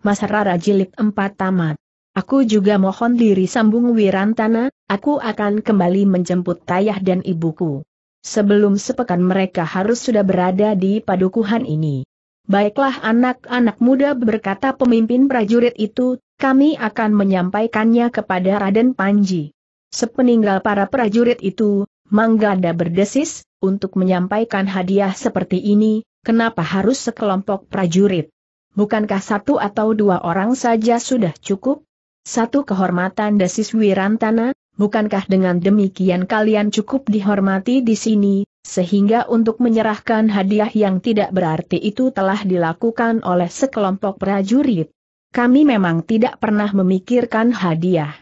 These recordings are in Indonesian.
Mas Rara Jilid 4 Tamat. Aku juga mohon diri sambung Wirantana, aku akan kembali menjemput tayah dan ibuku. Sebelum sepekan mereka harus sudah berada di padukuhan ini. Baiklah anak-anak muda berkata pemimpin prajurit itu, kami akan menyampaikannya kepada Raden Panji. Sepeninggal para prajurit itu, Mangganda berdesis, untuk menyampaikan hadiah seperti ini, kenapa harus sekelompok prajurit? bukankah satu atau dua orang saja sudah cukup? Satu kehormatan desis Wirantana, bukankah dengan demikian kalian cukup dihormati di sini, sehingga untuk menyerahkan hadiah yang tidak berarti itu telah dilakukan oleh sekelompok prajurit? Kami memang tidak pernah memikirkan hadiah.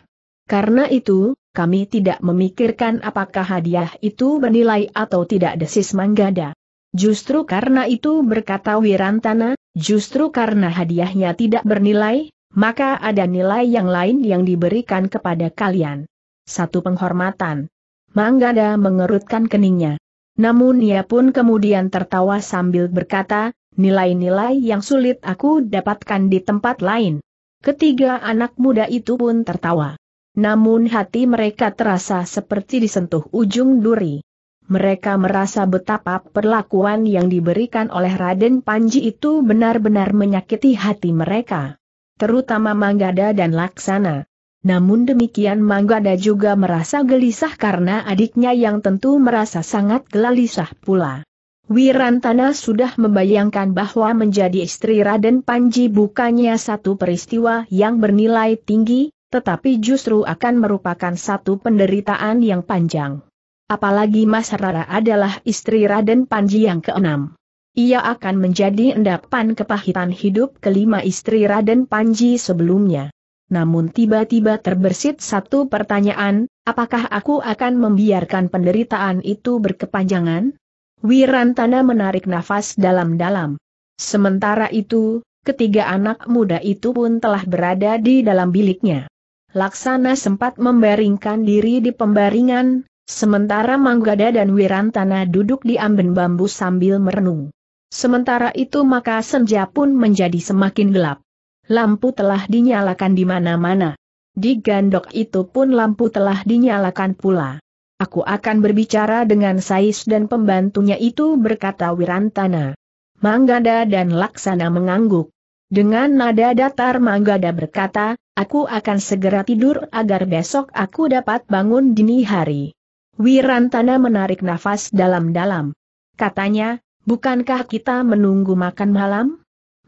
Karena itu, kami tidak memikirkan apakah hadiah itu bernilai atau tidak desis Manggada. Justru karena itu berkata Wirantana, justru karena hadiahnya tidak bernilai, maka ada nilai yang lain yang diberikan kepada kalian. Satu penghormatan. Manggada mengerutkan keningnya. Namun ia pun kemudian tertawa sambil berkata, nilai-nilai yang sulit aku dapatkan di tempat lain. Ketiga anak muda itu pun tertawa. Namun hati mereka terasa seperti disentuh ujung duri. Mereka merasa betapa perlakuan yang diberikan oleh Raden Panji itu benar-benar menyakiti hati mereka. Terutama Manggada dan Laksana. Namun demikian Manggada juga merasa gelisah karena adiknya yang tentu merasa sangat gelisah pula. Wirantana sudah membayangkan bahwa menjadi istri Raden Panji bukannya satu peristiwa yang bernilai tinggi, tetapi justru akan merupakan satu penderitaan yang panjang. Apalagi Mas Rara adalah istri Raden Panji yang keenam. Ia akan menjadi endapan kepahitan hidup kelima istri Raden Panji sebelumnya. Namun tiba-tiba terbersit satu pertanyaan, apakah aku akan membiarkan penderitaan itu berkepanjangan? Wirantana menarik nafas dalam-dalam. Sementara itu, ketiga anak muda itu pun telah berada di dalam biliknya. Laksana sempat membaringkan diri di pembaringan, Sementara Manggada dan Wirantana duduk di amben bambu sambil merenung. Sementara itu maka senja pun menjadi semakin gelap. Lampu telah dinyalakan di mana-mana. Di gandok itu pun lampu telah dinyalakan pula. Aku akan berbicara dengan Sais dan pembantunya itu berkata Wirantana. Manggada dan Laksana mengangguk. Dengan nada datar Manggada berkata, aku akan segera tidur agar besok aku dapat bangun dini hari. Wirantana menarik nafas dalam-dalam. Katanya, bukankah kita menunggu makan malam?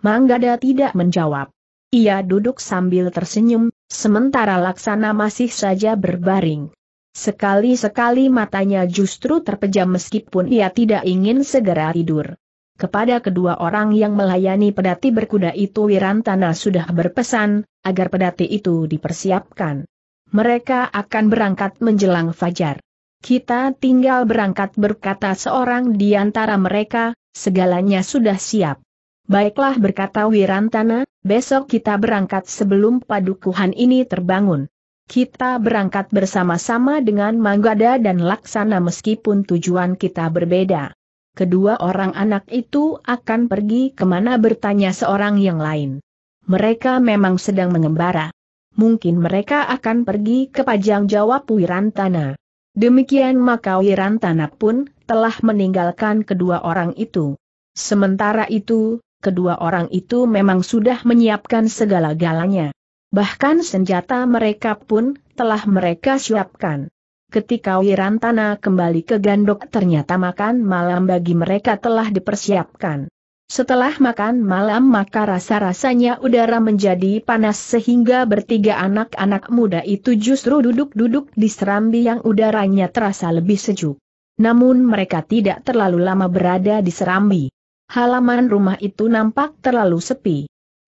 Manggada tidak menjawab. Ia duduk sambil tersenyum, sementara laksana masih saja berbaring. Sekali-sekali matanya justru terpejam meskipun ia tidak ingin segera tidur. Kepada kedua orang yang melayani pedati berkuda itu Wirantana sudah berpesan, agar pedati itu dipersiapkan. Mereka akan berangkat menjelang fajar. Kita tinggal berangkat berkata seorang di antara mereka, segalanya sudah siap. Baiklah berkata Wirantana, besok kita berangkat sebelum padukuhan ini terbangun. Kita berangkat bersama-sama dengan Manggada dan Laksana meskipun tujuan kita berbeda. Kedua orang anak itu akan pergi kemana bertanya seorang yang lain. Mereka memang sedang mengembara. Mungkin mereka akan pergi ke Pajang jawab Wirantana. Demikian maka Wiran Tanap pun telah meninggalkan kedua orang itu. Sementara itu, kedua orang itu memang sudah menyiapkan segala-galanya. Bahkan senjata mereka pun telah mereka siapkan. Ketika Wirantana kembali ke Gandok ternyata makan malam bagi mereka telah dipersiapkan. Setelah makan malam maka rasa-rasanya udara menjadi panas sehingga bertiga anak-anak muda itu justru duduk-duduk di serambi yang udaranya terasa lebih sejuk. Namun mereka tidak terlalu lama berada di serambi. Halaman rumah itu nampak terlalu sepi.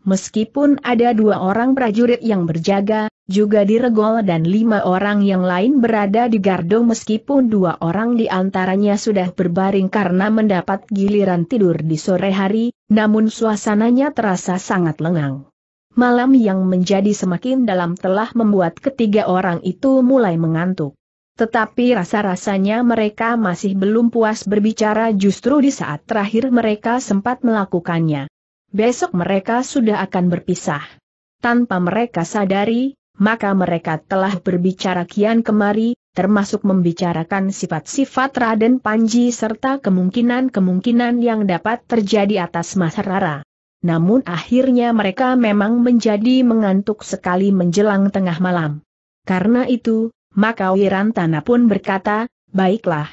Meskipun ada dua orang prajurit yang berjaga, juga diregol dan lima orang yang lain berada di gardo meskipun dua orang di antaranya sudah berbaring karena mendapat giliran tidur di sore hari, namun suasananya terasa sangat lengang. Malam yang menjadi semakin dalam telah membuat ketiga orang itu mulai mengantuk. Tetapi rasa-rasanya mereka masih belum puas berbicara justru di saat terakhir mereka sempat melakukannya. Besok mereka sudah akan berpisah. Tanpa mereka sadari, maka mereka telah berbicara kian kemari, termasuk membicarakan sifat-sifat Raden Panji serta kemungkinan-kemungkinan yang dapat terjadi atas Mas Rara. Namun akhirnya mereka memang menjadi mengantuk sekali menjelang tengah malam. Karena itu, maka Wirantana pun berkata, baiklah.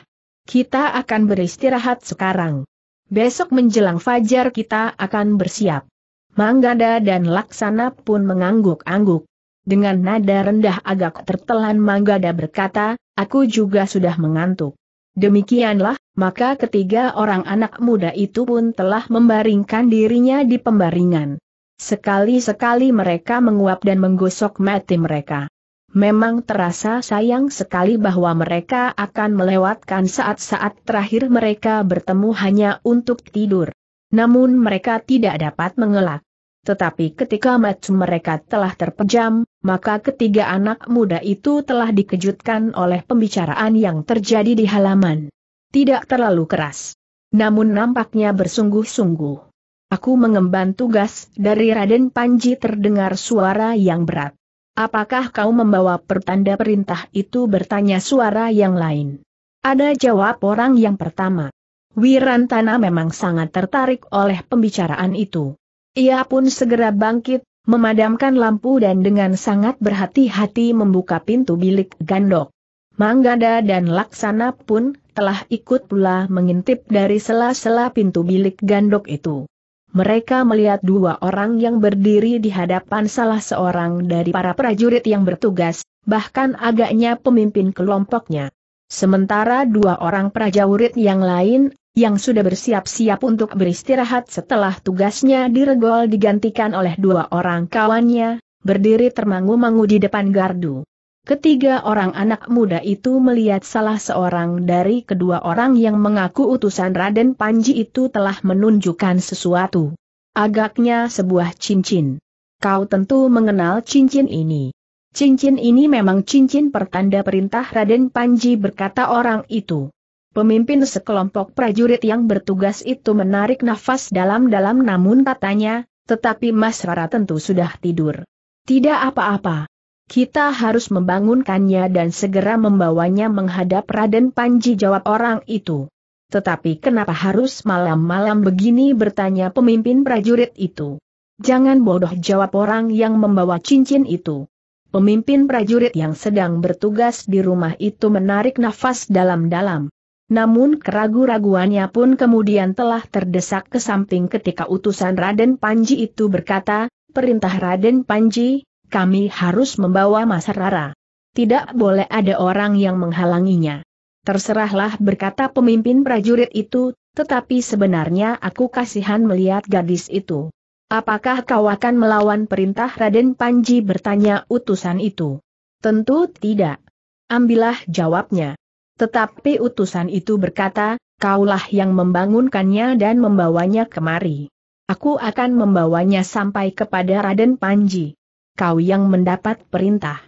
Kita akan beristirahat sekarang. Besok menjelang fajar kita akan bersiap. Manggada dan Laksana pun mengangguk-angguk dengan nada rendah agak tertelan Manggada berkata, aku juga sudah mengantuk. Demikianlah, maka ketiga orang anak muda itu pun telah membaringkan dirinya di pembaringan. Sekali-sekali mereka menguap dan menggosok mati mereka. Memang terasa sayang sekali bahwa mereka akan melewatkan saat-saat terakhir mereka bertemu hanya untuk tidur. Namun mereka tidak dapat mengelak. Tetapi ketika mata mereka telah terpejam, maka ketiga anak muda itu telah dikejutkan oleh pembicaraan yang terjadi di halaman. Tidak terlalu keras. Namun nampaknya bersungguh-sungguh. Aku mengemban tugas dari Raden Panji terdengar suara yang berat. Apakah kau membawa pertanda perintah itu bertanya suara yang lain. Ada jawab orang yang pertama. Wirantana memang sangat tertarik oleh pembicaraan itu. Ia pun segera bangkit, memadamkan lampu dan dengan sangat berhati-hati membuka pintu bilik gandok. Manggada dan Laksana pun telah ikut pula mengintip dari sela-sela pintu bilik gandok itu. Mereka melihat dua orang yang berdiri di hadapan salah seorang dari para prajurit yang bertugas, bahkan agaknya pemimpin kelompoknya. Sementara dua orang prajurit yang lain yang sudah bersiap-siap untuk beristirahat setelah tugasnya diregol digantikan oleh dua orang kawannya, berdiri termangu-mangu di depan gardu. Ketiga orang anak muda itu melihat salah seorang dari kedua orang yang mengaku utusan Raden Panji itu telah menunjukkan sesuatu. Agaknya sebuah cincin. Kau tentu mengenal cincin ini. Cincin ini memang cincin pertanda perintah Raden Panji berkata orang itu. Pemimpin sekelompok prajurit yang bertugas itu menarik nafas dalam-dalam namun katanya, tetapi Mas Rara tentu sudah tidur. Tidak apa-apa. Kita harus membangunkannya dan segera membawanya menghadap Raden Panji jawab orang itu. Tetapi kenapa harus malam-malam begini bertanya pemimpin prajurit itu. Jangan bodoh jawab orang yang membawa cincin itu. Pemimpin prajurit yang sedang bertugas di rumah itu menarik nafas dalam-dalam. Namun keragu-raguannya pun kemudian telah terdesak ke samping ketika utusan Raden Panji itu berkata, perintah Raden Panji, kami harus membawa Mas Rara. Tidak boleh ada orang yang menghalanginya. Terserahlah berkata pemimpin prajurit itu, tetapi sebenarnya aku kasihan melihat gadis itu. Apakah kau akan melawan perintah Raden Panji bertanya utusan itu? Tentu tidak. Ambillah jawabnya. Tetapi utusan itu berkata, kaulah yang membangunkannya dan membawanya kemari. Aku akan membawanya sampai kepada Raden Panji. Kau yang mendapat perintah.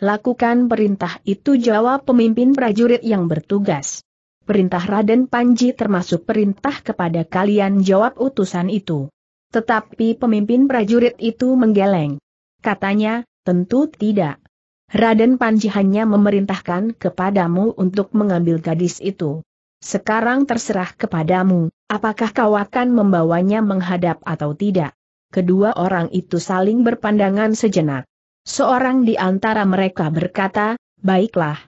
Lakukan perintah itu jawab pemimpin prajurit yang bertugas. Perintah Raden Panji termasuk perintah kepada kalian jawab utusan itu. Tetapi pemimpin prajurit itu menggeleng. Katanya, tentu tidak. Raden Panji hanya memerintahkan kepadamu untuk mengambil gadis itu. Sekarang terserah kepadamu, apakah kau akan membawanya menghadap atau tidak. Kedua orang itu saling berpandangan sejenak. Seorang di antara mereka berkata, baiklah.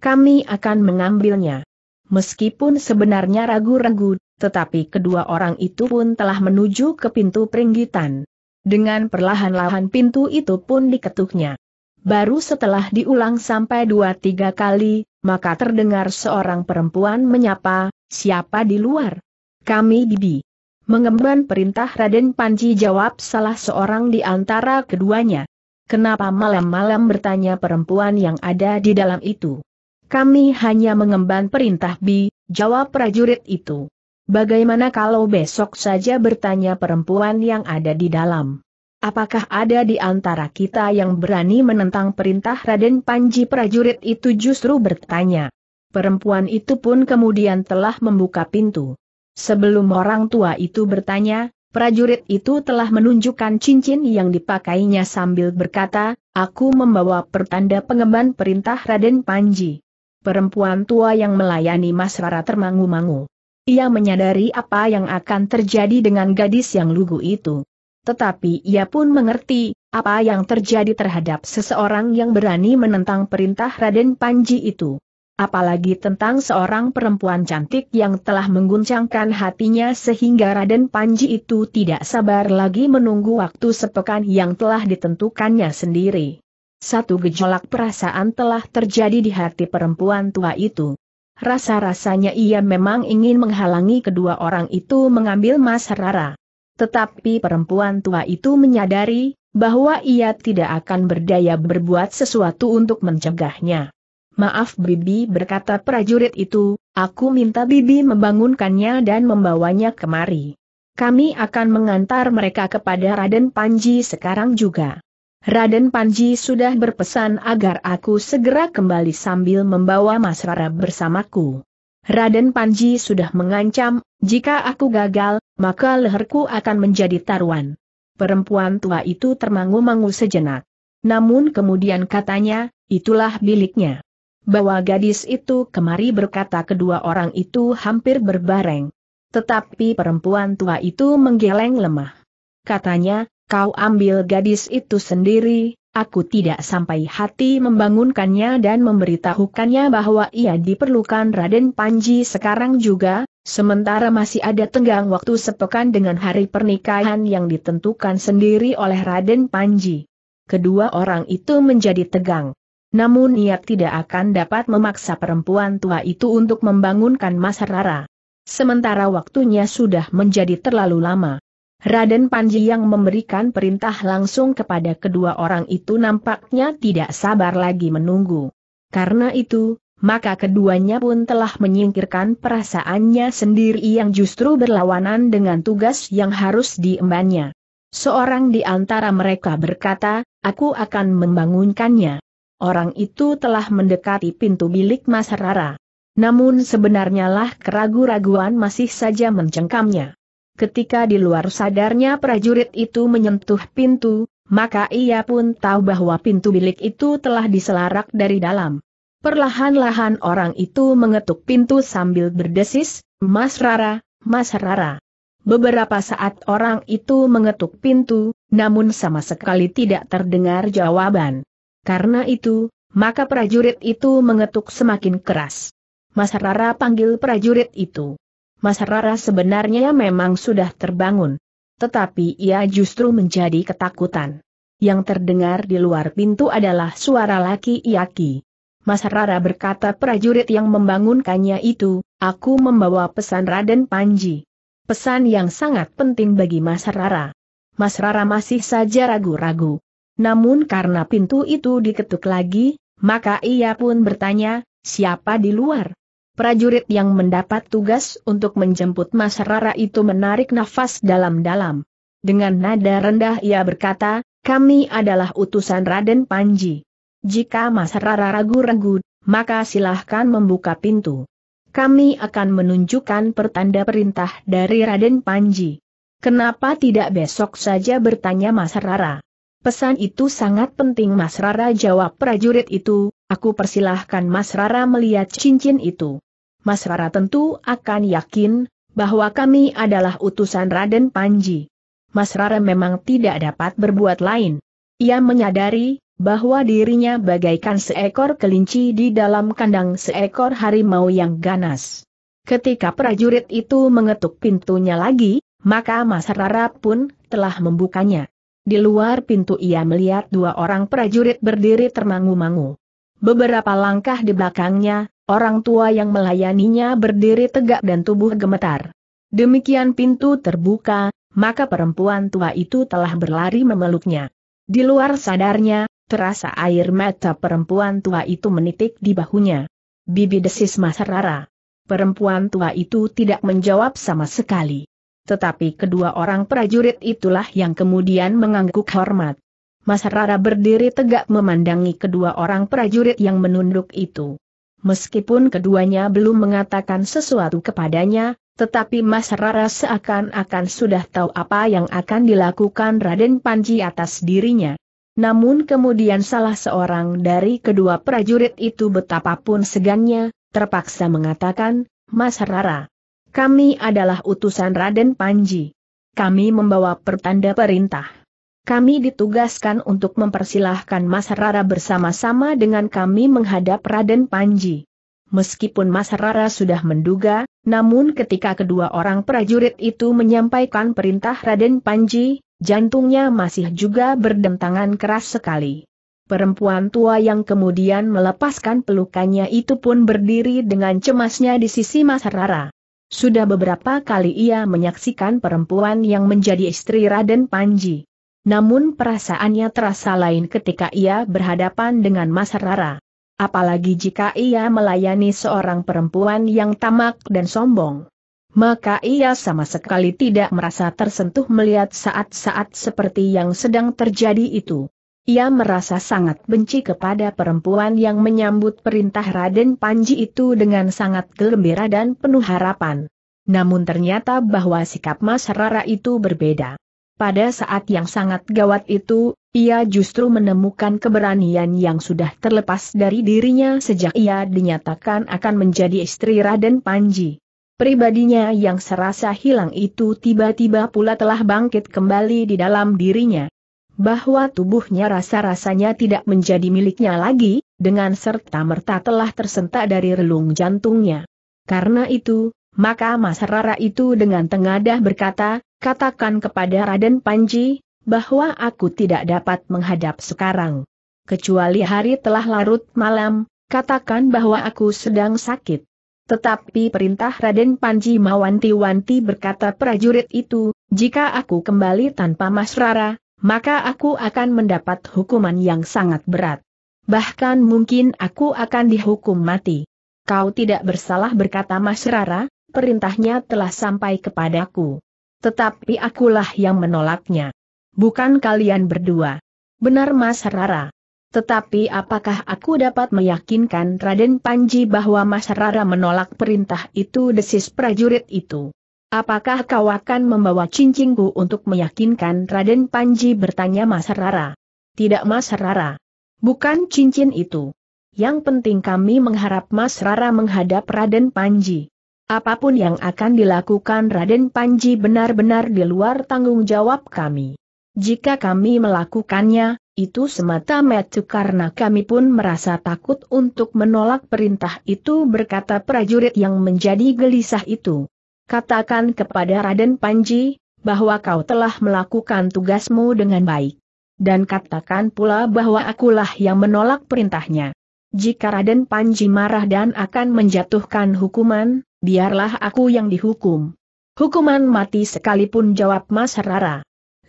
Kami akan mengambilnya. Meskipun sebenarnya ragu-ragu, tetapi kedua orang itu pun telah menuju ke pintu peringgitan. Dengan perlahan-lahan pintu itu pun diketuknya. Baru setelah diulang sampai dua tiga kali, maka terdengar seorang perempuan menyapa, siapa di luar? Kami Bibi. Mengemban perintah Raden Panji jawab salah seorang di antara keduanya. Kenapa malam-malam bertanya perempuan yang ada di dalam itu? Kami hanya mengemban perintah Bi, jawab prajurit itu. Bagaimana kalau besok saja bertanya perempuan yang ada di dalam? Apakah ada di antara kita yang berani menentang perintah Raden Panji prajurit itu justru bertanya. Perempuan itu pun kemudian telah membuka pintu. Sebelum orang tua itu bertanya, prajurit itu telah menunjukkan cincin yang dipakainya sambil berkata, aku membawa pertanda pengemban perintah Raden Panji. Perempuan tua yang melayani Mas Rara termangu-mangu. Ia menyadari apa yang akan terjadi dengan gadis yang lugu itu. Tetapi ia pun mengerti, apa yang terjadi terhadap seseorang yang berani menentang perintah Raden Panji itu. Apalagi tentang seorang perempuan cantik yang telah mengguncangkan hatinya sehingga Raden Panji itu tidak sabar lagi menunggu waktu sepekan yang telah ditentukannya sendiri. Satu gejolak perasaan telah terjadi di hati perempuan tua itu. Rasa-rasanya ia memang ingin menghalangi kedua orang itu mengambil Mas Rara. Tetapi perempuan tua itu menyadari, bahwa ia tidak akan berdaya berbuat sesuatu untuk mencegahnya. Maaf Bibi berkata prajurit itu, aku minta Bibi membangunkannya dan membawanya kemari. Kami akan mengantar mereka kepada Raden Panji sekarang juga. Raden Panji sudah berpesan agar aku segera kembali sambil membawa Mas Rara bersamaku. Raden Panji sudah mengancam, jika aku gagal, maka leherku akan menjadi taruhan. Perempuan tua itu termangu-mangu sejenak. Namun kemudian katanya, itulah biliknya. Bawa gadis itu kemari berkata kedua orang itu hampir berbareng. Tetapi perempuan tua itu menggeleng lemah. Katanya, kau ambil gadis itu sendiri, Aku tidak sampai hati membangunkannya dan memberitahukannya bahwa ia diperlukan Raden Panji sekarang juga, sementara masih ada tenggang waktu sepekan dengan hari pernikahan yang ditentukan sendiri oleh Raden Panji. Kedua orang itu menjadi tegang. Namun ia tidak akan dapat memaksa perempuan tua itu untuk membangunkan Mas Rara. Sementara waktunya sudah menjadi terlalu lama. Raden Panji yang memberikan perintah langsung kepada kedua orang itu nampaknya tidak sabar lagi menunggu. Karena itu, maka keduanya pun telah menyingkirkan perasaannya sendiri yang justru berlawanan dengan tugas yang harus diembannya. Seorang di antara mereka berkata, aku akan membangunkannya. Orang itu telah mendekati pintu bilik Mas Rara. Namun sebenarnya lah keragu-raguan masih saja mencengkamnya. Ketika di luar sadarnya prajurit itu menyentuh pintu, maka ia pun tahu bahwa pintu bilik itu telah diselarak dari dalam. Perlahan-lahan orang itu mengetuk pintu sambil berdesis, Mas Rara, Mas Rara. Beberapa saat orang itu mengetuk pintu, namun sama sekali tidak terdengar jawaban. Karena itu, maka prajurit itu mengetuk semakin keras. Mas Rara panggil prajurit itu. Mas Rara sebenarnya memang sudah terbangun. Tetapi ia justru menjadi ketakutan. Yang terdengar di luar pintu adalah suara laki laki Mas Rara berkata prajurit yang membangunkannya itu, aku membawa pesan Raden Panji. Pesan yang sangat penting bagi Mas Rara. Mas Rara masih saja ragu-ragu. Namun karena pintu itu diketuk lagi, maka ia pun bertanya, siapa di luar? prajurit yang mendapat tugas untuk menjemput Mas Rara itu menarik nafas dalam-dalam. Dengan nada rendah ia berkata, kami adalah utusan Raden Panji. Jika Mas Rara ragu-ragu, maka silahkan membuka pintu. Kami akan menunjukkan pertanda perintah dari Raden Panji. Kenapa tidak besok saja bertanya Mas Rara? Pesan itu sangat penting Mas Rara jawab prajurit itu, aku persilahkan Mas Rara melihat cincin itu. Mas Rara tentu akan yakin bahwa kami adalah utusan Raden Panji. Mas Rara memang tidak dapat berbuat lain. Ia menyadari bahwa dirinya bagaikan seekor kelinci di dalam kandang seekor harimau yang ganas. Ketika prajurit itu mengetuk pintunya lagi, maka Mas Rara pun telah membukanya. Di luar pintu ia melihat dua orang prajurit berdiri termangu-mangu. Beberapa langkah di belakangnya, Orang tua yang melayaninya berdiri tegak dan tubuh gemetar. Demikian pintu terbuka, maka perempuan tua itu telah berlari memeluknya. Di luar sadarnya, terasa air mata perempuan tua itu menitik di bahunya. Bibi desis Mas Rara. Perempuan tua itu tidak menjawab sama sekali. Tetapi kedua orang prajurit itulah yang kemudian mengangguk hormat. Mas Rara berdiri tegak memandangi kedua orang prajurit yang menunduk itu. Meskipun keduanya belum mengatakan sesuatu kepadanya, tetapi Mas Rara seakan-akan sudah tahu apa yang akan dilakukan Raden Panji atas dirinya. Namun kemudian salah seorang dari kedua prajurit itu betapapun segannya, terpaksa mengatakan, Mas Rara, kami adalah utusan Raden Panji. Kami membawa pertanda perintah. Kami ditugaskan untuk mempersilahkan Mas Rara bersama-sama dengan kami menghadap Raden Panji. Meskipun Mas Rara sudah menduga, namun ketika kedua orang prajurit itu menyampaikan perintah Raden Panji, jantungnya masih juga berdentangan keras sekali. Perempuan tua yang kemudian melepaskan pelukannya itu pun berdiri dengan cemasnya di sisi Mas Rara. Sudah beberapa kali ia menyaksikan perempuan yang menjadi istri Raden Panji. Namun perasaannya terasa lain ketika ia berhadapan dengan Mas Rara. Apalagi jika ia melayani seorang perempuan yang tamak dan sombong. Maka ia sama sekali tidak merasa tersentuh melihat saat-saat seperti yang sedang terjadi itu. Ia merasa sangat benci kepada perempuan yang menyambut perintah Raden Panji itu dengan sangat gembira dan penuh harapan. Namun ternyata bahwa sikap Mas Rara itu berbeda. Pada saat yang sangat gawat itu, ia justru menemukan keberanian yang sudah terlepas dari dirinya sejak ia dinyatakan akan menjadi istri Raden Panji. Pribadinya yang serasa hilang itu tiba-tiba pula telah bangkit kembali di dalam dirinya. Bahwa tubuhnya rasa-rasanya tidak menjadi miliknya lagi, dengan serta-merta telah tersentak dari relung jantungnya. Karena itu, maka Mas Rara itu dengan tengadah berkata, Katakan kepada Raden Panji, bahwa aku tidak dapat menghadap sekarang. Kecuali hari telah larut malam, katakan bahwa aku sedang sakit. Tetapi perintah Raden Panji mawanti wanti berkata prajurit itu, jika aku kembali tanpa Mas Rara, maka aku akan mendapat hukuman yang sangat berat. Bahkan mungkin aku akan dihukum mati. Kau tidak bersalah berkata Mas Rara, perintahnya telah sampai kepadaku. Tetapi akulah yang menolaknya. Bukan kalian berdua. Benar Mas Rara. Tetapi apakah aku dapat meyakinkan Raden Panji bahwa Mas Rara menolak perintah itu desis prajurit itu? Apakah kau akan membawa cincinku untuk meyakinkan Raden Panji bertanya Mas Rara? Tidak Mas Rara. Bukan cincin itu. Yang penting kami mengharap Mas Rara menghadap Raden Panji. Apapun yang akan dilakukan Raden Panji benar-benar di luar tanggung jawab kami. Jika kami melakukannya, itu semata-mata karena kami pun merasa takut untuk menolak perintah itu berkata prajurit yang menjadi gelisah itu. Katakan kepada Raden Panji, bahwa kau telah melakukan tugasmu dengan baik. Dan katakan pula bahwa akulah yang menolak perintahnya. Jika Raden Panji marah dan akan menjatuhkan hukuman, biarlah aku yang dihukum. Hukuman mati sekalipun jawab Mas Rara.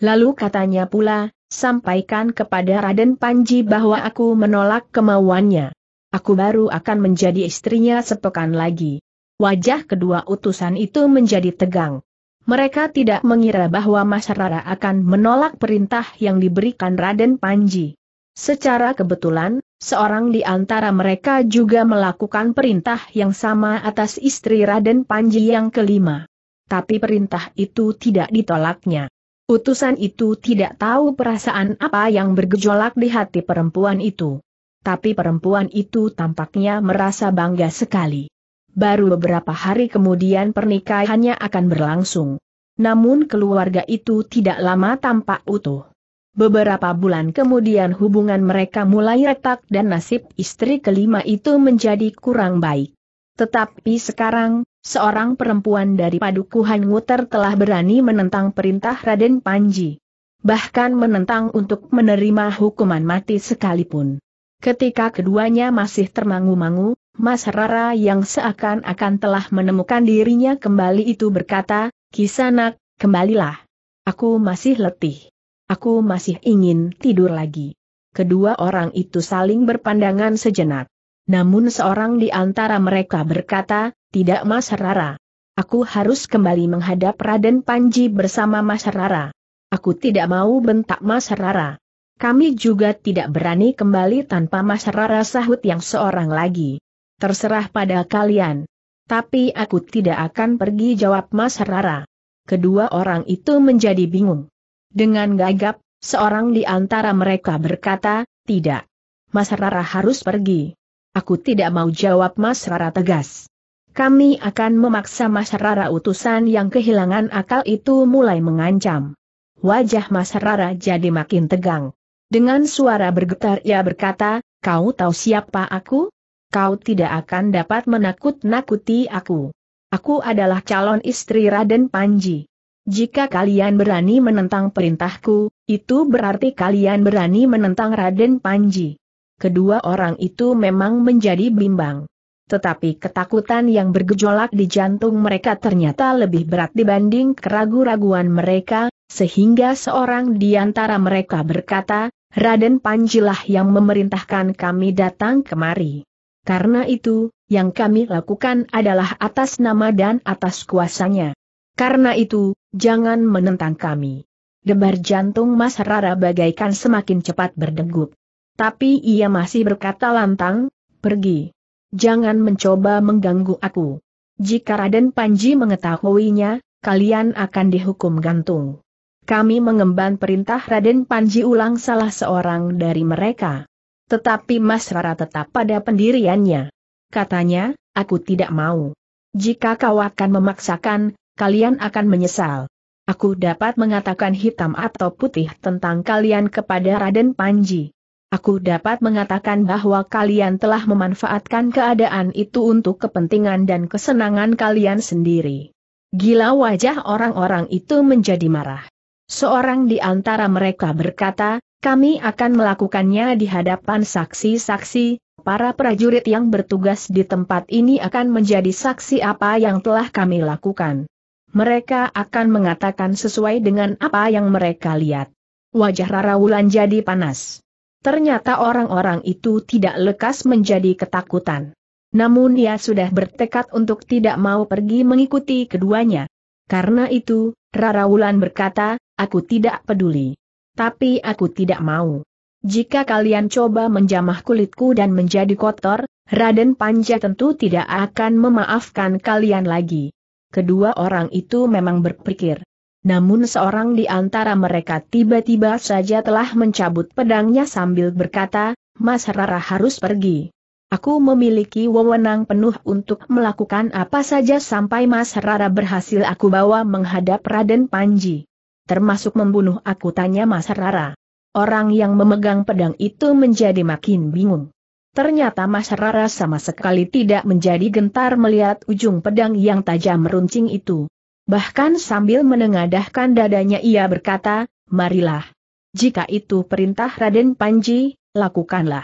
Lalu katanya pula, sampaikan kepada Raden Panji bahwa aku menolak kemauannya. Aku baru akan menjadi istrinya sepekan lagi. Wajah kedua utusan itu menjadi tegang. Mereka tidak mengira bahwa Mas Rara akan menolak perintah yang diberikan Raden Panji. Secara kebetulan, Seorang di antara mereka juga melakukan perintah yang sama atas istri Raden Panji yang kelima. Tapi perintah itu tidak ditolaknya. Utusan itu tidak tahu perasaan apa yang bergejolak di hati perempuan itu. Tapi perempuan itu tampaknya merasa bangga sekali. Baru beberapa hari kemudian pernikahannya akan berlangsung. Namun keluarga itu tidak lama tampak utuh. Beberapa bulan kemudian hubungan mereka mulai retak dan nasib istri kelima itu menjadi kurang baik. Tetapi sekarang, seorang perempuan dari Padukuhan Nguter telah berani menentang perintah Raden Panji. Bahkan menentang untuk menerima hukuman mati sekalipun. Ketika keduanya masih termangu-mangu, Mas Rara yang seakan-akan telah menemukan dirinya kembali itu berkata, Kisanak, kembalilah. Aku masih letih. Aku masih ingin tidur lagi. Kedua orang itu saling berpandangan sejenak. Namun seorang di antara mereka berkata, tidak Mas Rara. Aku harus kembali menghadap Raden Panji bersama Mas Rara. Aku tidak mau bentak Mas Rara. Kami juga tidak berani kembali tanpa Mas Rara sahut yang seorang lagi. Terserah pada kalian. Tapi aku tidak akan pergi jawab Mas Rara. Kedua orang itu menjadi bingung. Dengan gagap, seorang di antara mereka berkata, tidak. Mas Rara harus pergi. Aku tidak mau jawab Mas Rara tegas. Kami akan memaksa Mas Rara utusan yang kehilangan akal itu mulai mengancam. Wajah Mas Rara jadi makin tegang. Dengan suara bergetar ia berkata, kau tahu siapa aku? Kau tidak akan dapat menakut-nakuti aku. Aku adalah calon istri Raden Panji. Jika kalian berani menentang perintahku, itu berarti kalian berani menentang Raden Panji. Kedua orang itu memang menjadi bimbang. Tetapi ketakutan yang bergejolak di jantung mereka ternyata lebih berat dibanding keragu-raguan mereka, sehingga seorang di antara mereka berkata, Raden Panjilah yang memerintahkan kami datang kemari. Karena itu, yang kami lakukan adalah atas nama dan atas kuasanya. Karena itu, jangan menentang kami. Debar jantung Mas Rara bagaikan semakin cepat berdegup. Tapi ia masih berkata lantang, pergi. Jangan mencoba mengganggu aku. Jika Raden Panji mengetahuinya, kalian akan dihukum gantung. Kami mengemban perintah Raden Panji ulang salah seorang dari mereka. Tetapi Mas Rara tetap pada pendiriannya. Katanya, aku tidak mau. Jika kau akan memaksakan, kalian akan menyesal. Aku dapat mengatakan hitam atau putih tentang kalian kepada Raden Panji. Aku dapat mengatakan bahwa kalian telah memanfaatkan keadaan itu untuk kepentingan dan kesenangan kalian sendiri. Gila wajah orang-orang itu menjadi marah. Seorang di antara mereka berkata, kami akan melakukannya di hadapan saksi-saksi, para prajurit yang bertugas di tempat ini akan menjadi saksi apa yang telah kami lakukan. Mereka akan mengatakan sesuai dengan apa yang mereka lihat. Wajah Rara Wulan jadi panas. Ternyata orang-orang itu tidak lekas menjadi ketakutan. Namun ia sudah bertekad untuk tidak mau pergi mengikuti keduanya. Karena itu, Rara Wulan berkata, aku tidak peduli. Tapi aku tidak mau. Jika kalian coba menjamah kulitku dan menjadi kotor, Raden Panja tentu tidak akan memaafkan kalian lagi. Kedua orang itu memang berpikir. Namun seorang di antara mereka tiba-tiba saja telah mencabut pedangnya sambil berkata, Mas Rara harus pergi. Aku memiliki wewenang penuh untuk melakukan apa saja sampai Mas Rara berhasil aku bawa menghadap Raden Panji. Termasuk membunuh aku tanya Mas Rara. Orang yang memegang pedang itu menjadi makin bingung. Ternyata Mas Rara sama sekali tidak menjadi gentar melihat ujung pedang yang tajam meruncing itu. Bahkan sambil menengadahkan dadanya ia berkata, marilah. Jika itu perintah Raden Panji, lakukanlah.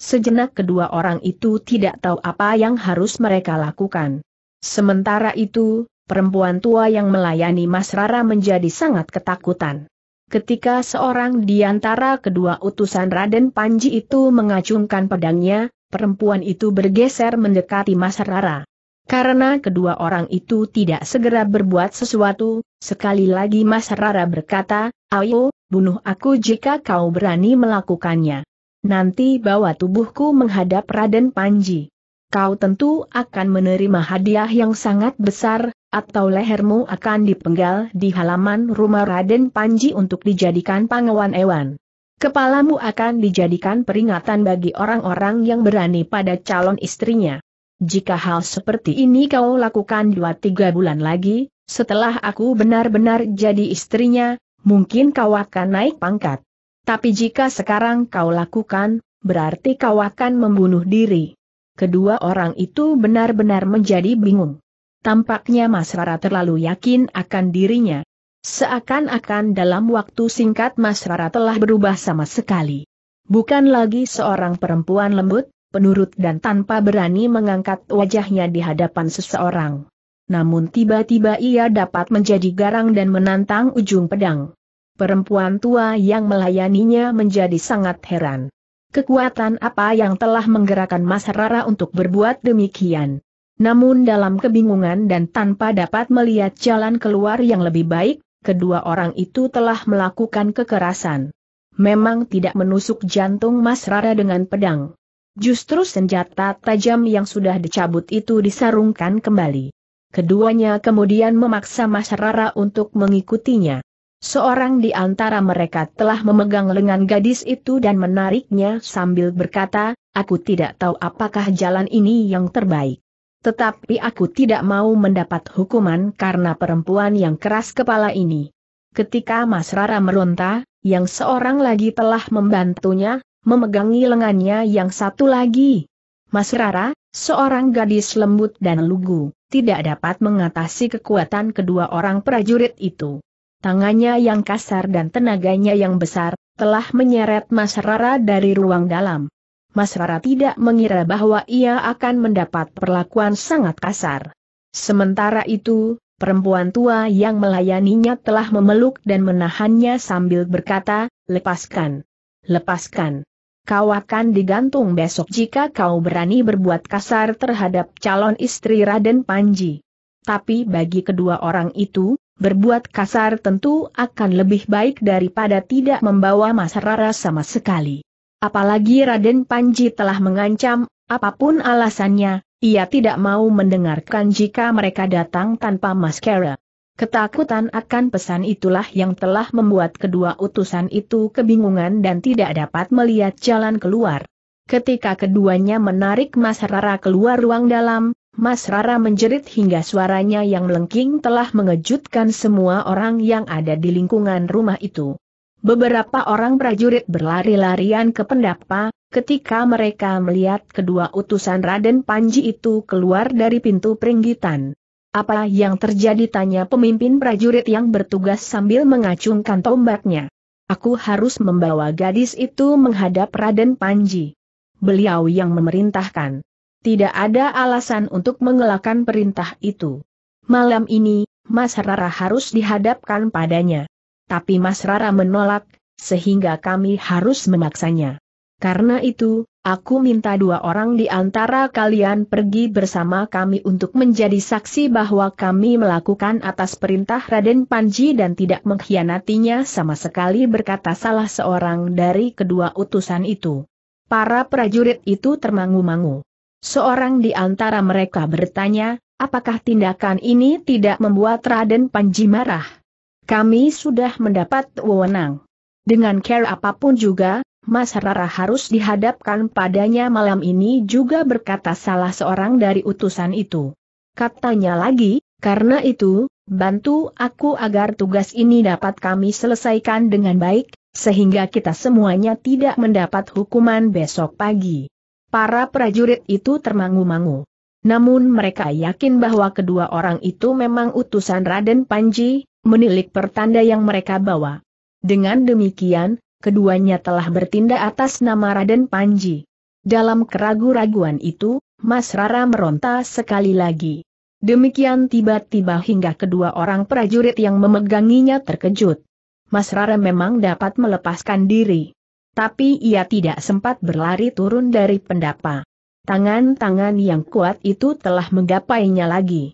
Sejenak kedua orang itu tidak tahu apa yang harus mereka lakukan. Sementara itu, perempuan tua yang melayani Mas Rara menjadi sangat ketakutan. Ketika seorang di antara kedua utusan Raden Panji itu mengacungkan pedangnya, perempuan itu bergeser mendekati Mas Rara. Karena kedua orang itu tidak segera berbuat sesuatu, sekali lagi Mas Rara berkata, Ayo, bunuh aku jika kau berani melakukannya. Nanti bawa tubuhku menghadap Raden Panji. Kau tentu akan menerima hadiah yang sangat besar, atau lehermu akan dipenggal di halaman rumah Raden Panji untuk dijadikan pangawan ewan. Kepalamu akan dijadikan peringatan bagi orang-orang yang berani pada calon istrinya. Jika hal seperti ini kau lakukan dua tiga bulan lagi, setelah aku benar-benar jadi istrinya, mungkin kau akan naik pangkat. Tapi jika sekarang kau lakukan, berarti kau akan membunuh diri. Kedua orang itu benar-benar menjadi bingung. Tampaknya Mas Rara terlalu yakin akan dirinya. Seakan-akan dalam waktu singkat Mas Rara telah berubah sama sekali. Bukan lagi seorang perempuan lembut, penurut dan tanpa berani mengangkat wajahnya di hadapan seseorang. Namun tiba-tiba ia dapat menjadi garang dan menantang ujung pedang. Perempuan tua yang melayaninya menjadi sangat heran. Kekuatan apa yang telah menggerakkan Mas Rara untuk berbuat demikian? Namun dalam kebingungan dan tanpa dapat melihat jalan keluar yang lebih baik, kedua orang itu telah melakukan kekerasan. Memang tidak menusuk jantung Mas Rara dengan pedang. Justru senjata tajam yang sudah dicabut itu disarungkan kembali. Keduanya kemudian memaksa Mas Rara untuk mengikutinya. Seorang di antara mereka telah memegang lengan gadis itu dan menariknya sambil berkata, aku tidak tahu apakah jalan ini yang terbaik. Tetapi aku tidak mau mendapat hukuman karena perempuan yang keras kepala ini. Ketika Mas Rara meronta, yang seorang lagi telah membantunya, memegangi lengannya yang satu lagi. Mas Rara, seorang gadis lembut dan lugu, tidak dapat mengatasi kekuatan kedua orang prajurit itu. Tangannya yang kasar dan tenaganya yang besar, telah menyeret Mas Rara dari ruang dalam. Mas Rara tidak mengira bahwa ia akan mendapat perlakuan sangat kasar. Sementara itu, perempuan tua yang melayaninya telah memeluk dan menahannya sambil berkata, lepaskan. Lepaskan. Kau akan digantung besok jika kau berani berbuat kasar terhadap calon istri Raden Panji. Tapi bagi kedua orang itu, berbuat kasar tentu akan lebih baik daripada tidak membawa Mas Rara sama sekali. Apalagi Raden Panji telah mengancam, apapun alasannya, ia tidak mau mendengarkan jika mereka datang tanpa maskara. Ketakutan akan pesan itulah yang telah membuat kedua utusan itu kebingungan dan tidak dapat melihat jalan keluar. Ketika keduanya menarik Mas Rara keluar ruang dalam, Mas Rara menjerit hingga suaranya yang melengking telah mengejutkan semua orang yang ada di lingkungan rumah itu. Beberapa orang prajurit berlari-larian ke pendapa, ketika mereka melihat kedua utusan Raden Panji itu keluar dari pintu peringgitan. Apa yang terjadi tanya pemimpin prajurit yang bertugas sambil mengacungkan tombaknya. Aku harus membawa gadis itu menghadap Raden Panji. Beliau yang memerintahkan. Tidak ada alasan untuk mengelakkan perintah itu. Malam ini, Mas Rara harus dihadapkan padanya tapi Mas Rara menolak, sehingga kami harus memaksanya. Karena itu, aku minta dua orang di antara kalian pergi bersama kami untuk menjadi saksi bahwa kami melakukan atas perintah Raden Panji dan tidak mengkhianatinya sama sekali berkata salah seorang dari kedua utusan itu. Para prajurit itu termangu-mangu. Seorang di antara mereka bertanya, apakah tindakan ini tidak membuat Raden Panji marah? Kami sudah mendapat wewenang. Dengan care apapun juga, Mas Rara harus dihadapkan padanya malam ini juga berkata salah seorang dari utusan itu. Katanya lagi, karena itu, bantu aku agar tugas ini dapat kami selesaikan dengan baik, sehingga kita semuanya tidak mendapat hukuman besok pagi. Para prajurit itu termangu-mangu. Namun mereka yakin bahwa kedua orang itu memang utusan Raden Panji, menilik pertanda yang mereka bawa. Dengan demikian, keduanya telah bertindak atas nama Raden Panji. Dalam keragu-raguan itu, Mas Rara meronta sekali lagi. Demikian tiba-tiba hingga kedua orang prajurit yang memeganginya terkejut. Mas Rara memang dapat melepaskan diri. Tapi ia tidak sempat berlari turun dari pendapa. Tangan-tangan yang kuat itu telah menggapainya lagi.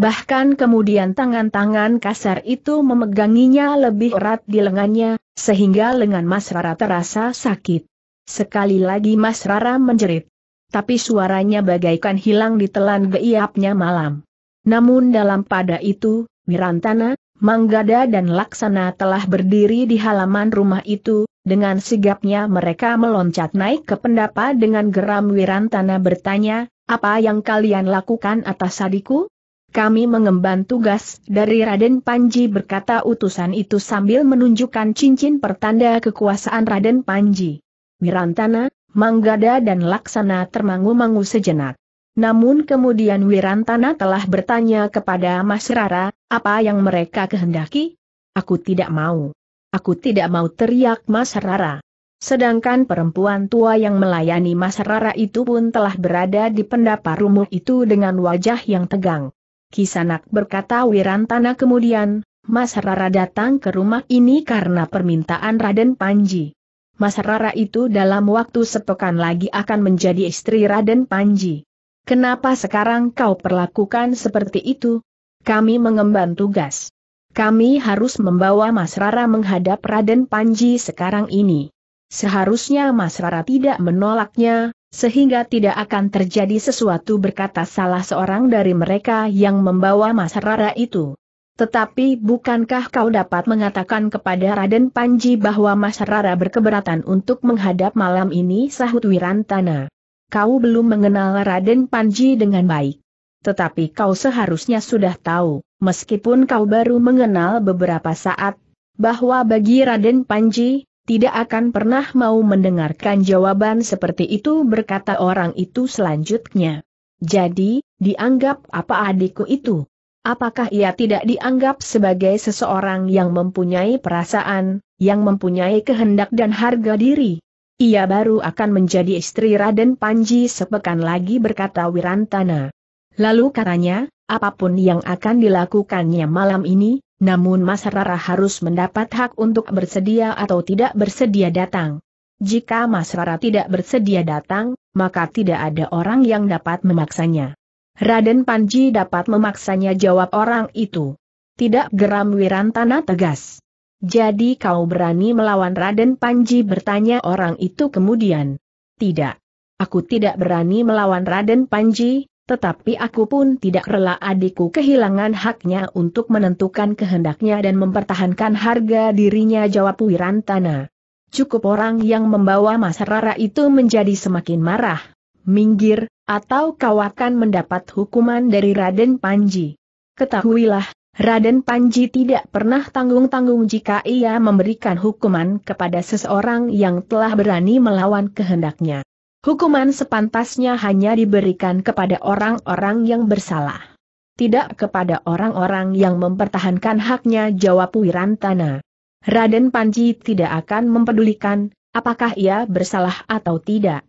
Bahkan kemudian tangan-tangan kasar itu memeganginya lebih erat di lengannya, sehingga lengan Mas Rara terasa sakit. Sekali lagi Mas Rara menjerit. Tapi suaranya bagaikan hilang di telan geiapnya malam. Namun dalam pada itu, Wirantana, Manggada dan Laksana telah berdiri di halaman rumah itu, dengan sigapnya mereka meloncat naik ke pendapa dengan geram Wirantana bertanya, apa yang kalian lakukan atas adikku? kami mengemban tugas dari Raden Panji berkata utusan itu sambil menunjukkan cincin pertanda kekuasaan Raden Panji. Wirantana, Manggada dan Laksana termangu-mangu sejenak. Namun kemudian Wirantana telah bertanya kepada Mas Rara, apa yang mereka kehendaki? Aku tidak mau. Aku tidak mau teriak Mas Rara. Sedangkan perempuan tua yang melayani Mas Rara itu pun telah berada di pendapa rumah itu dengan wajah yang tegang. Kisanak berkata Wirantana kemudian, Mas Rara datang ke rumah ini karena permintaan Raden Panji. Mas Rara itu dalam waktu sepekan lagi akan menjadi istri Raden Panji. Kenapa sekarang kau perlakukan seperti itu? Kami mengemban tugas. Kami harus membawa Mas Rara menghadap Raden Panji sekarang ini. Seharusnya Mas Rara tidak menolaknya, sehingga tidak akan terjadi sesuatu berkata salah seorang dari mereka yang membawa Mas Rara itu. Tetapi bukankah kau dapat mengatakan kepada Raden Panji bahwa Mas Rara berkeberatan untuk menghadap malam ini sahut Wirantana. Kau belum mengenal Raden Panji dengan baik. Tetapi kau seharusnya sudah tahu, meskipun kau baru mengenal beberapa saat, bahwa bagi Raden Panji, tidak akan pernah mau mendengarkan jawaban seperti itu berkata orang itu selanjutnya. Jadi, dianggap apa adikku itu? Apakah ia tidak dianggap sebagai seseorang yang mempunyai perasaan, yang mempunyai kehendak dan harga diri? Ia baru akan menjadi istri Raden Panji sepekan lagi berkata Wirantana. Lalu katanya, apapun yang akan dilakukannya malam ini, namun Mas Rara harus mendapat hak untuk bersedia atau tidak bersedia datang. Jika Mas Rara tidak bersedia datang, maka tidak ada orang yang dapat memaksanya. Raden Panji dapat memaksanya jawab orang itu. Tidak geram Wirantana tegas. Jadi kau berani melawan Raden Panji bertanya orang itu kemudian. Tidak. Aku tidak berani melawan Raden Panji, tetapi aku pun tidak rela adikku kehilangan haknya untuk menentukan kehendaknya dan mempertahankan harga dirinya jawab Wirantana. Cukup orang yang membawa Mas Rara itu menjadi semakin marah, minggir, atau kau akan mendapat hukuman dari Raden Panji. Ketahuilah, Raden Panji tidak pernah tanggung-tanggung jika ia memberikan hukuman kepada seseorang yang telah berani melawan kehendaknya. Hukuman sepantasnya hanya diberikan kepada orang-orang yang bersalah. Tidak kepada orang-orang yang mempertahankan haknya jawab Wirantana. Raden Panji tidak akan mempedulikan apakah ia bersalah atau tidak.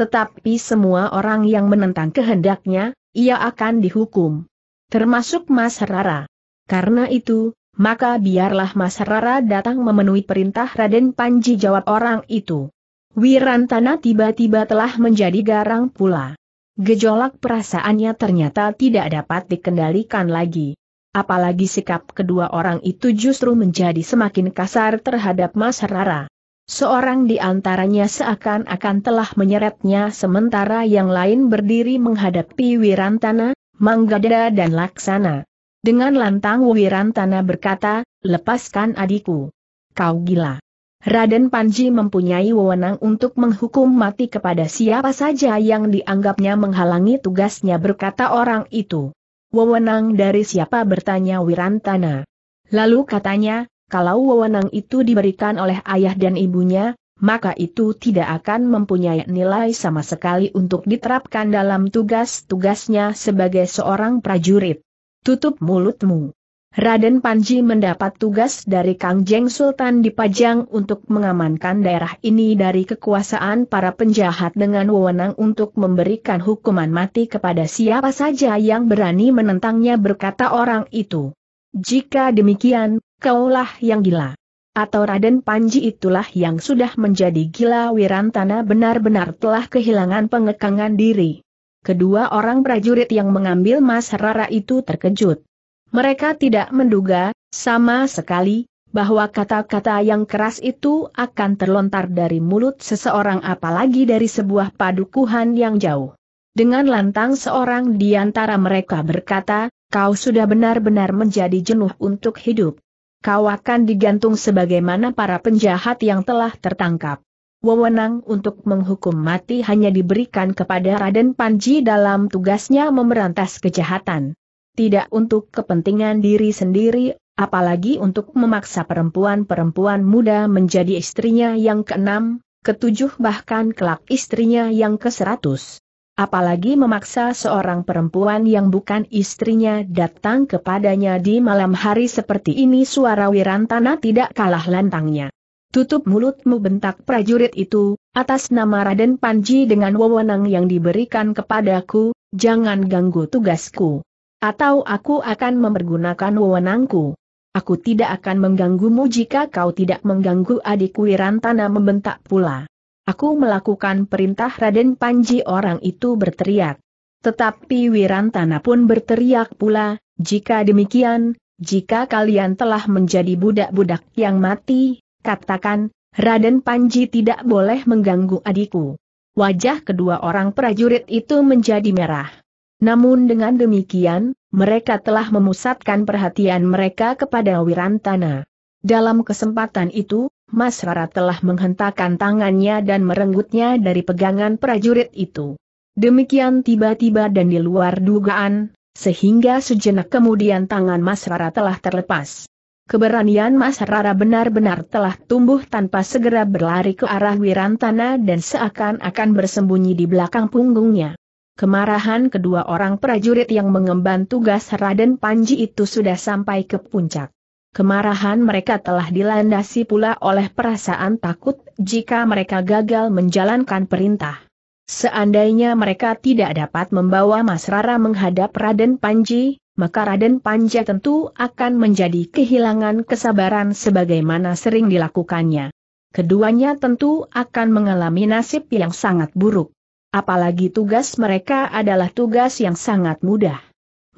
Tetapi semua orang yang menentang kehendaknya, ia akan dihukum. Termasuk Mas Rara. Karena itu, maka biarlah Mas Rara datang memenuhi perintah Raden Panji jawab orang itu. Wirantana tiba-tiba telah menjadi garang pula. Gejolak perasaannya ternyata tidak dapat dikendalikan lagi. Apalagi sikap kedua orang itu justru menjadi semakin kasar terhadap Mas Rara. Seorang di antaranya seakan-akan telah menyeretnya sementara yang lain berdiri menghadapi Wirantana, Manggada dan Laksana. Dengan lantang Wirantana berkata, lepaskan adikku. Kau gila. Raden Panji mempunyai wewenang untuk menghukum mati kepada siapa saja yang dianggapnya menghalangi tugasnya berkata orang itu. Wewenang dari siapa bertanya Wirantana. Lalu katanya, kalau wewenang itu diberikan oleh ayah dan ibunya, maka itu tidak akan mempunyai nilai sama sekali untuk diterapkan dalam tugas-tugasnya sebagai seorang prajurit. Tutup mulutmu. Raden Panji mendapat tugas dari Kang Jeng Sultan di Pajang untuk mengamankan daerah ini dari kekuasaan para penjahat dengan wewenang untuk memberikan hukuman mati kepada siapa saja yang berani menentangnya berkata orang itu. Jika demikian, kaulah yang gila. Atau Raden Panji itulah yang sudah menjadi gila Wirantana benar-benar telah kehilangan pengekangan diri. Kedua orang prajurit yang mengambil Mas Rara itu terkejut mereka tidak menduga, sama sekali, bahwa kata-kata yang keras itu akan terlontar dari mulut seseorang apalagi dari sebuah padukuhan yang jauh. Dengan lantang seorang di antara mereka berkata, kau sudah benar-benar menjadi jenuh untuk hidup. Kau akan digantung sebagaimana para penjahat yang telah tertangkap. Wewenang untuk menghukum mati hanya diberikan kepada Raden Panji dalam tugasnya memberantas kejahatan tidak untuk kepentingan diri sendiri, apalagi untuk memaksa perempuan-perempuan muda menjadi istrinya yang keenam, ketujuh bahkan kelak istrinya yang ke seratus. Apalagi memaksa seorang perempuan yang bukan istrinya datang kepadanya di malam hari seperti ini suara Wirantana tidak kalah lantangnya. Tutup mulutmu bentak prajurit itu, atas nama Raden Panji dengan wewenang yang diberikan kepadaku, jangan ganggu tugasku. Atau aku akan mempergunakan wewenangku. Aku tidak akan mengganggumu jika kau tidak mengganggu adikku Wirantana membentak pula. Aku melakukan perintah Raden Panji orang itu berteriak. Tetapi Wirantana pun berteriak pula, jika demikian, jika kalian telah menjadi budak-budak yang mati, katakan, Raden Panji tidak boleh mengganggu adikku. Wajah kedua orang prajurit itu menjadi merah. Namun dengan demikian, mereka telah memusatkan perhatian mereka kepada Wirantana. Dalam kesempatan itu, Mas Rara telah menghentakkan tangannya dan merenggutnya dari pegangan prajurit itu. Demikian tiba-tiba dan di luar dugaan, sehingga sejenak kemudian tangan Mas Rara telah terlepas. Keberanian Mas Rara benar-benar telah tumbuh tanpa segera berlari ke arah Wirantana dan seakan-akan bersembunyi di belakang punggungnya. Kemarahan kedua orang prajurit yang mengemban tugas Raden Panji itu sudah sampai ke puncak. Kemarahan mereka telah dilandasi pula oleh perasaan takut jika mereka gagal menjalankan perintah. Seandainya mereka tidak dapat membawa Mas Rara menghadap Raden Panji, maka Raden Panji tentu akan menjadi kehilangan kesabaran sebagaimana sering dilakukannya. Keduanya tentu akan mengalami nasib yang sangat buruk. Apalagi tugas mereka adalah tugas yang sangat mudah.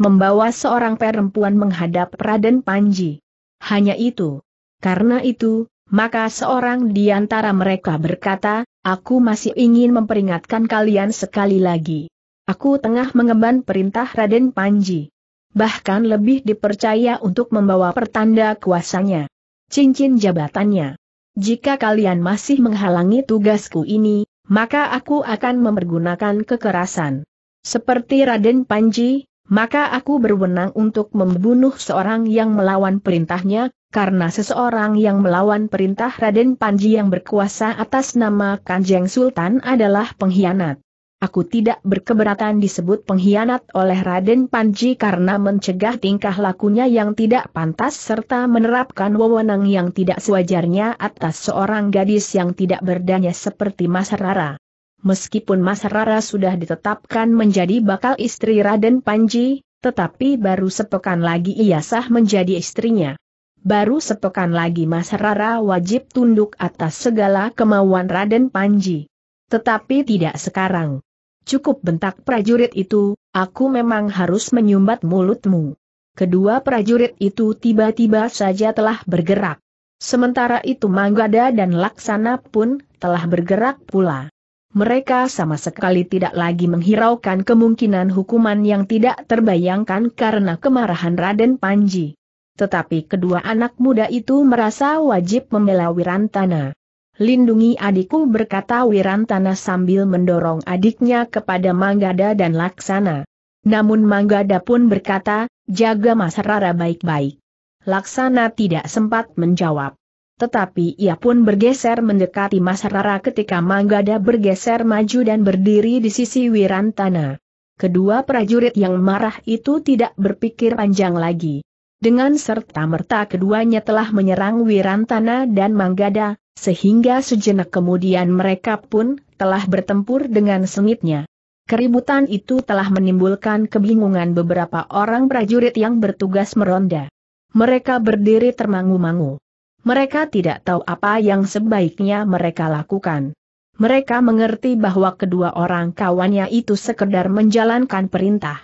Membawa seorang perempuan menghadap Raden Panji. Hanya itu. Karena itu, maka seorang di antara mereka berkata, aku masih ingin memperingatkan kalian sekali lagi. Aku tengah mengemban perintah Raden Panji. Bahkan lebih dipercaya untuk membawa pertanda kuasanya. Cincin jabatannya. Jika kalian masih menghalangi tugasku ini, maka aku akan mempergunakan kekerasan. Seperti Raden Panji, maka aku berwenang untuk membunuh seorang yang melawan perintahnya, karena seseorang yang melawan perintah Raden Panji yang berkuasa atas nama Kanjeng Sultan adalah pengkhianat. Aku tidak berkeberatan disebut pengkhianat oleh Raden Panji karena mencegah tingkah lakunya yang tidak pantas serta menerapkan wewenang yang tidak sewajarnya atas seorang gadis yang tidak berdaya seperti Mas Rara. Meskipun Mas Rara sudah ditetapkan menjadi bakal istri Raden Panji, tetapi baru sepekan lagi ia sah menjadi istrinya. Baru sepekan lagi Mas Rara wajib tunduk atas segala kemauan Raden Panji. Tetapi tidak sekarang. Cukup bentak prajurit itu, aku memang harus menyumbat mulutmu. Kedua prajurit itu tiba-tiba saja telah bergerak. Sementara itu Manggada dan Laksana pun telah bergerak pula. Mereka sama sekali tidak lagi menghiraukan kemungkinan hukuman yang tidak terbayangkan karena kemarahan Raden Panji. Tetapi kedua anak muda itu merasa wajib membela Wirantana. Lindungi adikku berkata Wirantana sambil mendorong adiknya kepada Manggada dan Laksana. Namun Manggada pun berkata, jaga Mas Rara baik-baik. Laksana tidak sempat menjawab. Tetapi ia pun bergeser mendekati Mas Rara ketika Manggada bergeser maju dan berdiri di sisi Wirantana. Kedua prajurit yang marah itu tidak berpikir panjang lagi. Dengan serta-merta keduanya telah menyerang Wirantana dan Manggada, sehingga sejenak kemudian mereka pun telah bertempur dengan sengitnya. Keributan itu telah menimbulkan kebingungan beberapa orang prajurit yang bertugas meronda. Mereka berdiri termangu-mangu. Mereka tidak tahu apa yang sebaiknya mereka lakukan. Mereka mengerti bahwa kedua orang kawannya itu sekedar menjalankan perintah.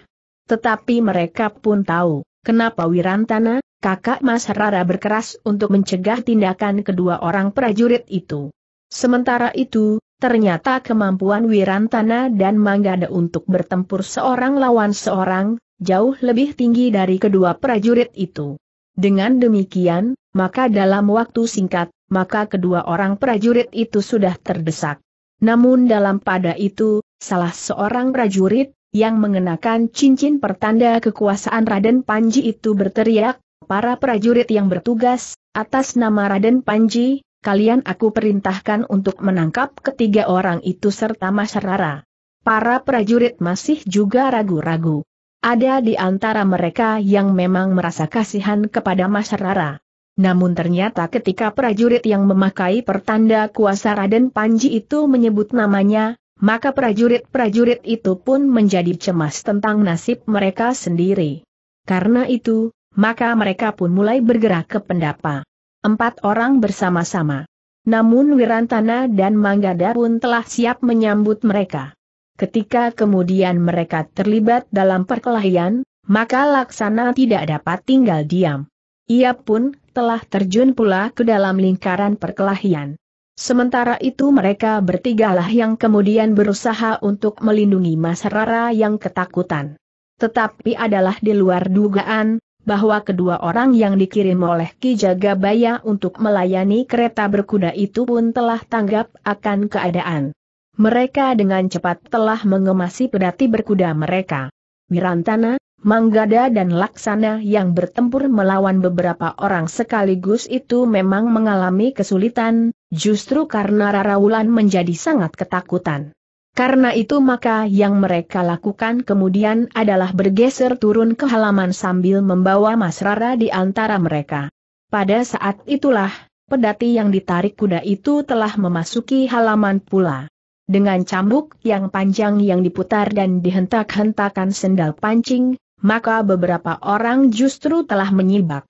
Tetapi mereka pun tahu, Kenapa Wirantana, kakak Mas Rara berkeras untuk mencegah tindakan kedua orang prajurit itu? Sementara itu, ternyata kemampuan Wirantana dan Manggada untuk bertempur seorang lawan seorang, jauh lebih tinggi dari kedua prajurit itu. Dengan demikian, maka dalam waktu singkat, maka kedua orang prajurit itu sudah terdesak. Namun dalam pada itu, salah seorang prajurit, yang mengenakan cincin pertanda kekuasaan Raden Panji itu berteriak, para prajurit yang bertugas, atas nama Raden Panji, kalian aku perintahkan untuk menangkap ketiga orang itu serta masyarara. Para prajurit masih juga ragu-ragu. Ada di antara mereka yang memang merasa kasihan kepada masyarara. Namun ternyata ketika prajurit yang memakai pertanda kuasa Raden Panji itu menyebut namanya, maka prajurit-prajurit itu pun menjadi cemas tentang nasib mereka sendiri. Karena itu, maka mereka pun mulai bergerak ke pendapa. Empat orang bersama-sama. Namun Wirantana dan Manggada pun telah siap menyambut mereka. Ketika kemudian mereka terlibat dalam perkelahian, maka Laksana tidak dapat tinggal diam. Ia pun telah terjun pula ke dalam lingkaran perkelahian. Sementara itu mereka bertigalah yang kemudian berusaha untuk melindungi Mas Rara yang ketakutan. Tetapi adalah di luar dugaan, bahwa kedua orang yang dikirim oleh Ki Jagabaya untuk melayani kereta berkuda itu pun telah tanggap akan keadaan. Mereka dengan cepat telah mengemasi pedati berkuda mereka. Wirantana, Manggada dan Laksana yang bertempur melawan beberapa orang sekaligus itu memang mengalami kesulitan, Justru karena Raraulan menjadi sangat ketakutan. Karena itu maka yang mereka lakukan kemudian adalah bergeser turun ke halaman sambil membawa Mas Rara di antara mereka. Pada saat itulah, pedati yang ditarik kuda itu telah memasuki halaman pula. Dengan cambuk yang panjang yang diputar dan dihentak-hentakan sendal pancing, maka beberapa orang justru telah menyibak.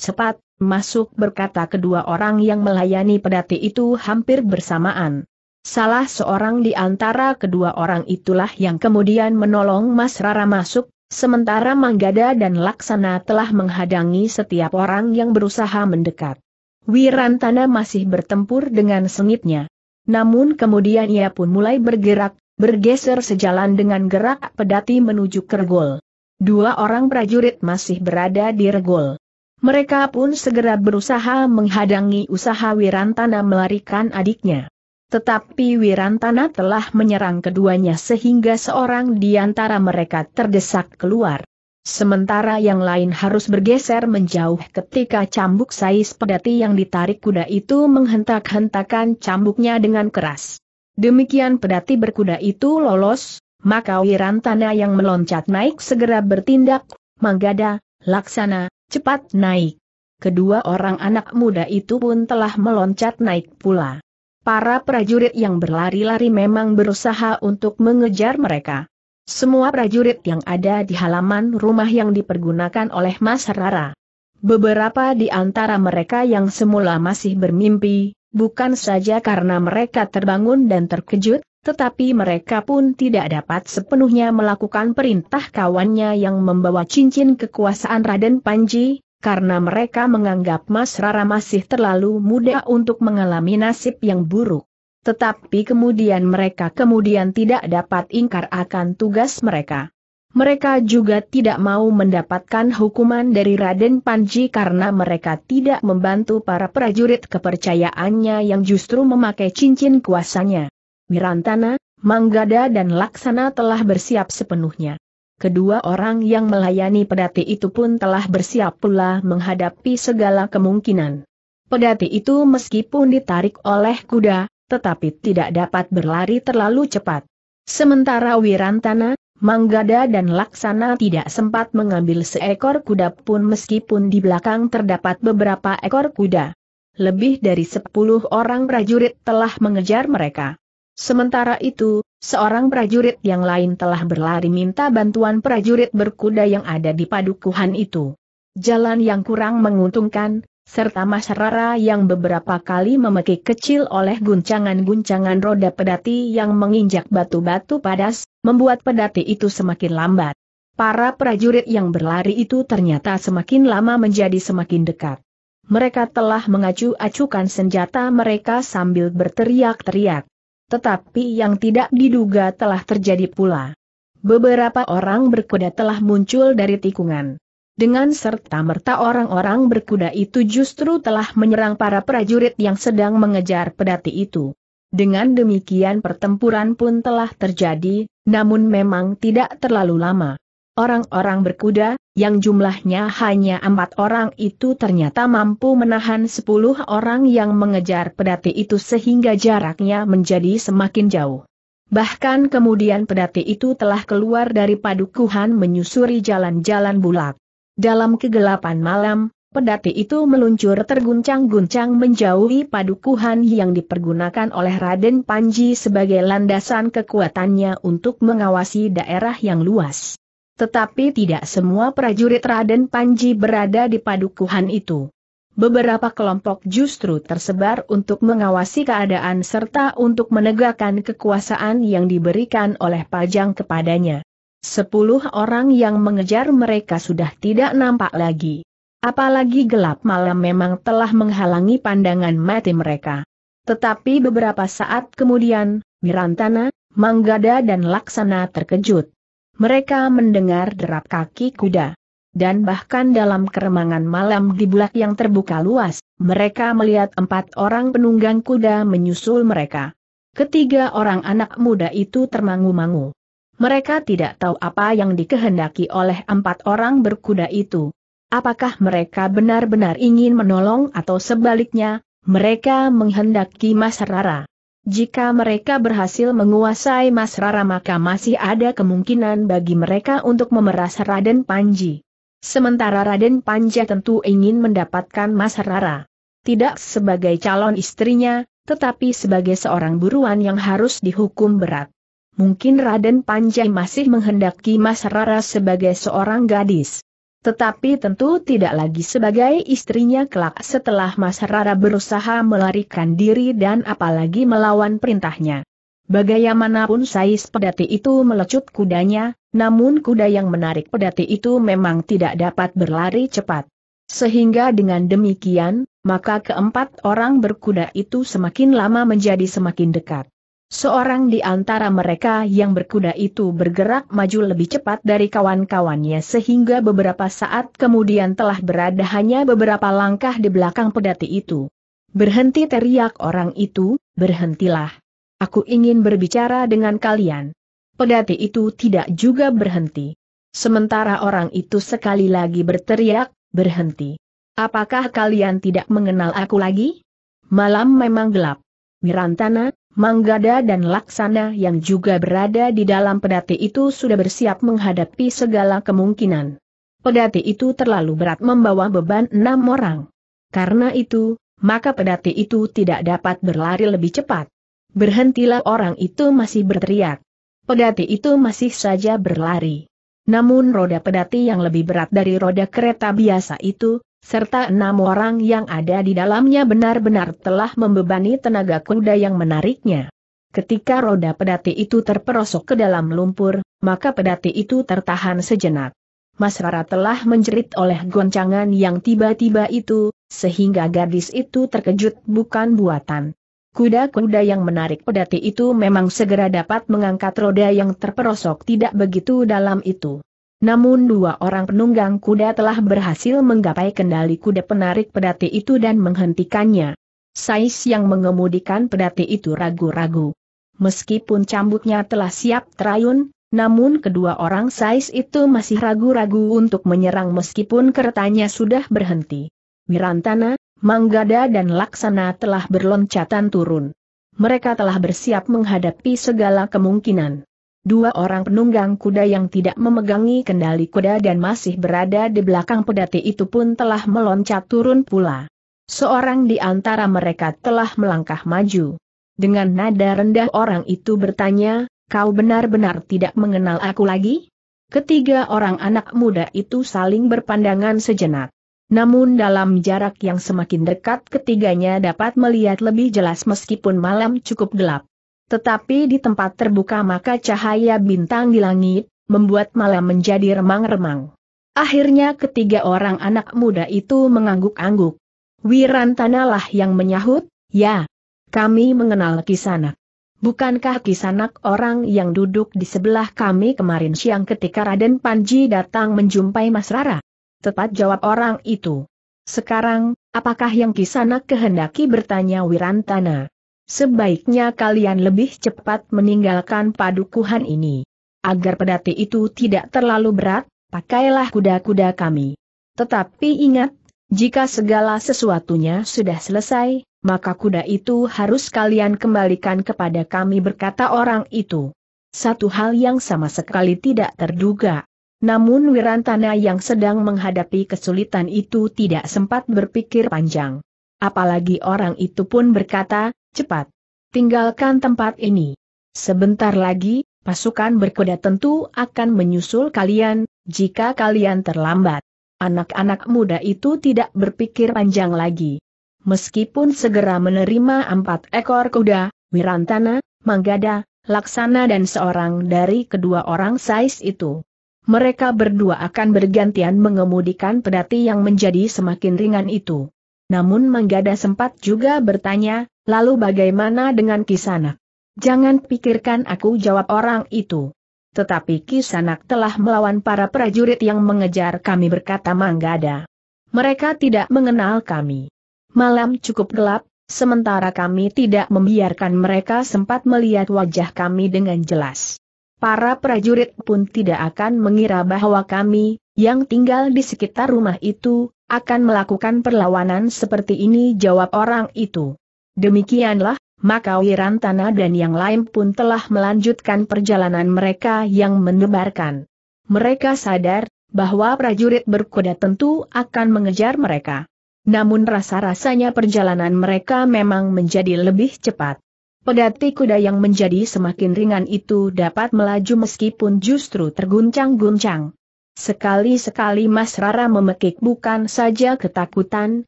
Cepat, Masuk berkata kedua orang yang melayani pedati itu hampir bersamaan. Salah seorang di antara kedua orang itulah yang kemudian menolong Mas Rara masuk, sementara Manggada dan Laksana telah menghadangi setiap orang yang berusaha mendekat. Wirantana masih bertempur dengan sengitnya. Namun kemudian ia pun mulai bergerak, bergeser sejalan dengan gerak pedati menuju Kergol. Dua orang prajurit masih berada di Regol. Mereka pun segera berusaha menghadangi usaha Wirantana melarikan adiknya. Tetapi Wirantana telah menyerang keduanya sehingga seorang di antara mereka terdesak keluar. Sementara yang lain harus bergeser menjauh ketika cambuk sais pedati yang ditarik kuda itu menghentak-hentakan cambuknya dengan keras. Demikian pedati berkuda itu lolos, maka Wirantana yang meloncat naik segera bertindak, Manggada, Laksana, Cepat naik. Kedua orang anak muda itu pun telah meloncat naik pula. Para prajurit yang berlari-lari memang berusaha untuk mengejar mereka. Semua prajurit yang ada di halaman rumah yang dipergunakan oleh Mas Rara. Beberapa di antara mereka yang semula masih bermimpi, bukan saja karena mereka terbangun dan terkejut, tetapi mereka pun tidak dapat sepenuhnya melakukan perintah kawannya yang membawa cincin kekuasaan Raden Panji, karena mereka menganggap Mas Rara masih terlalu muda untuk mengalami nasib yang buruk. Tetapi kemudian mereka kemudian tidak dapat ingkar akan tugas mereka. Mereka juga tidak mau mendapatkan hukuman dari Raden Panji karena mereka tidak membantu para prajurit kepercayaannya yang justru memakai cincin kuasanya. Mirantana, Manggada dan Laksana telah bersiap sepenuhnya. Kedua orang yang melayani pedati itu pun telah bersiap pula menghadapi segala kemungkinan. Pedati itu meskipun ditarik oleh kuda, tetapi tidak dapat berlari terlalu cepat. Sementara Wirantana, Manggada dan Laksana tidak sempat mengambil seekor kuda pun meskipun di belakang terdapat beberapa ekor kuda. Lebih dari sepuluh orang prajurit telah mengejar mereka. Sementara itu, seorang prajurit yang lain telah berlari minta bantuan prajurit berkuda yang ada di padukuhan itu. Jalan yang kurang menguntungkan, serta masyarakat yang beberapa kali memekik kecil oleh guncangan-guncangan roda pedati yang menginjak batu-batu padas, membuat pedati itu semakin lambat. Para prajurit yang berlari itu ternyata semakin lama menjadi semakin dekat. Mereka telah mengacu-acukan senjata mereka sambil berteriak-teriak. Tetapi yang tidak diduga telah terjadi pula. Beberapa orang berkuda telah muncul dari tikungan. Dengan serta-merta orang-orang berkuda itu justru telah menyerang para prajurit yang sedang mengejar pedati itu. Dengan demikian pertempuran pun telah terjadi, namun memang tidak terlalu lama. Orang-orang berkuda, yang jumlahnya hanya empat orang itu ternyata mampu menahan sepuluh orang yang mengejar pedati itu sehingga jaraknya menjadi semakin jauh. Bahkan kemudian pedati itu telah keluar dari padukuhan menyusuri jalan-jalan bulat. Dalam kegelapan malam, pedati itu meluncur terguncang-guncang menjauhi padukuhan yang dipergunakan oleh Raden Panji sebagai landasan kekuatannya untuk mengawasi daerah yang luas. Tetapi tidak semua prajurit Raden Panji berada di padukuhan itu. Beberapa kelompok justru tersebar untuk mengawasi keadaan serta untuk menegakkan kekuasaan yang diberikan oleh Pajang kepadanya. Sepuluh orang yang mengejar mereka sudah tidak nampak lagi. Apalagi gelap malam memang telah menghalangi pandangan mati mereka. Tetapi beberapa saat kemudian, Mirantana, Manggada dan Laksana terkejut mereka mendengar derap kaki kuda. Dan bahkan dalam keremangan malam di bulak yang terbuka luas, mereka melihat empat orang penunggang kuda menyusul mereka. Ketiga orang anak muda itu termangu-mangu. Mereka tidak tahu apa yang dikehendaki oleh empat orang berkuda itu. Apakah mereka benar-benar ingin menolong atau sebaliknya, mereka menghendaki Mas Rara. Jika mereka berhasil menguasai Mas Rara maka masih ada kemungkinan bagi mereka untuk memeras Raden Panji. Sementara Raden Panji tentu ingin mendapatkan Mas Rara. Tidak sebagai calon istrinya, tetapi sebagai seorang buruan yang harus dihukum berat. Mungkin Raden Panjai masih menghendaki Mas Rara sebagai seorang gadis. Tetapi tentu tidak lagi sebagai istrinya kelak setelah Mas Rara berusaha melarikan diri dan apalagi melawan perintahnya. Bagaimanapun Sais pedati itu melecut kudanya, namun kuda yang menarik pedati itu memang tidak dapat berlari cepat. Sehingga dengan demikian, maka keempat orang berkuda itu semakin lama menjadi semakin dekat. Seorang di antara mereka yang berkuda itu bergerak maju lebih cepat dari kawan-kawannya sehingga beberapa saat kemudian telah berada hanya beberapa langkah di belakang pedati itu. Berhenti teriak orang itu, berhentilah. Aku ingin berbicara dengan kalian. Pedati itu tidak juga berhenti. Sementara orang itu sekali lagi berteriak, berhenti. Apakah kalian tidak mengenal aku lagi? Malam memang gelap. Mirantana, Manggada dan Laksana yang juga berada di dalam pedati itu sudah bersiap menghadapi segala kemungkinan. Pedati itu terlalu berat membawa beban enam orang. Karena itu, maka pedati itu tidak dapat berlari lebih cepat. Berhentilah orang itu masih berteriak. Pedati itu masih saja berlari. Namun roda pedati yang lebih berat dari roda kereta biasa itu, serta enam orang yang ada di dalamnya benar-benar telah membebani tenaga kuda yang menariknya. Ketika roda pedati itu terperosok ke dalam lumpur, maka pedati itu tertahan sejenak. Mas Rara telah menjerit oleh goncangan yang tiba-tiba itu, sehingga gadis itu terkejut bukan buatan. Kuda-kuda yang menarik pedati itu memang segera dapat mengangkat roda yang terperosok tidak begitu dalam itu. Namun dua orang penunggang kuda telah berhasil menggapai kendali kuda penarik pedati itu dan menghentikannya. Sais yang mengemudikan pedati itu ragu-ragu. Meskipun cambuknya telah siap terayun, namun kedua orang Sais itu masih ragu-ragu untuk menyerang meskipun keretanya sudah berhenti. Wirantana, Manggada dan Laksana telah berloncatan turun. Mereka telah bersiap menghadapi segala kemungkinan dua orang penunggang kuda yang tidak memegangi kendali kuda dan masih berada di belakang pedati itu pun telah meloncat turun pula. Seorang di antara mereka telah melangkah maju. Dengan nada rendah orang itu bertanya, kau benar-benar tidak mengenal aku lagi? Ketiga orang anak muda itu saling berpandangan sejenak. Namun dalam jarak yang semakin dekat ketiganya dapat melihat lebih jelas meskipun malam cukup gelap. Tetapi di tempat terbuka maka cahaya bintang di langit, membuat malam menjadi remang-remang. Akhirnya ketiga orang anak muda itu mengangguk-angguk. Wirantana lah yang menyahut, ya, kami mengenal Kisanak. Bukankah Kisanak orang yang duduk di sebelah kami kemarin siang ketika Raden Panji datang menjumpai Mas Rara? Tepat jawab orang itu. Sekarang, apakah yang Kisanak kehendaki bertanya Wirantana? Sebaiknya kalian lebih cepat meninggalkan padukuhan ini. Agar pedati itu tidak terlalu berat, pakailah kuda-kuda kami. Tetapi ingat, jika segala sesuatunya sudah selesai, maka kuda itu harus kalian kembalikan kepada kami berkata orang itu. Satu hal yang sama sekali tidak terduga. Namun Wirantana yang sedang menghadapi kesulitan itu tidak sempat berpikir panjang. Apalagi orang itu pun berkata, Cepat! Tinggalkan tempat ini. Sebentar lagi, pasukan berkuda tentu akan menyusul kalian, jika kalian terlambat. Anak-anak muda itu tidak berpikir panjang lagi. Meskipun segera menerima empat ekor kuda, Wirantana, Manggada, Laksana dan seorang dari kedua orang Sais itu. Mereka berdua akan bergantian mengemudikan pedati yang menjadi semakin ringan itu. Namun Manggada sempat juga bertanya, Lalu bagaimana dengan Kisanak? Jangan pikirkan aku jawab orang itu. Tetapi Kisanak telah melawan para prajurit yang mengejar kami berkata Manggada. Mereka tidak mengenal kami. Malam cukup gelap, sementara kami tidak membiarkan mereka sempat melihat wajah kami dengan jelas. Para prajurit pun tidak akan mengira bahwa kami, yang tinggal di sekitar rumah itu, akan melakukan perlawanan seperti ini jawab orang itu. Demikianlah, maka Wirantana dan yang lain pun telah melanjutkan perjalanan mereka yang menebarkan. Mereka sadar bahwa prajurit berkuda tentu akan mengejar mereka. Namun rasa-rasanya perjalanan mereka memang menjadi lebih cepat. Pedati kuda yang menjadi semakin ringan itu dapat melaju meskipun justru terguncang-guncang. Sekali-sekali Mas Rara memekik bukan saja ketakutan,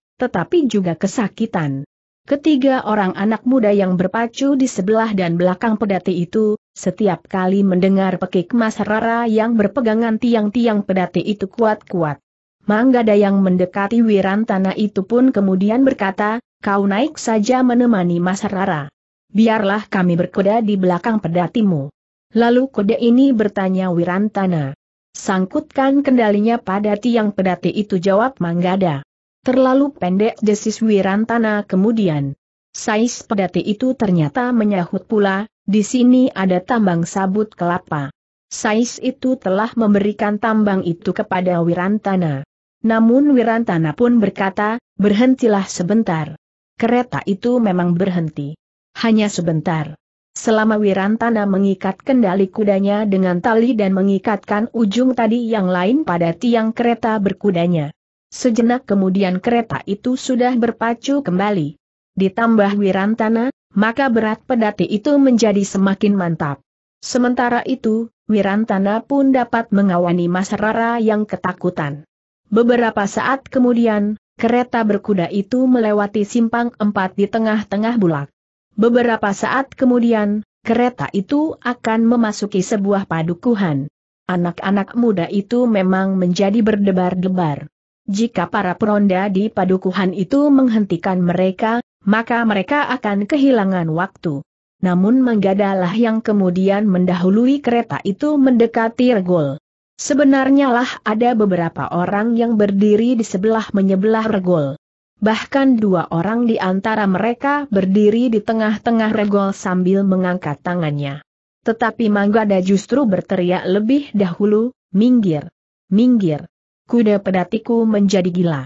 tetapi juga kesakitan. Ketiga orang anak muda yang berpacu di sebelah dan belakang pedati itu, setiap kali mendengar pekik Mas Rara yang berpegangan tiang-tiang pedati itu kuat-kuat. Manggada yang mendekati Wirantana itu pun kemudian berkata, kau naik saja menemani Mas Rara. Biarlah kami berkuda di belakang pedatimu. Lalu kode ini bertanya Wirantana. Sangkutkan kendalinya pada tiang pedati itu jawab Manggada. Terlalu pendek desis Wirantana kemudian. Sais pedati itu ternyata menyahut pula, di sini ada tambang sabut kelapa. Sais itu telah memberikan tambang itu kepada Wirantana. Namun Wirantana pun berkata, berhentilah sebentar. Kereta itu memang berhenti. Hanya sebentar. Selama Wirantana mengikat kendali kudanya dengan tali dan mengikatkan ujung tadi yang lain pada tiang kereta berkudanya. Sejenak kemudian kereta itu sudah berpacu kembali. Ditambah Wirantana, maka berat pedati itu menjadi semakin mantap. Sementara itu, Wirantana pun dapat mengawani Mas Rara yang ketakutan. Beberapa saat kemudian, kereta berkuda itu melewati simpang empat di tengah-tengah bulak. Beberapa saat kemudian, kereta itu akan memasuki sebuah padukuhan. Anak-anak muda itu memang menjadi berdebar-debar. Jika para peronda di padukuhan itu menghentikan mereka, maka mereka akan kehilangan waktu. Namun menggadalah yang kemudian mendahului kereta itu mendekati regol. Sebenarnya lah ada beberapa orang yang berdiri di sebelah menyebelah regol. Bahkan dua orang di antara mereka berdiri di tengah-tengah regol sambil mengangkat tangannya. Tetapi Manggada justru berteriak lebih dahulu, minggir, minggir kuda pedatiku menjadi gila.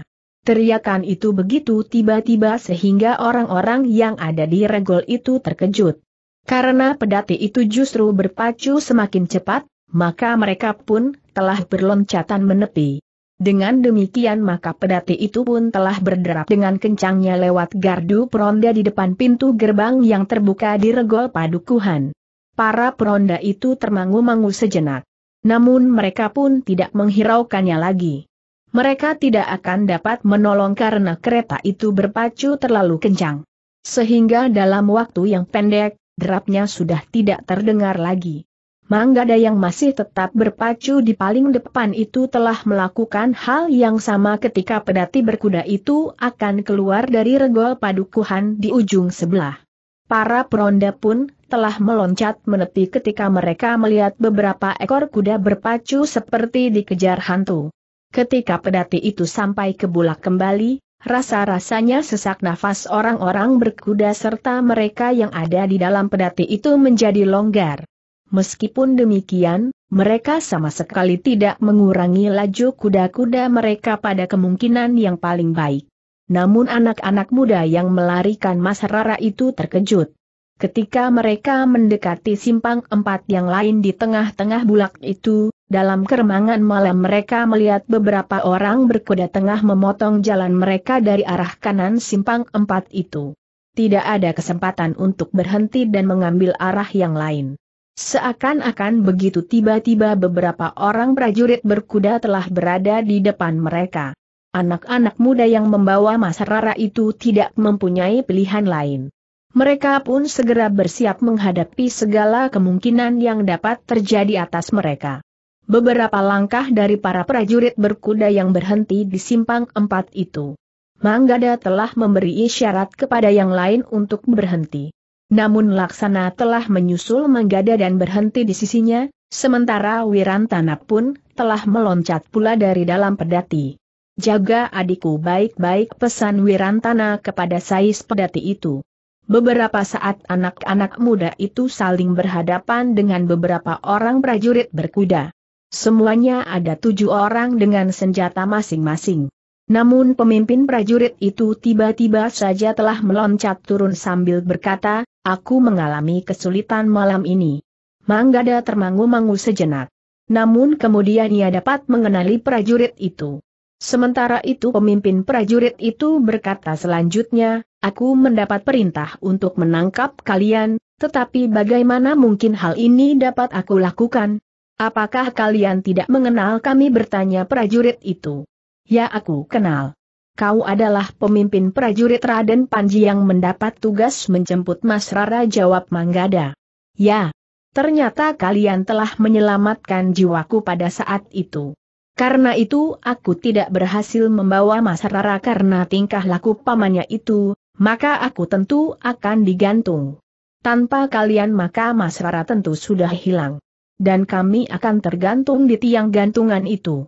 Teriakan itu begitu tiba-tiba sehingga orang-orang yang ada di regol itu terkejut. Karena pedati itu justru berpacu semakin cepat, maka mereka pun telah berloncatan menepi. Dengan demikian maka pedati itu pun telah berderap dengan kencangnya lewat gardu peronda di depan pintu gerbang yang terbuka di regol padukuhan. Para peronda itu termangu-mangu sejenak. Namun mereka pun tidak menghiraukannya lagi. Mereka tidak akan dapat menolong karena kereta itu berpacu terlalu kencang. Sehingga dalam waktu yang pendek, derapnya sudah tidak terdengar lagi. Manggada yang masih tetap berpacu di paling depan itu telah melakukan hal yang sama ketika pedati berkuda itu akan keluar dari regol padukuhan di ujung sebelah. Para peronda pun telah meloncat menepi ketika mereka melihat beberapa ekor kuda berpacu seperti dikejar hantu. Ketika pedati itu sampai ke bulak kembali, rasa-rasanya sesak nafas orang-orang berkuda serta mereka yang ada di dalam pedati itu menjadi longgar. Meskipun demikian, mereka sama sekali tidak mengurangi laju kuda-kuda mereka pada kemungkinan yang paling baik. Namun anak-anak muda yang melarikan Mas Rara itu terkejut. Ketika mereka mendekati simpang empat yang lain di tengah-tengah bulak itu, dalam keremangan malam mereka melihat beberapa orang berkuda tengah memotong jalan mereka dari arah kanan simpang empat itu. Tidak ada kesempatan untuk berhenti dan mengambil arah yang lain. Seakan-akan begitu tiba-tiba beberapa orang prajurit berkuda telah berada di depan mereka. Anak-anak muda yang membawa Mas Rara itu tidak mempunyai pilihan lain mereka pun segera bersiap menghadapi segala kemungkinan yang dapat terjadi atas mereka. Beberapa langkah dari para prajurit berkuda yang berhenti di simpang empat itu. Manggada telah memberi isyarat kepada yang lain untuk berhenti. Namun Laksana telah menyusul Manggada dan berhenti di sisinya, sementara Wirantana pun telah meloncat pula dari dalam pedati. Jaga adikku baik-baik pesan Wirantana kepada Sais pedati itu. Beberapa saat anak-anak muda itu saling berhadapan dengan beberapa orang prajurit berkuda. Semuanya ada tujuh orang dengan senjata masing-masing. Namun pemimpin prajurit itu tiba-tiba saja telah meloncat turun sambil berkata, aku mengalami kesulitan malam ini. Manggada termangu-mangu sejenak. Namun kemudian ia dapat mengenali prajurit itu. Sementara itu pemimpin prajurit itu berkata selanjutnya, aku mendapat perintah untuk menangkap kalian, tetapi bagaimana mungkin hal ini dapat aku lakukan? Apakah kalian tidak mengenal kami bertanya prajurit itu? Ya aku kenal. Kau adalah pemimpin prajurit Raden Panji yang mendapat tugas menjemput Mas Rara jawab Manggada. Ya. Ternyata kalian telah menyelamatkan jiwaku pada saat itu. Karena itu aku tidak berhasil membawa Mas Rara karena tingkah laku pamannya itu, maka aku tentu akan digantung. Tanpa kalian maka Mas Rara tentu sudah hilang. Dan kami akan tergantung di tiang gantungan itu.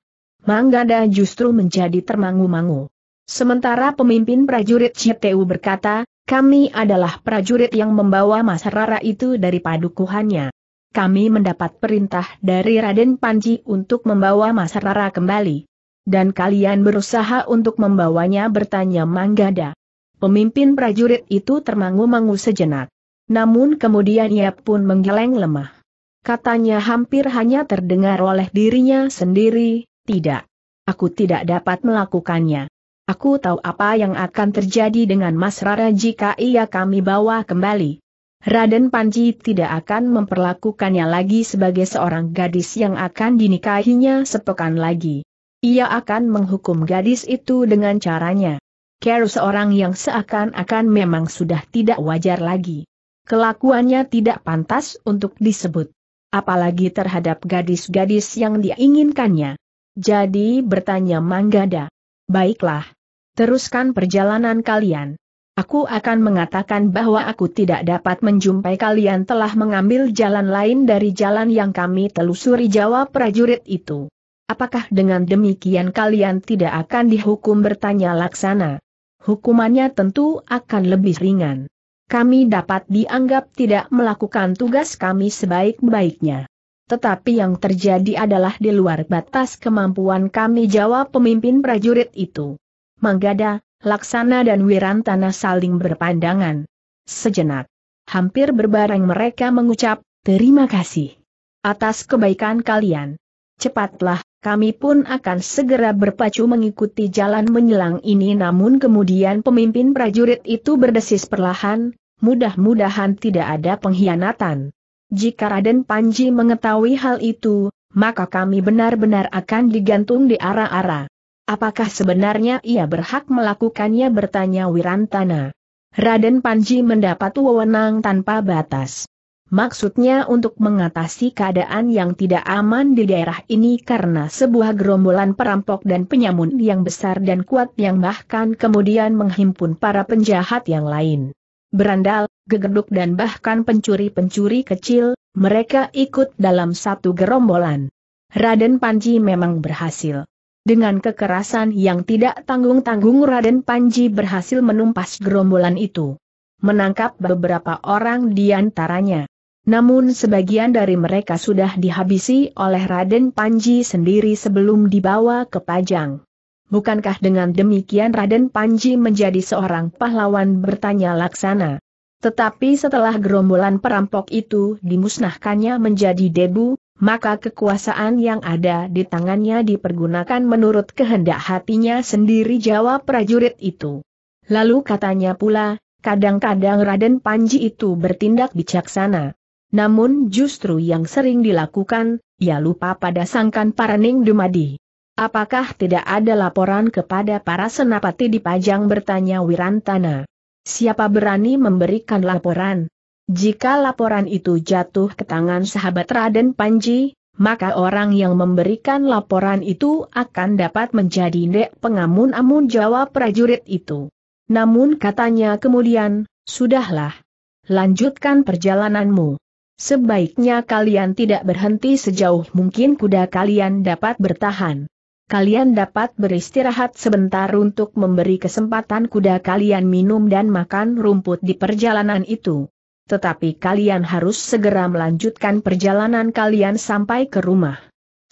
Manggada justru menjadi termangu-mangu. Sementara pemimpin prajurit CTU berkata, kami adalah prajurit yang membawa Mas Rara itu dari padukuhannya. Kami mendapat perintah dari Raden Panji untuk membawa Mas Rara kembali. Dan kalian berusaha untuk membawanya bertanya Manggada. Pemimpin prajurit itu termangu-mangu sejenak. Namun kemudian ia pun menggeleng lemah. Katanya hampir hanya terdengar oleh dirinya sendiri, tidak. Aku tidak dapat melakukannya. Aku tahu apa yang akan terjadi dengan Mas Rara jika ia kami bawa kembali. Raden Panji tidak akan memperlakukannya lagi sebagai seorang gadis yang akan dinikahinya sepekan lagi. Ia akan menghukum gadis itu dengan caranya. Carol seorang yang seakan-akan memang sudah tidak wajar lagi. Kelakuannya tidak pantas untuk disebut. Apalagi terhadap gadis-gadis yang diinginkannya. Jadi bertanya Manggada. Baiklah. Teruskan perjalanan kalian. Aku akan mengatakan bahwa aku tidak dapat menjumpai kalian telah mengambil jalan lain dari jalan yang kami telusuri jawab prajurit itu. Apakah dengan demikian kalian tidak akan dihukum bertanya laksana? hukumannya tentu akan lebih ringan. Kami dapat dianggap tidak melakukan tugas kami sebaik-baiknya. Tetapi yang terjadi adalah di luar batas kemampuan kami jawab pemimpin prajurit itu. Manggada, Laksana dan Wirantana saling berpandangan. Sejenak. Hampir berbareng mereka mengucap, terima kasih. Atas kebaikan kalian. Cepatlah, kami pun akan segera berpacu mengikuti jalan menyelang ini namun kemudian pemimpin prajurit itu berdesis perlahan, mudah-mudahan tidak ada pengkhianatan. Jika Raden Panji mengetahui hal itu, maka kami benar-benar akan digantung di arah-arah. Apakah sebenarnya ia berhak melakukannya bertanya Wirantana. Raden Panji mendapat wewenang tanpa batas. Maksudnya untuk mengatasi keadaan yang tidak aman di daerah ini karena sebuah gerombolan perampok dan penyamun yang besar dan kuat yang bahkan kemudian menghimpun para penjahat yang lain. Berandal, gegeduk dan bahkan pencuri-pencuri kecil, mereka ikut dalam satu gerombolan. Raden Panji memang berhasil. Dengan kekerasan yang tidak tanggung-tanggung Raden Panji berhasil menumpas gerombolan itu. Menangkap beberapa orang di antaranya. Namun sebagian dari mereka sudah dihabisi oleh Raden Panji sendiri sebelum dibawa ke Pajang. Bukankah dengan demikian Raden Panji menjadi seorang pahlawan bertanya laksana? Tetapi setelah gerombolan perampok itu dimusnahkannya menjadi debu, maka kekuasaan yang ada di tangannya dipergunakan menurut kehendak hatinya sendiri jawab prajurit itu. Lalu katanya pula, kadang-kadang Raden Panji itu bertindak bijaksana. Namun justru yang sering dilakukan, ya lupa pada sangkan para Ning Dumadi. Apakah tidak ada laporan kepada para senapati di Pajang bertanya Wirantana? Siapa berani memberikan laporan? Jika laporan itu jatuh ke tangan sahabat Raden Panji, maka orang yang memberikan laporan itu akan dapat menjadi dek pengamun amun jawab prajurit itu. Namun katanya kemudian, sudahlah. Lanjutkan perjalananmu. Sebaiknya kalian tidak berhenti sejauh mungkin kuda kalian dapat bertahan. Kalian dapat beristirahat sebentar untuk memberi kesempatan kuda kalian minum dan makan rumput di perjalanan itu. Tetapi kalian harus segera melanjutkan perjalanan kalian sampai ke rumah.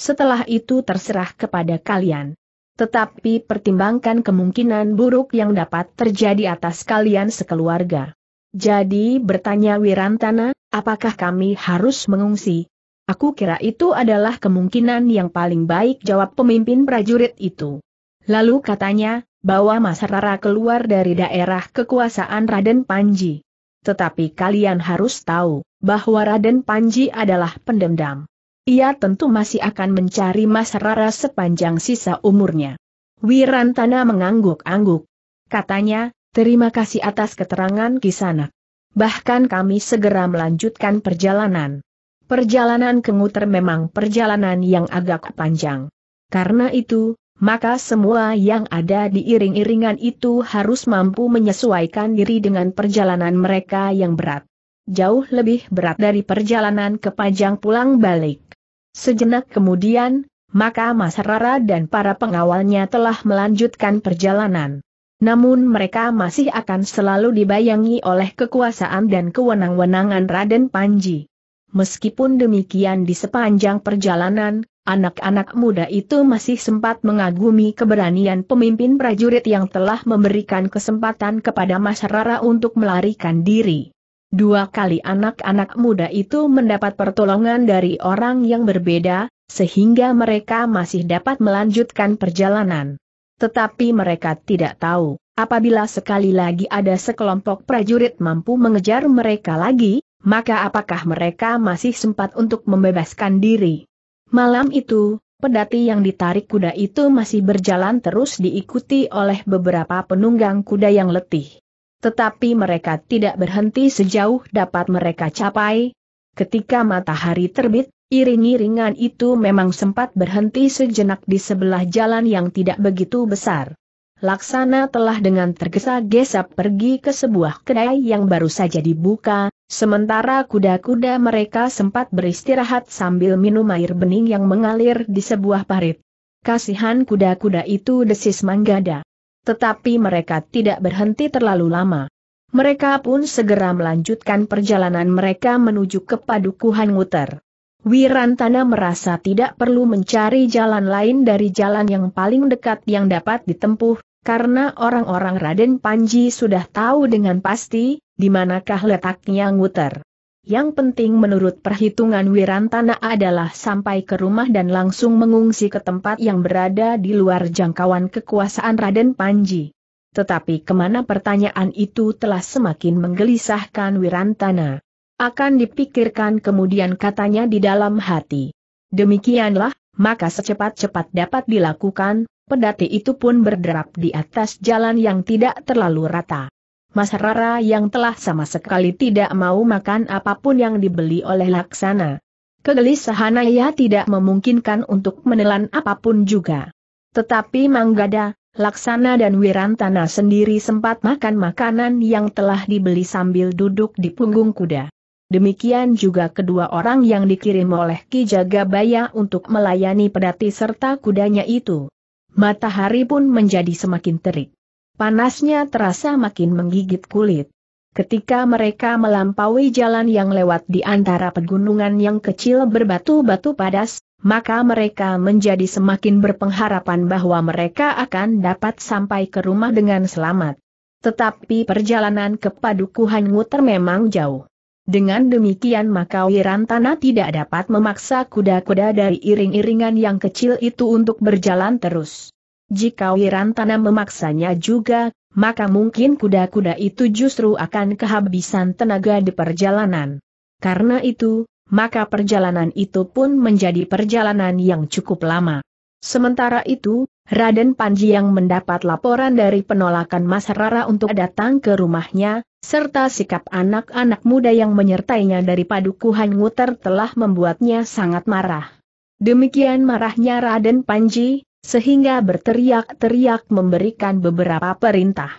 Setelah itu terserah kepada kalian. Tetapi pertimbangkan kemungkinan buruk yang dapat terjadi atas kalian sekeluarga. Jadi bertanya Wirantana, apakah kami harus mengungsi? Aku kira itu adalah kemungkinan yang paling baik jawab pemimpin prajurit itu. Lalu katanya, bawa Mas Rara keluar dari daerah kekuasaan Raden Panji. Tetapi kalian harus tahu, bahwa Raden Panji adalah pendendam. Ia tentu masih akan mencari Mas Rara sepanjang sisa umurnya. Wirantana mengangguk-angguk. Katanya, Terima kasih atas keterangan Kisanak. Bahkan kami segera melanjutkan perjalanan. Perjalanan ke Nguter memang perjalanan yang agak panjang. Karena itu, maka semua yang ada di iring-iringan itu harus mampu menyesuaikan diri dengan perjalanan mereka yang berat. Jauh lebih berat dari perjalanan ke Pajang pulang balik. Sejenak kemudian, maka Mas Rara dan para pengawalnya telah melanjutkan perjalanan. Namun mereka masih akan selalu dibayangi oleh kekuasaan dan kewenang-wenangan Raden Panji. Meskipun demikian di sepanjang perjalanan, anak-anak muda itu masih sempat mengagumi keberanian pemimpin prajurit yang telah memberikan kesempatan kepada masyarakat untuk melarikan diri. Dua kali anak-anak muda itu mendapat pertolongan dari orang yang berbeda, sehingga mereka masih dapat melanjutkan perjalanan. Tetapi mereka tidak tahu, apabila sekali lagi ada sekelompok prajurit mampu mengejar mereka lagi, maka apakah mereka masih sempat untuk membebaskan diri. Malam itu, pedati yang ditarik kuda itu masih berjalan terus diikuti oleh beberapa penunggang kuda yang letih. Tetapi mereka tidak berhenti sejauh dapat mereka capai. Ketika matahari terbit, Iring-iringan itu memang sempat berhenti sejenak di sebelah jalan yang tidak begitu besar. Laksana telah dengan tergesa-gesa pergi ke sebuah kedai yang baru saja dibuka, sementara kuda-kuda mereka sempat beristirahat sambil minum air bening yang mengalir di sebuah parit. Kasihan kuda-kuda itu desis Manggada. Tetapi mereka tidak berhenti terlalu lama. Mereka pun segera melanjutkan perjalanan mereka menuju ke padukuhan muter. Wirantana merasa tidak perlu mencari jalan lain dari jalan yang paling dekat yang dapat ditempuh, karena orang-orang Raden Panji sudah tahu dengan pasti, di manakah letaknya nguter. Yang penting menurut perhitungan Wirantana adalah sampai ke rumah dan langsung mengungsi ke tempat yang berada di luar jangkauan kekuasaan Raden Panji. Tetapi kemana pertanyaan itu telah semakin menggelisahkan Wirantana. Akan dipikirkan kemudian katanya di dalam hati. Demikianlah, maka secepat-cepat dapat dilakukan, pedati itu pun berderap di atas jalan yang tidak terlalu rata. Mas Rara yang telah sama sekali tidak mau makan apapun yang dibeli oleh Laksana. Kegelisahan ayah tidak memungkinkan untuk menelan apapun juga. Tetapi Manggada, Laksana dan Wirantana sendiri sempat makan makanan yang telah dibeli sambil duduk di punggung kuda. Demikian juga kedua orang yang dikirim oleh Ki Jagabaya untuk melayani pedati serta kudanya itu. Matahari pun menjadi semakin terik. Panasnya terasa makin menggigit kulit. Ketika mereka melampaui jalan yang lewat di antara pegunungan yang kecil berbatu-batu padas, maka mereka menjadi semakin berpengharapan bahwa mereka akan dapat sampai ke rumah dengan selamat. Tetapi perjalanan ke Padukuhan Nguter memang jauh. Dengan demikian maka Wirantana tidak dapat memaksa kuda-kuda dari iring-iringan yang kecil itu untuk berjalan terus. Jika Wirantana memaksanya juga, maka mungkin kuda-kuda itu justru akan kehabisan tenaga di perjalanan. Karena itu, maka perjalanan itu pun menjadi perjalanan yang cukup lama. Sementara itu, Raden Panji yang mendapat laporan dari penolakan Mas Rara untuk datang ke rumahnya, serta sikap anak-anak muda yang menyertainya dari Padukuhan Nguter telah membuatnya sangat marah. Demikian marahnya Raden Panji, sehingga berteriak-teriak memberikan beberapa perintah.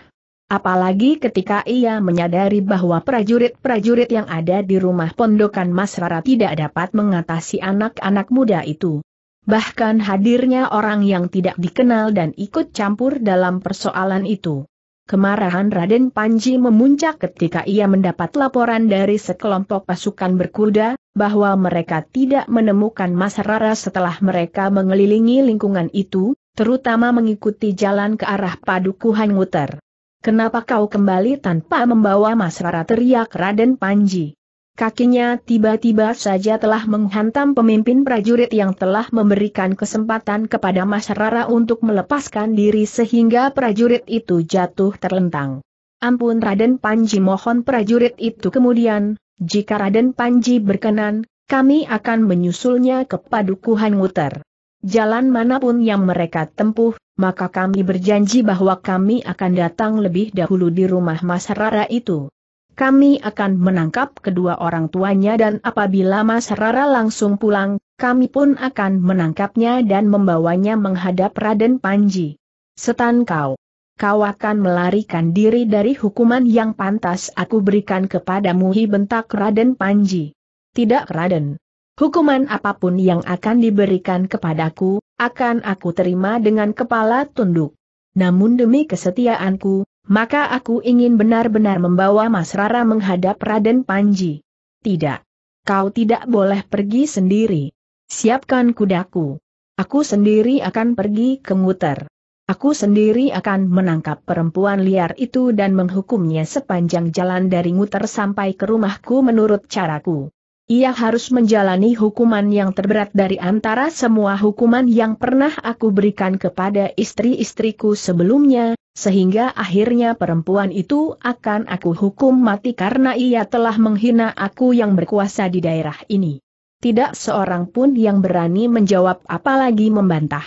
Apalagi ketika ia menyadari bahwa prajurit-prajurit yang ada di rumah pondokan Mas Rara tidak dapat mengatasi anak-anak muda itu bahkan hadirnya orang yang tidak dikenal dan ikut campur dalam persoalan itu. Kemarahan Raden Panji memuncak ketika ia mendapat laporan dari sekelompok pasukan berkuda, bahwa mereka tidak menemukan Mas Rara setelah mereka mengelilingi lingkungan itu, terutama mengikuti jalan ke arah Padukuhan Nguter. Kenapa kau kembali tanpa membawa Mas Rara teriak Raden Panji? Kakinya tiba-tiba saja telah menghantam pemimpin prajurit yang telah memberikan kesempatan kepada Mas Rara untuk melepaskan diri sehingga prajurit itu jatuh terlentang. Ampun Raden Panji mohon prajurit itu kemudian, jika Raden Panji berkenan, kami akan menyusulnya ke padukuhan nguter. Jalan manapun yang mereka tempuh, maka kami berjanji bahwa kami akan datang lebih dahulu di rumah Mas Rara itu kami akan menangkap kedua orang tuanya dan apabila Mas Rara langsung pulang, kami pun akan menangkapnya dan membawanya menghadap Raden Panji. Setan kau. Kau akan melarikan diri dari hukuman yang pantas aku berikan kepadamu bentak Raden Panji. Tidak Raden. Hukuman apapun yang akan diberikan kepadaku, akan aku terima dengan kepala tunduk. Namun demi kesetiaanku, maka aku ingin benar-benar membawa Mas Rara menghadap Raden Panji. Tidak. Kau tidak boleh pergi sendiri. Siapkan kudaku. Aku sendiri akan pergi ke Muter. Aku sendiri akan menangkap perempuan liar itu dan menghukumnya sepanjang jalan dari Muter sampai ke rumahku menurut caraku. Ia harus menjalani hukuman yang terberat dari antara semua hukuman yang pernah aku berikan kepada istri-istriku sebelumnya, sehingga akhirnya perempuan itu akan aku hukum mati karena ia telah menghina aku yang berkuasa di daerah ini. Tidak seorang pun yang berani menjawab apalagi membantah.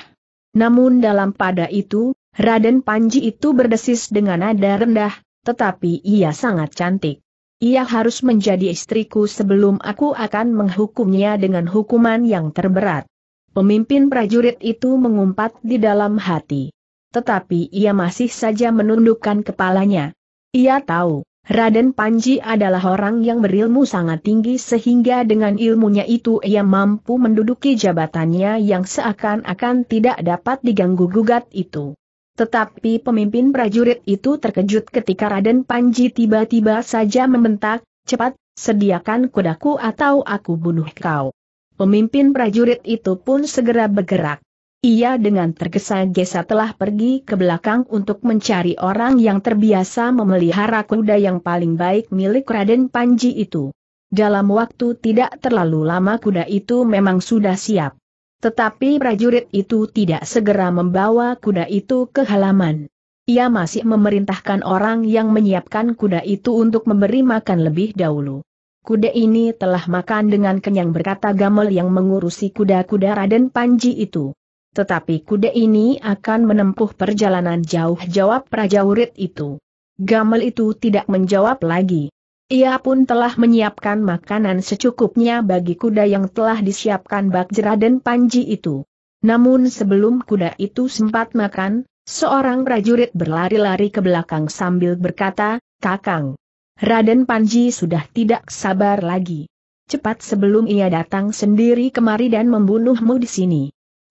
Namun dalam pada itu, Raden Panji itu berdesis dengan nada rendah, tetapi ia sangat cantik. Ia harus menjadi istriku sebelum aku akan menghukumnya dengan hukuman yang terberat. Pemimpin prajurit itu mengumpat di dalam hati tetapi ia masih saja menundukkan kepalanya. Ia tahu, Raden Panji adalah orang yang berilmu sangat tinggi sehingga dengan ilmunya itu ia mampu menduduki jabatannya yang seakan-akan tidak dapat diganggu-gugat itu. Tetapi pemimpin prajurit itu terkejut ketika Raden Panji tiba-tiba saja membentak, cepat, sediakan kudaku atau aku bunuh kau. Pemimpin prajurit itu pun segera bergerak. Ia dengan tergesa-gesa telah pergi ke belakang untuk mencari orang yang terbiasa memelihara kuda yang paling baik milik Raden Panji itu. Dalam waktu tidak terlalu lama kuda itu memang sudah siap. Tetapi prajurit itu tidak segera membawa kuda itu ke halaman. Ia masih memerintahkan orang yang menyiapkan kuda itu untuk memberi makan lebih dahulu. Kuda ini telah makan dengan kenyang berkata Gamel yang mengurusi kuda-kuda Raden Panji itu. Tetapi kuda ini akan menempuh perjalanan jauh jawab prajurit itu. Gamel itu tidak menjawab lagi. Ia pun telah menyiapkan makanan secukupnya bagi kuda yang telah disiapkan Bakjera dan Panji itu. Namun sebelum kuda itu sempat makan, seorang prajurit berlari-lari ke belakang sambil berkata, Kakang, Raden Panji sudah tidak sabar lagi. Cepat sebelum ia datang sendiri kemari dan membunuhmu di sini.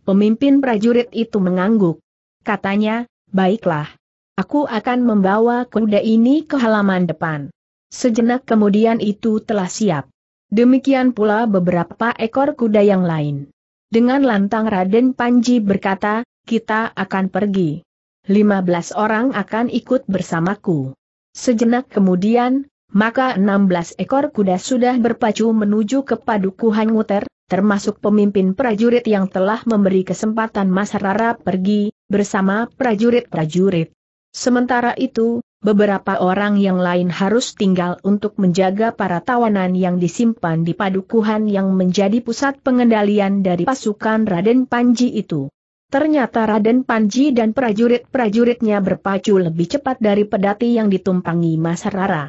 Pemimpin prajurit itu mengangguk. Katanya, baiklah. Aku akan membawa kuda ini ke halaman depan. Sejenak kemudian itu telah siap. Demikian pula beberapa ekor kuda yang lain. Dengan lantang Raden Panji berkata, kita akan pergi. 15 orang akan ikut bersamaku. Sejenak kemudian, maka 16 ekor kuda sudah berpacu menuju ke padukuhan muter, termasuk pemimpin prajurit yang telah memberi kesempatan Mas Rara pergi, bersama prajurit-prajurit. Sementara itu, beberapa orang yang lain harus tinggal untuk menjaga para tawanan yang disimpan di padukuhan yang menjadi pusat pengendalian dari pasukan Raden Panji itu. Ternyata Raden Panji dan prajurit-prajuritnya berpacu lebih cepat dari pedati yang ditumpangi Mas Rara.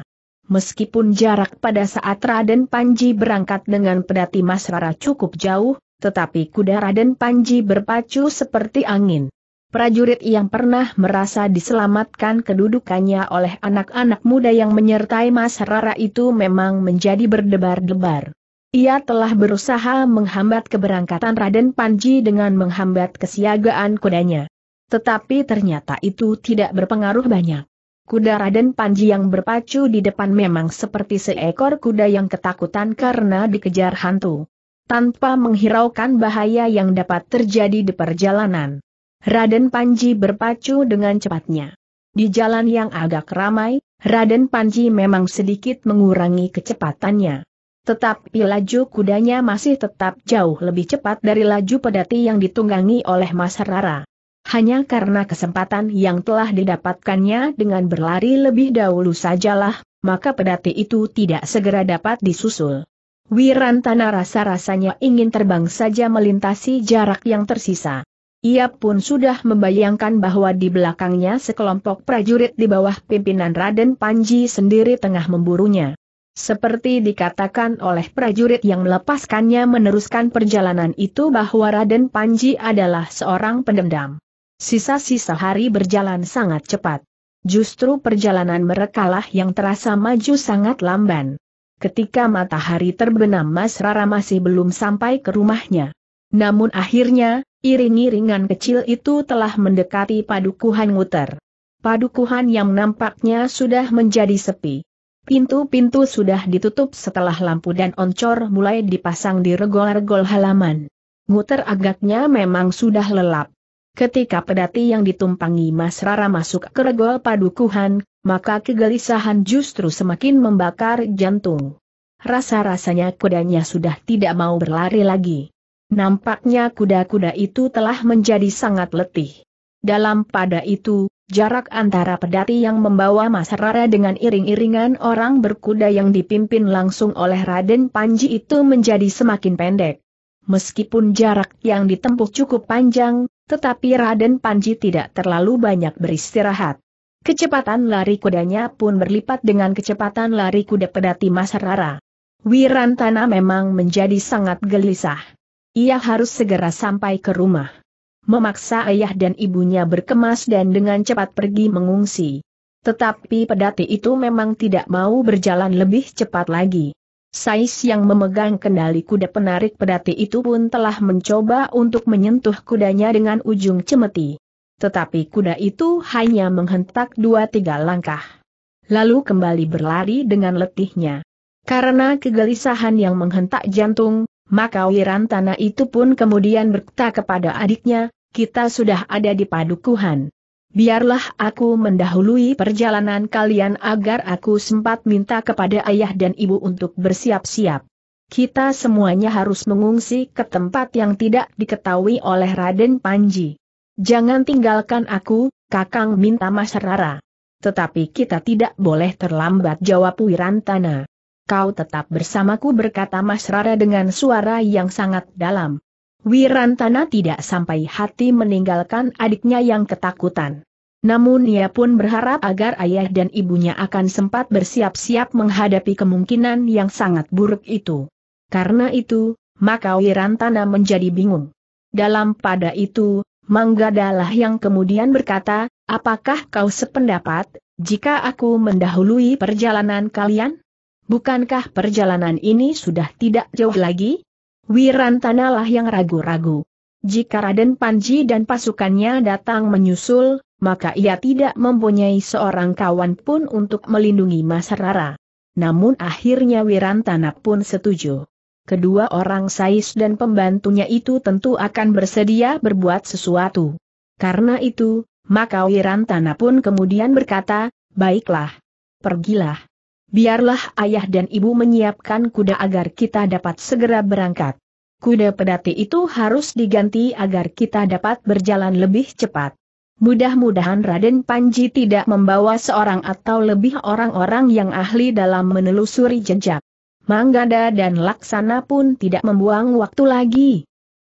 Meskipun jarak pada saat Raden Panji berangkat dengan pedati Mas Rara cukup jauh, tetapi kuda Raden Panji berpacu seperti angin. Prajurit yang pernah merasa diselamatkan kedudukannya oleh anak-anak muda yang menyertai Mas Rara itu memang menjadi berdebar-debar. Ia telah berusaha menghambat keberangkatan Raden Panji dengan menghambat kesiagaan kudanya. Tetapi ternyata itu tidak berpengaruh banyak. Kuda Raden Panji yang berpacu di depan memang seperti seekor kuda yang ketakutan karena dikejar hantu. Tanpa menghiraukan bahaya yang dapat terjadi di perjalanan. Raden Panji berpacu dengan cepatnya. Di jalan yang agak ramai, Raden Panji memang sedikit mengurangi kecepatannya. Tetapi laju kudanya masih tetap jauh lebih cepat dari laju pedati yang ditunggangi oleh Mas Rara hanya karena kesempatan yang telah didapatkannya dengan berlari lebih dahulu sajalah, maka pedati itu tidak segera dapat disusul. Wirantana rasa-rasanya ingin terbang saja melintasi jarak yang tersisa. Ia pun sudah membayangkan bahwa di belakangnya sekelompok prajurit di bawah pimpinan Raden Panji sendiri tengah memburunya. Seperti dikatakan oleh prajurit yang melepaskannya meneruskan perjalanan itu bahwa Raden Panji adalah seorang pendendam. Sisa-sisa hari berjalan sangat cepat. Justru perjalanan merekalah yang terasa maju sangat lamban. Ketika matahari terbenam Mas Rara masih belum sampai ke rumahnya. Namun akhirnya, iring-iringan kecil itu telah mendekati padukuhan muter. Padukuhan yang nampaknya sudah menjadi sepi. Pintu-pintu sudah ditutup setelah lampu dan oncor mulai dipasang di regol-regol halaman. Muter agaknya memang sudah lelap. Ketika pedati yang ditumpangi Mas Rara masuk ke regol padukuhan, maka kegelisahan justru semakin membakar jantung. Rasa-rasanya kudanya sudah tidak mau berlari lagi. Nampaknya kuda-kuda itu telah menjadi sangat letih. Dalam pada itu, jarak antara pedati yang membawa Mas Rara dengan iring-iringan orang berkuda yang dipimpin langsung oleh Raden Panji itu menjadi semakin pendek. Meskipun jarak yang ditempuh cukup panjang, tetapi Raden Panji tidak terlalu banyak beristirahat. Kecepatan lari kudanya pun berlipat dengan kecepatan lari kuda pedati Mas Rara. Wirantana memang menjadi sangat gelisah. Ia harus segera sampai ke rumah. Memaksa ayah dan ibunya berkemas dan dengan cepat pergi mengungsi. Tetapi pedati itu memang tidak mau berjalan lebih cepat lagi. Sais yang memegang kendali kuda penarik pedati itu pun telah mencoba untuk menyentuh kudanya dengan ujung cemeti. Tetapi kuda itu hanya menghentak dua tiga langkah. Lalu kembali berlari dengan letihnya. Karena kegelisahan yang menghentak jantung, maka Tanah itu pun kemudian berkata kepada adiknya, kita sudah ada di padukuhan. Biarlah aku mendahului perjalanan kalian agar aku sempat minta kepada ayah dan ibu untuk bersiap-siap. Kita semuanya harus mengungsi ke tempat yang tidak diketahui oleh Raden Panji. Jangan tinggalkan aku, Kakang minta Mas Rara. Tetapi kita tidak boleh terlambat jawab Wirantana. Kau tetap bersamaku berkata Mas Rara dengan suara yang sangat dalam. Wirantana tidak sampai hati meninggalkan adiknya yang ketakutan. Namun ia pun berharap agar ayah dan ibunya akan sempat bersiap-siap menghadapi kemungkinan yang sangat buruk itu. Karena itu, maka Wirantana menjadi bingung. Dalam pada itu, Manggadalah yang kemudian berkata, apakah kau sependapat, jika aku mendahului perjalanan kalian? Bukankah perjalanan ini sudah tidak jauh lagi? Wirantanalah yang ragu-ragu. Jika Raden Panji dan pasukannya datang menyusul, maka ia tidak mempunyai seorang kawan pun untuk melindungi Mas Rara. Namun akhirnya Wirantana pun setuju. Kedua orang Sais dan pembantunya itu tentu akan bersedia berbuat sesuatu. Karena itu, maka Wirantana pun kemudian berkata, baiklah. Pergilah biarlah ayah dan ibu menyiapkan kuda agar kita dapat segera berangkat. Kuda pedati itu harus diganti agar kita dapat berjalan lebih cepat. Mudah-mudahan Raden Panji tidak membawa seorang atau lebih orang-orang yang ahli dalam menelusuri jejak. Manggada dan Laksana pun tidak membuang waktu lagi.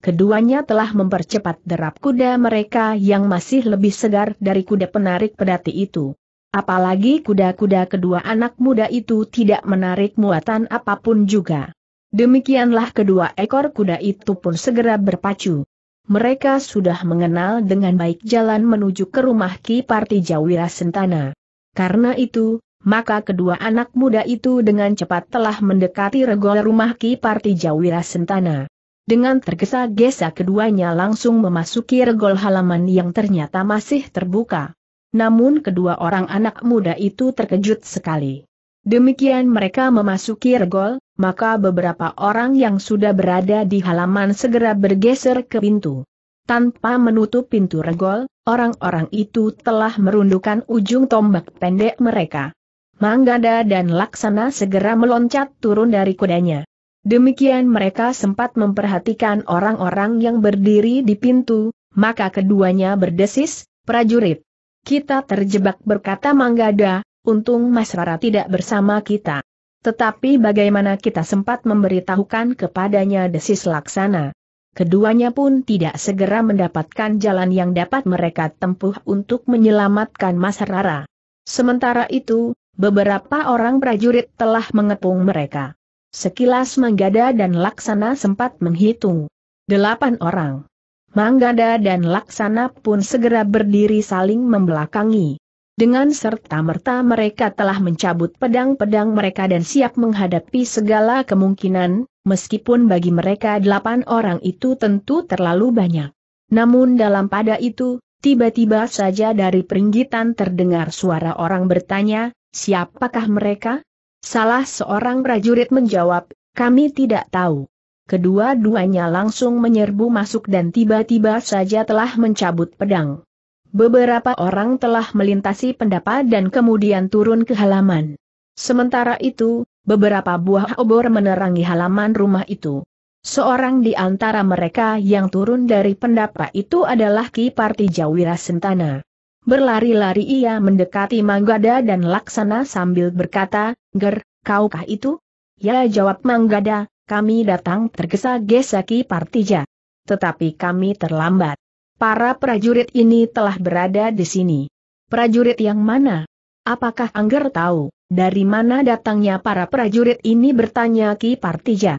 Keduanya telah mempercepat derap kuda mereka yang masih lebih segar dari kuda penarik pedati itu. Apalagi kuda-kuda kedua anak muda itu tidak menarik muatan apapun juga. Demikianlah kedua ekor kuda itu pun segera berpacu. Mereka sudah mengenal dengan baik jalan menuju ke rumah Ki Parti Jawira Sentana. Karena itu, maka kedua anak muda itu dengan cepat telah mendekati regol rumah Ki Parti Jawira Sentana. Dengan tergesa-gesa keduanya langsung memasuki regol halaman yang ternyata masih terbuka namun kedua orang anak muda itu terkejut sekali. Demikian mereka memasuki regol, maka beberapa orang yang sudah berada di halaman segera bergeser ke pintu. Tanpa menutup pintu regol, orang-orang itu telah merundukkan ujung tombak pendek mereka. Manggada dan Laksana segera meloncat turun dari kudanya. Demikian mereka sempat memperhatikan orang-orang yang berdiri di pintu, maka keduanya berdesis, prajurit, kita terjebak berkata Manggada, untung Mas Rara tidak bersama kita. Tetapi bagaimana kita sempat memberitahukan kepadanya desis laksana. Keduanya pun tidak segera mendapatkan jalan yang dapat mereka tempuh untuk menyelamatkan Mas Rara. Sementara itu, beberapa orang prajurit telah mengepung mereka. Sekilas Manggada dan Laksana sempat menghitung. Delapan orang. Manggada dan Laksana pun segera berdiri saling membelakangi. Dengan serta-merta mereka telah mencabut pedang-pedang mereka dan siap menghadapi segala kemungkinan, meskipun bagi mereka delapan orang itu tentu terlalu banyak. Namun dalam pada itu, tiba-tiba saja dari peringgitan terdengar suara orang bertanya, siapakah mereka? Salah seorang prajurit menjawab, kami tidak tahu. Kedua-duanya langsung menyerbu masuk dan tiba-tiba saja telah mencabut pedang. Beberapa orang telah melintasi pendapa dan kemudian turun ke halaman. Sementara itu, beberapa buah obor menerangi halaman rumah itu. Seorang di antara mereka yang turun dari pendapa itu adalah Ki Parti Partijawira Sentana. Berlari-lari ia mendekati Manggada dan Laksana sambil berkata, Ger, kaukah itu? Ya jawab Manggada, kami datang tergesa-gesa Ki Partija. Tetapi kami terlambat. Para prajurit ini telah berada di sini. Prajurit yang mana? Apakah Angger tahu, dari mana datangnya para prajurit ini bertanya Ki Partija.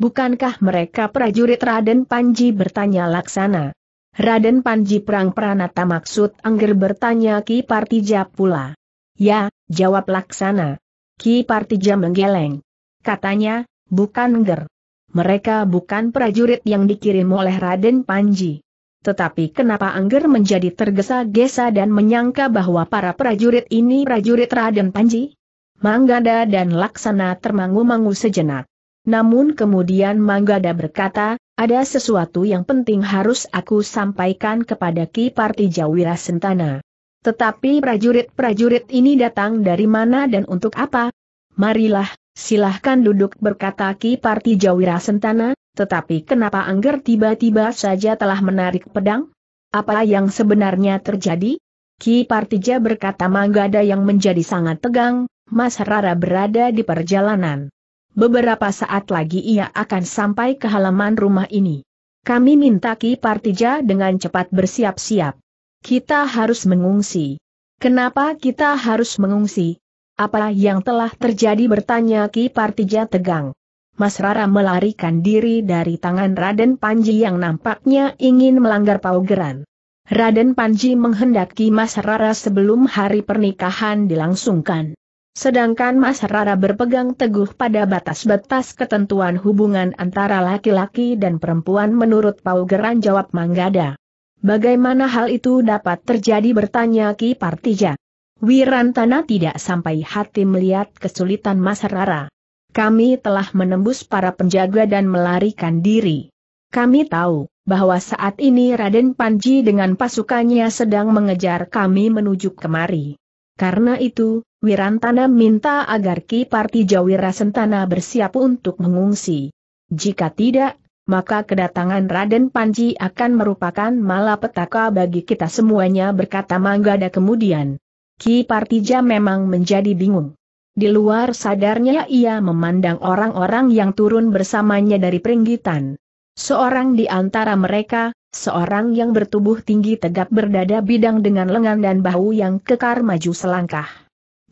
Bukankah mereka prajurit Raden Panji bertanya Laksana? Raden Panji Perang Pranata maksud Angger bertanya Ki Partija pula. Ya, jawab Laksana. Ki Partija menggeleng. Katanya, bukan ger. Mereka bukan prajurit yang dikirim oleh Raden Panji. Tetapi kenapa Angger menjadi tergesa-gesa dan menyangka bahwa para prajurit ini prajurit Raden Panji? Manggada dan Laksana termangu-mangu sejenak. Namun kemudian Manggada berkata, ada sesuatu yang penting harus aku sampaikan kepada Ki Parti Jawira Sentana. Tetapi prajurit-prajurit ini datang dari mana dan untuk apa? Marilah, Silahkan duduk berkata Ki Parti Jawira Sentana, tetapi kenapa Angger tiba-tiba saja telah menarik pedang? Apa yang sebenarnya terjadi? Ki Partija berkata Manggada yang menjadi sangat tegang, Mas Rara berada di perjalanan. Beberapa saat lagi ia akan sampai ke halaman rumah ini. Kami minta Ki Partija dengan cepat bersiap-siap. Kita harus mengungsi. Kenapa kita harus mengungsi? Apa yang telah terjadi bertanya Ki Partija tegang. Mas Rara melarikan diri dari tangan Raden Panji yang nampaknya ingin melanggar paugeran. Raden Panji menghendaki Mas Rara sebelum hari pernikahan dilangsungkan. Sedangkan Mas Rara berpegang teguh pada batas-batas ketentuan hubungan antara laki-laki dan perempuan menurut paugeran jawab Manggada. Bagaimana hal itu dapat terjadi bertanya Ki Partija. Wirantana tidak sampai hati melihat kesulitan Mas Rara. Kami telah menembus para penjaga dan melarikan diri. Kami tahu bahwa saat ini Raden Panji dengan pasukannya sedang mengejar kami menuju kemari. Karena itu, Wirantana minta agar Ki Partijawira Sentana bersiap untuk mengungsi. Jika tidak, maka kedatangan Raden Panji akan merupakan malapetaka bagi kita semuanya berkata Manggada kemudian. Ki Partija memang menjadi bingung. Di luar sadarnya ia memandang orang-orang yang turun bersamanya dari peringgitan. Seorang di antara mereka, seorang yang bertubuh tinggi tegap berdada bidang dengan lengan dan bahu yang kekar maju selangkah.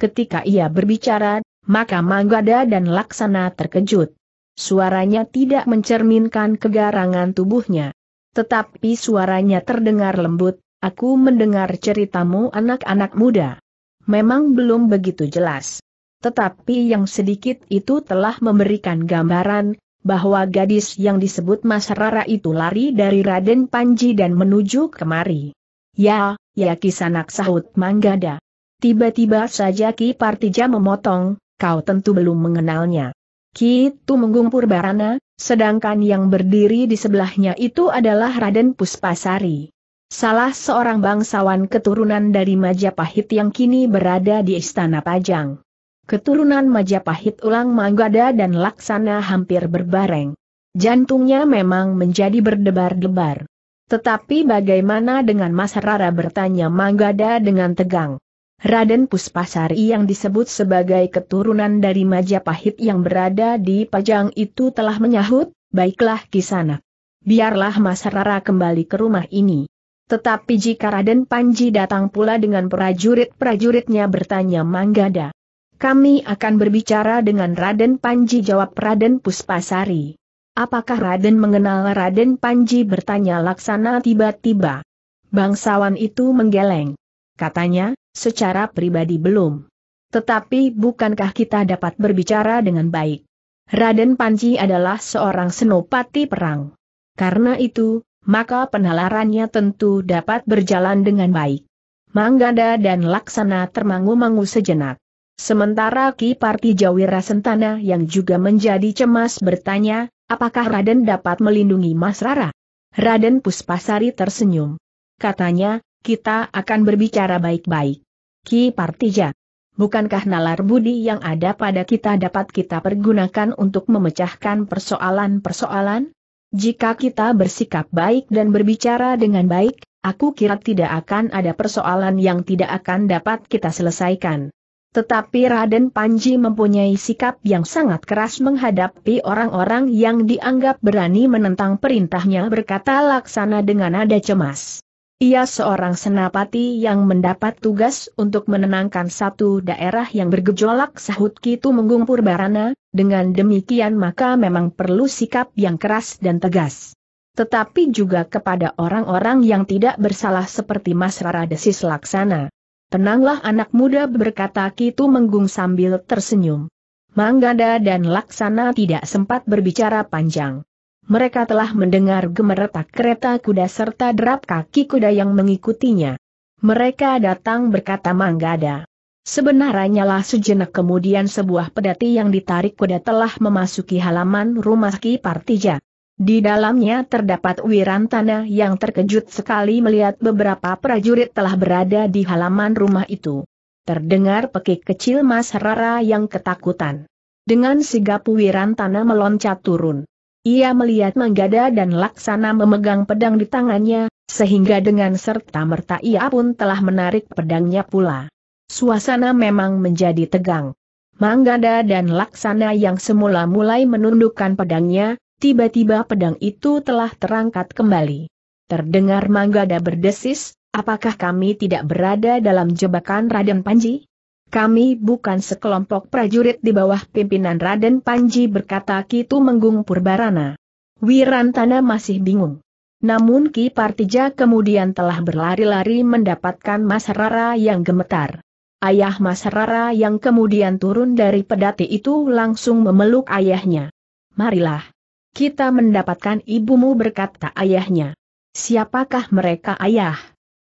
Ketika ia berbicara, maka Manggada dan Laksana terkejut. Suaranya tidak mencerminkan kegarangan tubuhnya. Tetapi suaranya terdengar lembut, Aku mendengar ceritamu anak-anak muda. Memang belum begitu jelas. Tetapi yang sedikit itu telah memberikan gambaran, bahwa gadis yang disebut Mas Rara itu lari dari Raden Panji dan menuju kemari. Ya, ya kisanak sahut Manggada. Tiba-tiba saja Ki Partija memotong, kau tentu belum mengenalnya. Ki menggumpur Purbarana, sedangkan yang berdiri di sebelahnya itu adalah Raden Puspasari. Salah seorang bangsawan keturunan dari Majapahit yang kini berada di Istana Pajang. Keturunan Majapahit ulang Manggada dan Laksana hampir berbareng. Jantungnya memang menjadi berdebar-debar. Tetapi bagaimana dengan Mas Rara bertanya Manggada dengan tegang. Raden Puspasari yang disebut sebagai keturunan dari Majapahit yang berada di Pajang itu telah menyahut, baiklah kisana. Biarlah Mas Rara kembali ke rumah ini. Tetapi jika Raden Panji datang pula dengan prajurit-prajuritnya bertanya Manggada. Kami akan berbicara dengan Raden Panji jawab Raden Puspasari. Apakah Raden mengenal Raden Panji bertanya laksana tiba-tiba. Bangsawan itu menggeleng. Katanya, secara pribadi belum. Tetapi bukankah kita dapat berbicara dengan baik? Raden Panji adalah seorang senopati perang. Karena itu, maka penalarannya tentu dapat berjalan dengan baik. Manggada dan Laksana termangu-mangu sejenak. Sementara Ki Parti Jawira Sentana yang juga menjadi cemas bertanya, apakah Raden dapat melindungi Mas Rara? Raden Puspasari tersenyum. Katanya, kita akan berbicara baik-baik. Ki Partija, bukankah nalar budi yang ada pada kita dapat kita pergunakan untuk memecahkan persoalan-persoalan? Jika kita bersikap baik dan berbicara dengan baik, aku kira tidak akan ada persoalan yang tidak akan dapat kita selesaikan. Tetapi Raden Panji mempunyai sikap yang sangat keras menghadapi orang-orang yang dianggap berani menentang perintahnya berkata laksana dengan nada cemas. Ia seorang senapati yang mendapat tugas untuk menenangkan satu daerah yang bergejolak sahut Kitu Menggung Purbarana, dengan demikian maka memang perlu sikap yang keras dan tegas. Tetapi juga kepada orang-orang yang tidak bersalah seperti Mas Rara Desis Laksana. Tenanglah anak muda berkata Kitu Menggung sambil tersenyum. Manggada dan Laksana tidak sempat berbicara panjang. Mereka telah mendengar gemeretak kereta kuda serta derap kaki kuda yang mengikutinya. Mereka datang berkata Manggada. Sebenarnya lah sejenak kemudian sebuah pedati yang ditarik kuda telah memasuki halaman rumah Ki Partija. Di dalamnya terdapat Wirantana yang terkejut sekali melihat beberapa prajurit telah berada di halaman rumah itu. Terdengar pekik kecil Mas Rara yang ketakutan. Dengan sigap Wirantana meloncat turun. Ia melihat Manggada dan Laksana memegang pedang di tangannya, sehingga dengan serta merta ia pun telah menarik pedangnya pula. Suasana memang menjadi tegang. Manggada dan Laksana yang semula mulai menundukkan pedangnya, tiba-tiba pedang itu telah terangkat kembali. Terdengar Manggada berdesis, apakah kami tidak berada dalam jebakan Raden Panji? Kami bukan sekelompok prajurit di bawah pimpinan Raden Panji berkata Kitu Menggung Purbarana. Wirantana masih bingung. Namun Ki Partija kemudian telah berlari-lari mendapatkan Mas Rara yang gemetar. Ayah Mas Rara yang kemudian turun dari pedati itu langsung memeluk ayahnya. Marilah. Kita mendapatkan ibumu berkata ayahnya. Siapakah mereka ayah?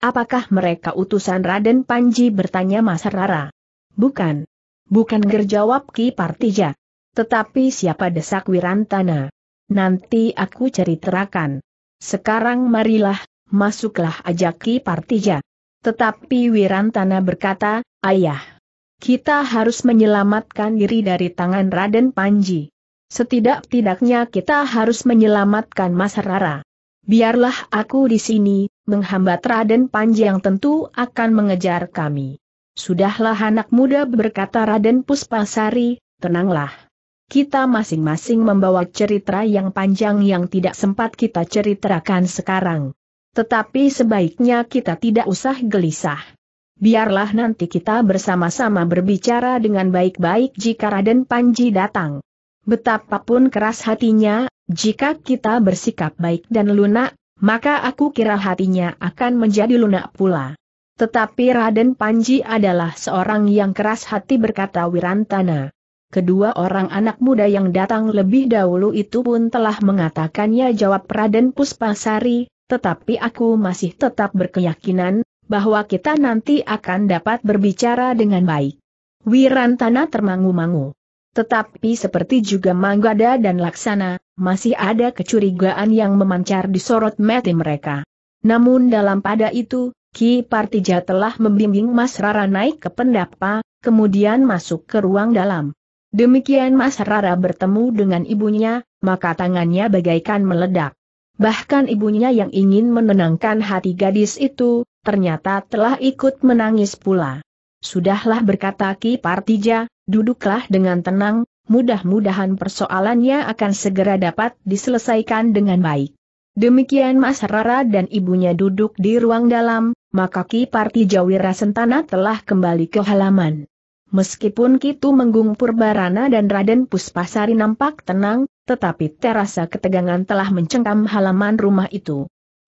Apakah mereka utusan Raden Panji bertanya Mas Rara? Bukan. Bukan gerjawab Ki Partija. Tetapi siapa desak Wirantana? Nanti aku ceritakan. Sekarang marilah, masuklah ajak Ki Partija. Tetapi Wirantana berkata, Ayah, kita harus menyelamatkan diri dari tangan Raden Panji. Setidak-tidaknya kita harus menyelamatkan Mas Rara. Biarlah aku di sini, menghambat Raden Panji yang tentu akan mengejar kami. Sudahlah anak muda berkata Raden Puspasari, tenanglah. Kita masing-masing membawa cerita yang panjang yang tidak sempat kita ceritakan sekarang. Tetapi sebaiknya kita tidak usah gelisah. Biarlah nanti kita bersama-sama berbicara dengan baik-baik jika Raden Panji datang. Betapapun keras hatinya, jika kita bersikap baik dan lunak, maka aku kira hatinya akan menjadi lunak pula. Tetapi Raden Panji adalah seorang yang keras hati berkata Wirantana. Kedua orang anak muda yang datang lebih dahulu itu pun telah mengatakannya jawab Raden Puspasari, tetapi aku masih tetap berkeyakinan bahwa kita nanti akan dapat berbicara dengan baik. Wirantana termangu-mangu. Tetapi seperti juga Manggada dan Laksana, masih ada kecurigaan yang memancar di sorot mata mereka. Namun dalam pada itu, Ki Partija telah membimbing Mas Rara naik ke pendapa, kemudian masuk ke ruang dalam. Demikian Mas Rara bertemu dengan ibunya, maka tangannya bagaikan meledak. Bahkan ibunya yang ingin menenangkan hati gadis itu, ternyata telah ikut menangis pula. Sudahlah berkata Ki Partija, duduklah dengan tenang, mudah-mudahan persoalannya akan segera dapat diselesaikan dengan baik. Demikian Mas Rara dan ibunya duduk di ruang dalam, maka Ki Partija Wirasentana telah kembali ke halaman. Meskipun Kitu Menggung Purbarana dan Raden Puspasari nampak tenang, tetapi terasa ketegangan telah mencengkam halaman rumah itu.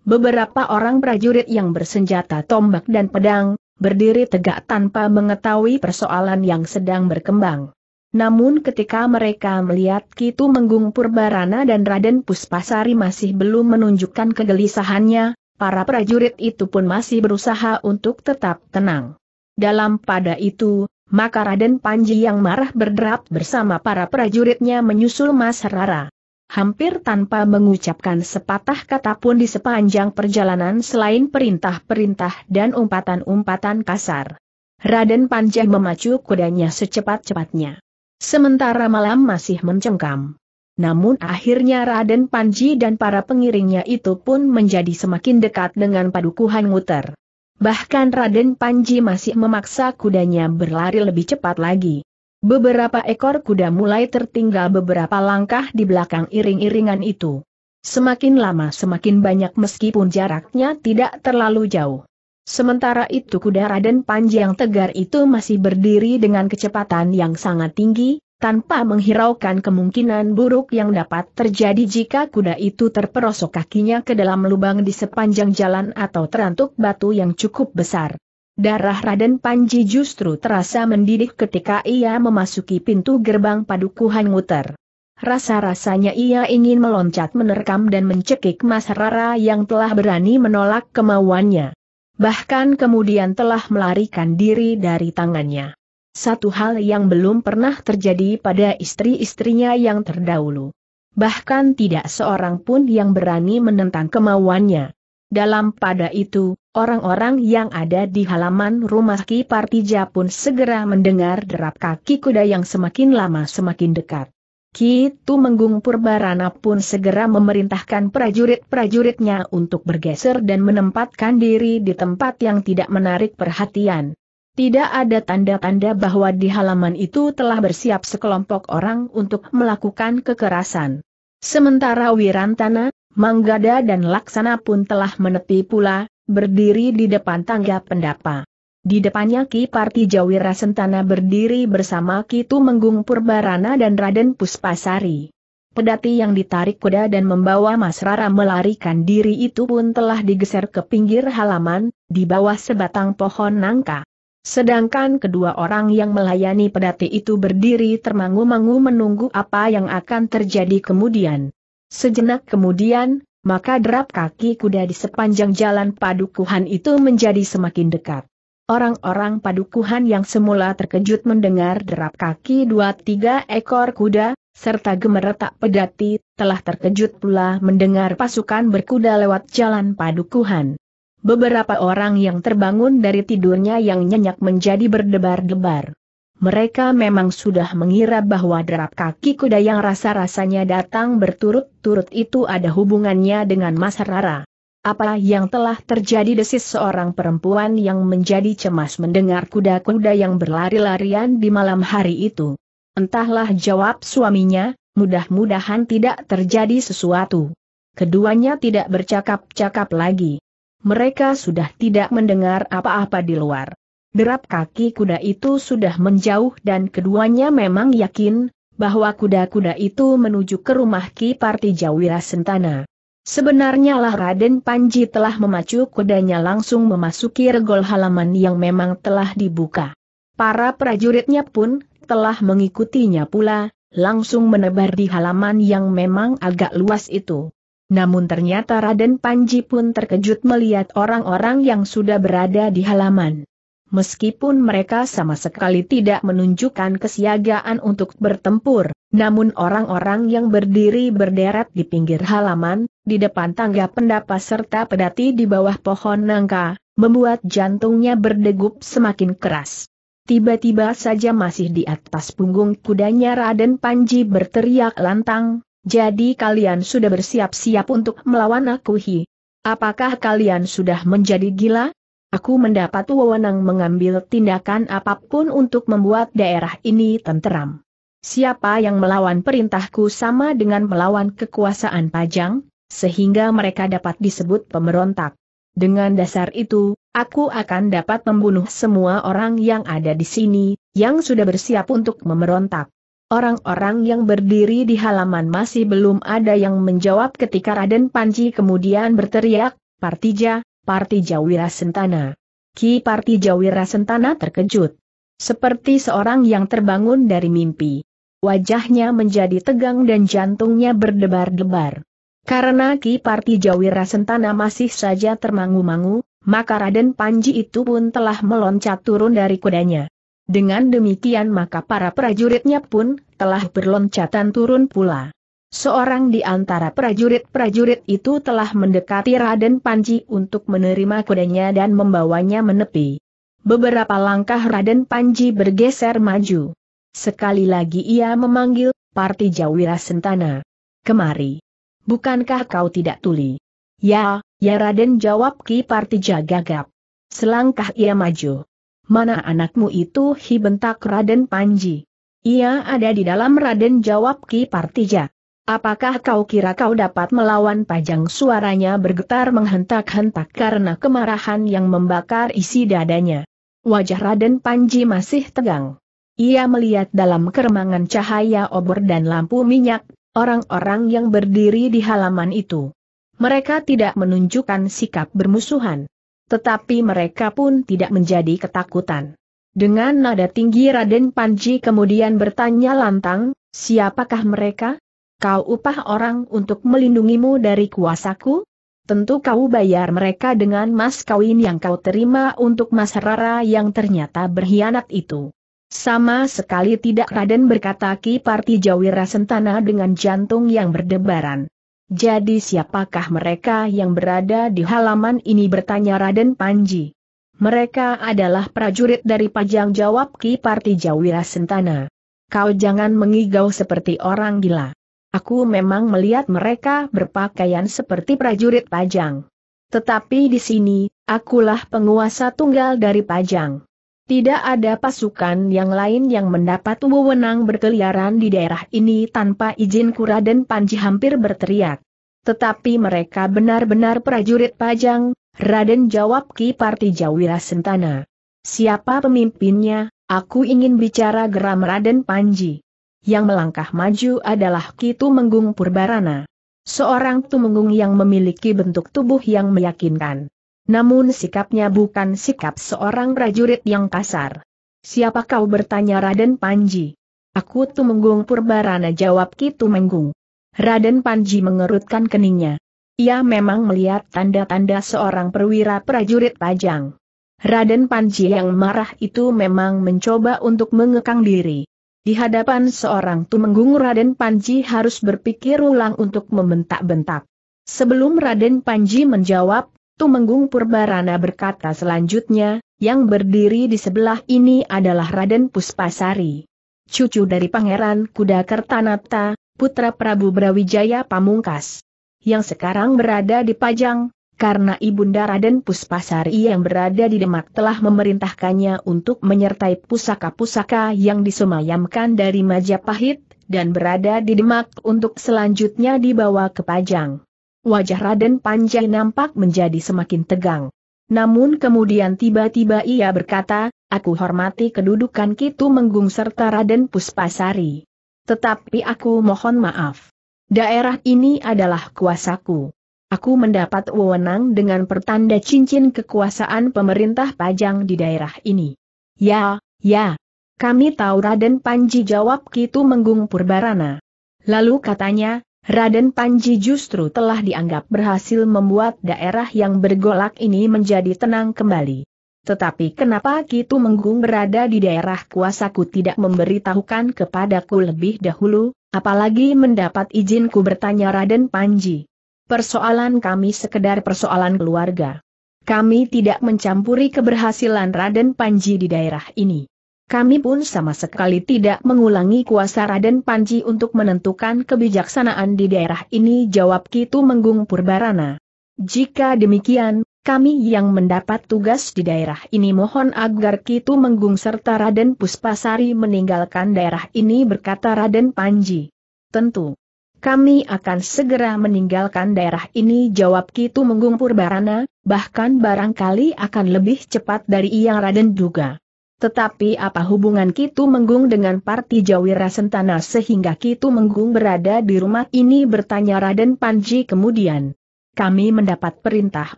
Beberapa orang prajurit yang bersenjata tombak dan pedang, berdiri tegak tanpa mengetahui persoalan yang sedang berkembang. Namun ketika mereka melihat Kitu Menggung Purbarana dan Raden Puspasari masih belum menunjukkan kegelisahannya, para prajurit itu pun masih berusaha untuk tetap tenang. Dalam pada itu, maka Raden Panji yang marah berderap bersama para prajuritnya menyusul Mas Rara. Hampir tanpa mengucapkan sepatah kata pun di sepanjang perjalanan selain perintah-perintah dan umpatan-umpatan kasar. Raden Panji memacu kudanya secepat-cepatnya. Sementara malam masih mencengkam. Namun akhirnya Raden Panji dan para pengiringnya itu pun menjadi semakin dekat dengan padukuhan muter. Bahkan Raden Panji masih memaksa kudanya berlari lebih cepat lagi. Beberapa ekor kuda mulai tertinggal beberapa langkah di belakang iring-iringan itu. Semakin lama semakin banyak meskipun jaraknya tidak terlalu jauh. Sementara itu kuda Raden Panji yang tegar itu masih berdiri dengan kecepatan yang sangat tinggi, tanpa menghiraukan kemungkinan buruk yang dapat terjadi jika kuda itu terperosok kakinya ke dalam lubang di sepanjang jalan atau terantuk batu yang cukup besar. Darah Raden Panji justru terasa mendidih ketika ia memasuki pintu gerbang padukuhan muter. Rasa-rasanya ia ingin meloncat menerkam dan mencekik Mas Rara yang telah berani menolak kemauannya. Bahkan kemudian telah melarikan diri dari tangannya satu hal yang belum pernah terjadi pada istri-istrinya yang terdahulu. Bahkan tidak seorang pun yang berani menentang kemauannya. Dalam pada itu, orang-orang yang ada di halaman rumah Ki Partija pun segera mendengar derap kaki kuda yang semakin lama semakin dekat. Ki Tu Menggung Purbarana pun segera memerintahkan prajurit-prajuritnya untuk bergeser dan menempatkan diri di tempat yang tidak menarik perhatian. Tidak ada tanda-tanda bahwa di halaman itu telah bersiap sekelompok orang untuk melakukan kekerasan. Sementara Wirantana, Manggada dan Laksana pun telah menepi pula, berdiri di depan tangga pendapa. Di depannya Ki Parti Jawira Sentana berdiri bersama Kitu Menggung Purbarana dan Raden Puspasari. Pedati yang ditarik kuda dan membawa Mas Rara melarikan diri itu pun telah digeser ke pinggir halaman, di bawah sebatang pohon nangka. Sedangkan kedua orang yang melayani pedati itu berdiri termangu-mangu menunggu apa yang akan terjadi kemudian. Sejenak kemudian, maka derap kaki kuda di sepanjang jalan padukuhan itu menjadi semakin dekat. Orang-orang padukuhan yang semula terkejut mendengar derap kaki dua tiga ekor kuda, serta gemeretak pedati, telah terkejut pula mendengar pasukan berkuda lewat jalan padukuhan beberapa orang yang terbangun dari tidurnya yang nyenyak menjadi berdebar-debar. Mereka memang sudah mengira bahwa derap kaki kuda yang rasa-rasanya datang berturut-turut itu ada hubungannya dengan Mas Rara. Apa yang telah terjadi desis seorang perempuan yang menjadi cemas mendengar kuda-kuda yang berlari-larian di malam hari itu. Entahlah jawab suaminya, mudah-mudahan tidak terjadi sesuatu. Keduanya tidak bercakap-cakap lagi mereka sudah tidak mendengar apa-apa di luar. Derap kaki kuda itu sudah menjauh dan keduanya memang yakin, bahwa kuda-kuda itu menuju ke rumah Ki Parti Jawira Sentana. Sebenarnya lah Raden Panji telah memacu kudanya langsung memasuki regol halaman yang memang telah dibuka. Para prajuritnya pun, telah mengikutinya pula, langsung menebar di halaman yang memang agak luas itu. Namun ternyata Raden Panji pun terkejut melihat orang-orang yang sudah berada di halaman. Meskipun mereka sama sekali tidak menunjukkan kesiagaan untuk bertempur, namun orang-orang yang berdiri berderet di pinggir halaman, di depan tangga pendapa serta pedati di bawah pohon nangka, membuat jantungnya berdegup semakin keras. Tiba-tiba saja masih di atas punggung kudanya Raden Panji berteriak lantang, jadi kalian sudah bersiap-siap untuk melawan aku hi. Apakah kalian sudah menjadi gila? Aku mendapat wewenang mengambil tindakan apapun untuk membuat daerah ini tenteram. Siapa yang melawan perintahku sama dengan melawan kekuasaan pajang, sehingga mereka dapat disebut pemberontak. Dengan dasar itu, aku akan dapat membunuh semua orang yang ada di sini, yang sudah bersiap untuk memberontak. Orang-orang yang berdiri di halaman masih belum ada yang menjawab ketika Raden Panji kemudian berteriak, Partija, Partija Wirasentana. Ki Partija Wirasentana terkejut. Seperti seorang yang terbangun dari mimpi. Wajahnya menjadi tegang dan jantungnya berdebar-debar. Karena Ki Partija Wirasentana masih saja termangu-mangu, maka Raden Panji itu pun telah meloncat turun dari kudanya. Dengan demikian maka para prajuritnya pun telah berloncatan turun pula. Seorang di antara prajurit-prajurit itu telah mendekati Raden Panji untuk menerima kudanya dan membawanya menepi. Beberapa langkah Raden Panji bergeser maju. Sekali lagi ia memanggil, Parti Jawira Sentana. Kemari. Bukankah kau tidak tuli? Ya, ya Raden jawab Ki Parti Jagagap. Selangkah ia maju. Mana anakmu itu hi bentak Raden Panji. Ia ada di dalam Raden jawab Ki Partija. Apakah kau kira kau dapat melawan pajang suaranya bergetar menghentak-hentak karena kemarahan yang membakar isi dadanya. Wajah Raden Panji masih tegang. Ia melihat dalam keremangan cahaya obor dan lampu minyak, orang-orang yang berdiri di halaman itu. Mereka tidak menunjukkan sikap bermusuhan. Tetapi mereka pun tidak menjadi ketakutan. Dengan nada tinggi Raden Panji kemudian bertanya lantang, siapakah mereka? Kau upah orang untuk melindungimu dari kuasaku? Tentu kau bayar mereka dengan mas kawin yang kau terima untuk mas Rara yang ternyata berkhianat itu. Sama sekali tidak Raden berkata Ki Parti Jawira Sentana dengan jantung yang berdebaran. Jadi siapakah mereka yang berada di halaman ini bertanya Raden Panji. Mereka adalah prajurit dari Pajang jawab Ki Parti Jawira Sentana. Kau jangan mengigau seperti orang gila. Aku memang melihat mereka berpakaian seperti prajurit Pajang. Tetapi di sini, akulah penguasa tunggal dari Pajang. Tidak ada pasukan yang lain yang mendapat wewenang berkeliaran di daerah ini tanpa izin Kura dan Panji hampir berteriak. Tetapi mereka benar-benar prajurit pajang, Raden jawab Ki Parti Jawira Sentana. Siapa pemimpinnya, aku ingin bicara geram Raden Panji. Yang melangkah maju adalah Ki Tumenggung Purbarana. Seorang Tumenggung yang memiliki bentuk tubuh yang meyakinkan. Namun sikapnya bukan sikap seorang prajurit yang kasar. Siapa kau bertanya Raden Panji? Aku Tumenggung Purbarana jawab Ki Tumenggung. Raden Panji mengerutkan keningnya. Ia memang melihat tanda-tanda seorang perwira prajurit pajang. Raden Panji yang marah itu memang mencoba untuk mengekang diri. Di hadapan seorang tumenggung Raden Panji harus berpikir ulang untuk membentak-bentak. Sebelum Raden Panji menjawab, Tumenggung Purbarana berkata selanjutnya, yang berdiri di sebelah ini adalah Raden Puspasari. Cucu dari Pangeran Kuda Kertanata, putra Prabu Brawijaya Pamungkas. Yang sekarang berada di Pajang, karena Ibunda Raden Puspasari yang berada di Demak telah memerintahkannya untuk menyertai pusaka-pusaka yang disemayamkan dari Majapahit, dan berada di Demak untuk selanjutnya dibawa ke Pajang wajah Raden Panjai nampak menjadi semakin tegang. Namun kemudian tiba-tiba ia berkata, aku hormati kedudukan Kitu Menggung serta Raden Puspasari. Tetapi aku mohon maaf. Daerah ini adalah kuasaku. Aku mendapat wewenang dengan pertanda cincin kekuasaan pemerintah pajang di daerah ini. Ya, ya. Kami tahu Raden Panji jawab Kitu Menggung Purbarana. Lalu katanya, Raden Panji justru telah dianggap berhasil membuat daerah yang bergolak ini menjadi tenang kembali. Tetapi kenapa Kitu Menggung berada di daerah kuasaku tidak memberitahukan kepadaku lebih dahulu, apalagi mendapat izinku bertanya Raden Panji. Persoalan kami sekedar persoalan keluarga. Kami tidak mencampuri keberhasilan Raden Panji di daerah ini. Kami pun sama sekali tidak mengulangi kuasa Raden Panji untuk menentukan kebijaksanaan di daerah ini jawab Kitu Menggung Purbarana. Jika demikian, kami yang mendapat tugas di daerah ini mohon agar Kitu Menggung serta Raden Puspasari meninggalkan daerah ini berkata Raden Panji. Tentu. Kami akan segera meninggalkan daerah ini jawab Kitu Menggung Purbarana, bahkan barangkali akan lebih cepat dari yang Raden juga. Tetapi apa hubungan Kitu Menggung dengan Parti Jawira Sentana sehingga Kitu Menggung berada di rumah ini bertanya Raden Panji kemudian. Kami mendapat perintah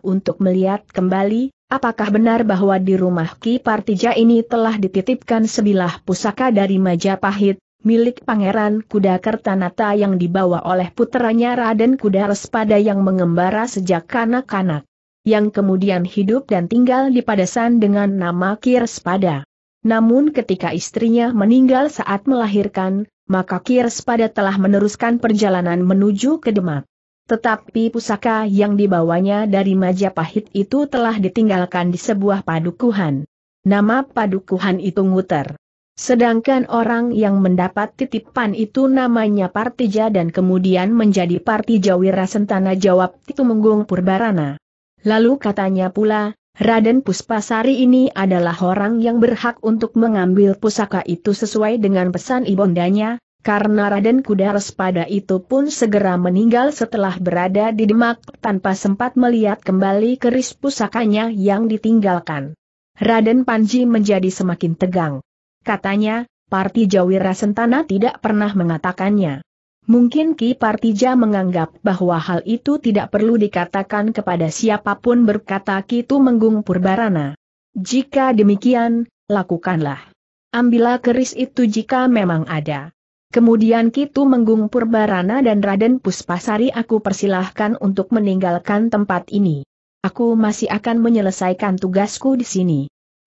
untuk melihat kembali, apakah benar bahwa di rumah Ki Partija ini telah dititipkan sebilah pusaka dari Majapahit, milik Pangeran Kuda Kertanata yang dibawa oleh putranya Raden Kuda Respada yang mengembara sejak kanak-kanak. Yang kemudian hidup dan tinggal di Padasan dengan nama Ki namun ketika istrinya meninggal saat melahirkan, maka Kiers pada telah meneruskan perjalanan menuju ke Demak. Tetapi pusaka yang dibawanya dari Majapahit itu telah ditinggalkan di sebuah padukuhan. Nama padukuhan itu Nguter. Sedangkan orang yang mendapat titipan itu namanya Partija dan kemudian menjadi Partija Wirasentana jawab Menggung Purbarana. Lalu katanya pula, Raden Puspasari ini adalah orang yang berhak untuk mengambil pusaka itu sesuai dengan pesan ibundanya, karena Raden Kudares pada itu pun segera meninggal setelah berada di Demak tanpa sempat melihat kembali keris pusakanya yang ditinggalkan. Raden Panji menjadi semakin tegang. Katanya, Parti Jawira Sentana tidak pernah mengatakannya. Mungkin Ki Partija menganggap bahwa hal itu tidak perlu dikatakan kepada siapapun berkata Ki Tumenggung Purbarana. Jika demikian, lakukanlah. Ambillah keris itu jika memang ada. Kemudian Ki Tumenggung Purbarana dan Raden Puspasari aku persilahkan untuk meninggalkan tempat ini. Aku masih akan menyelesaikan tugasku di sini.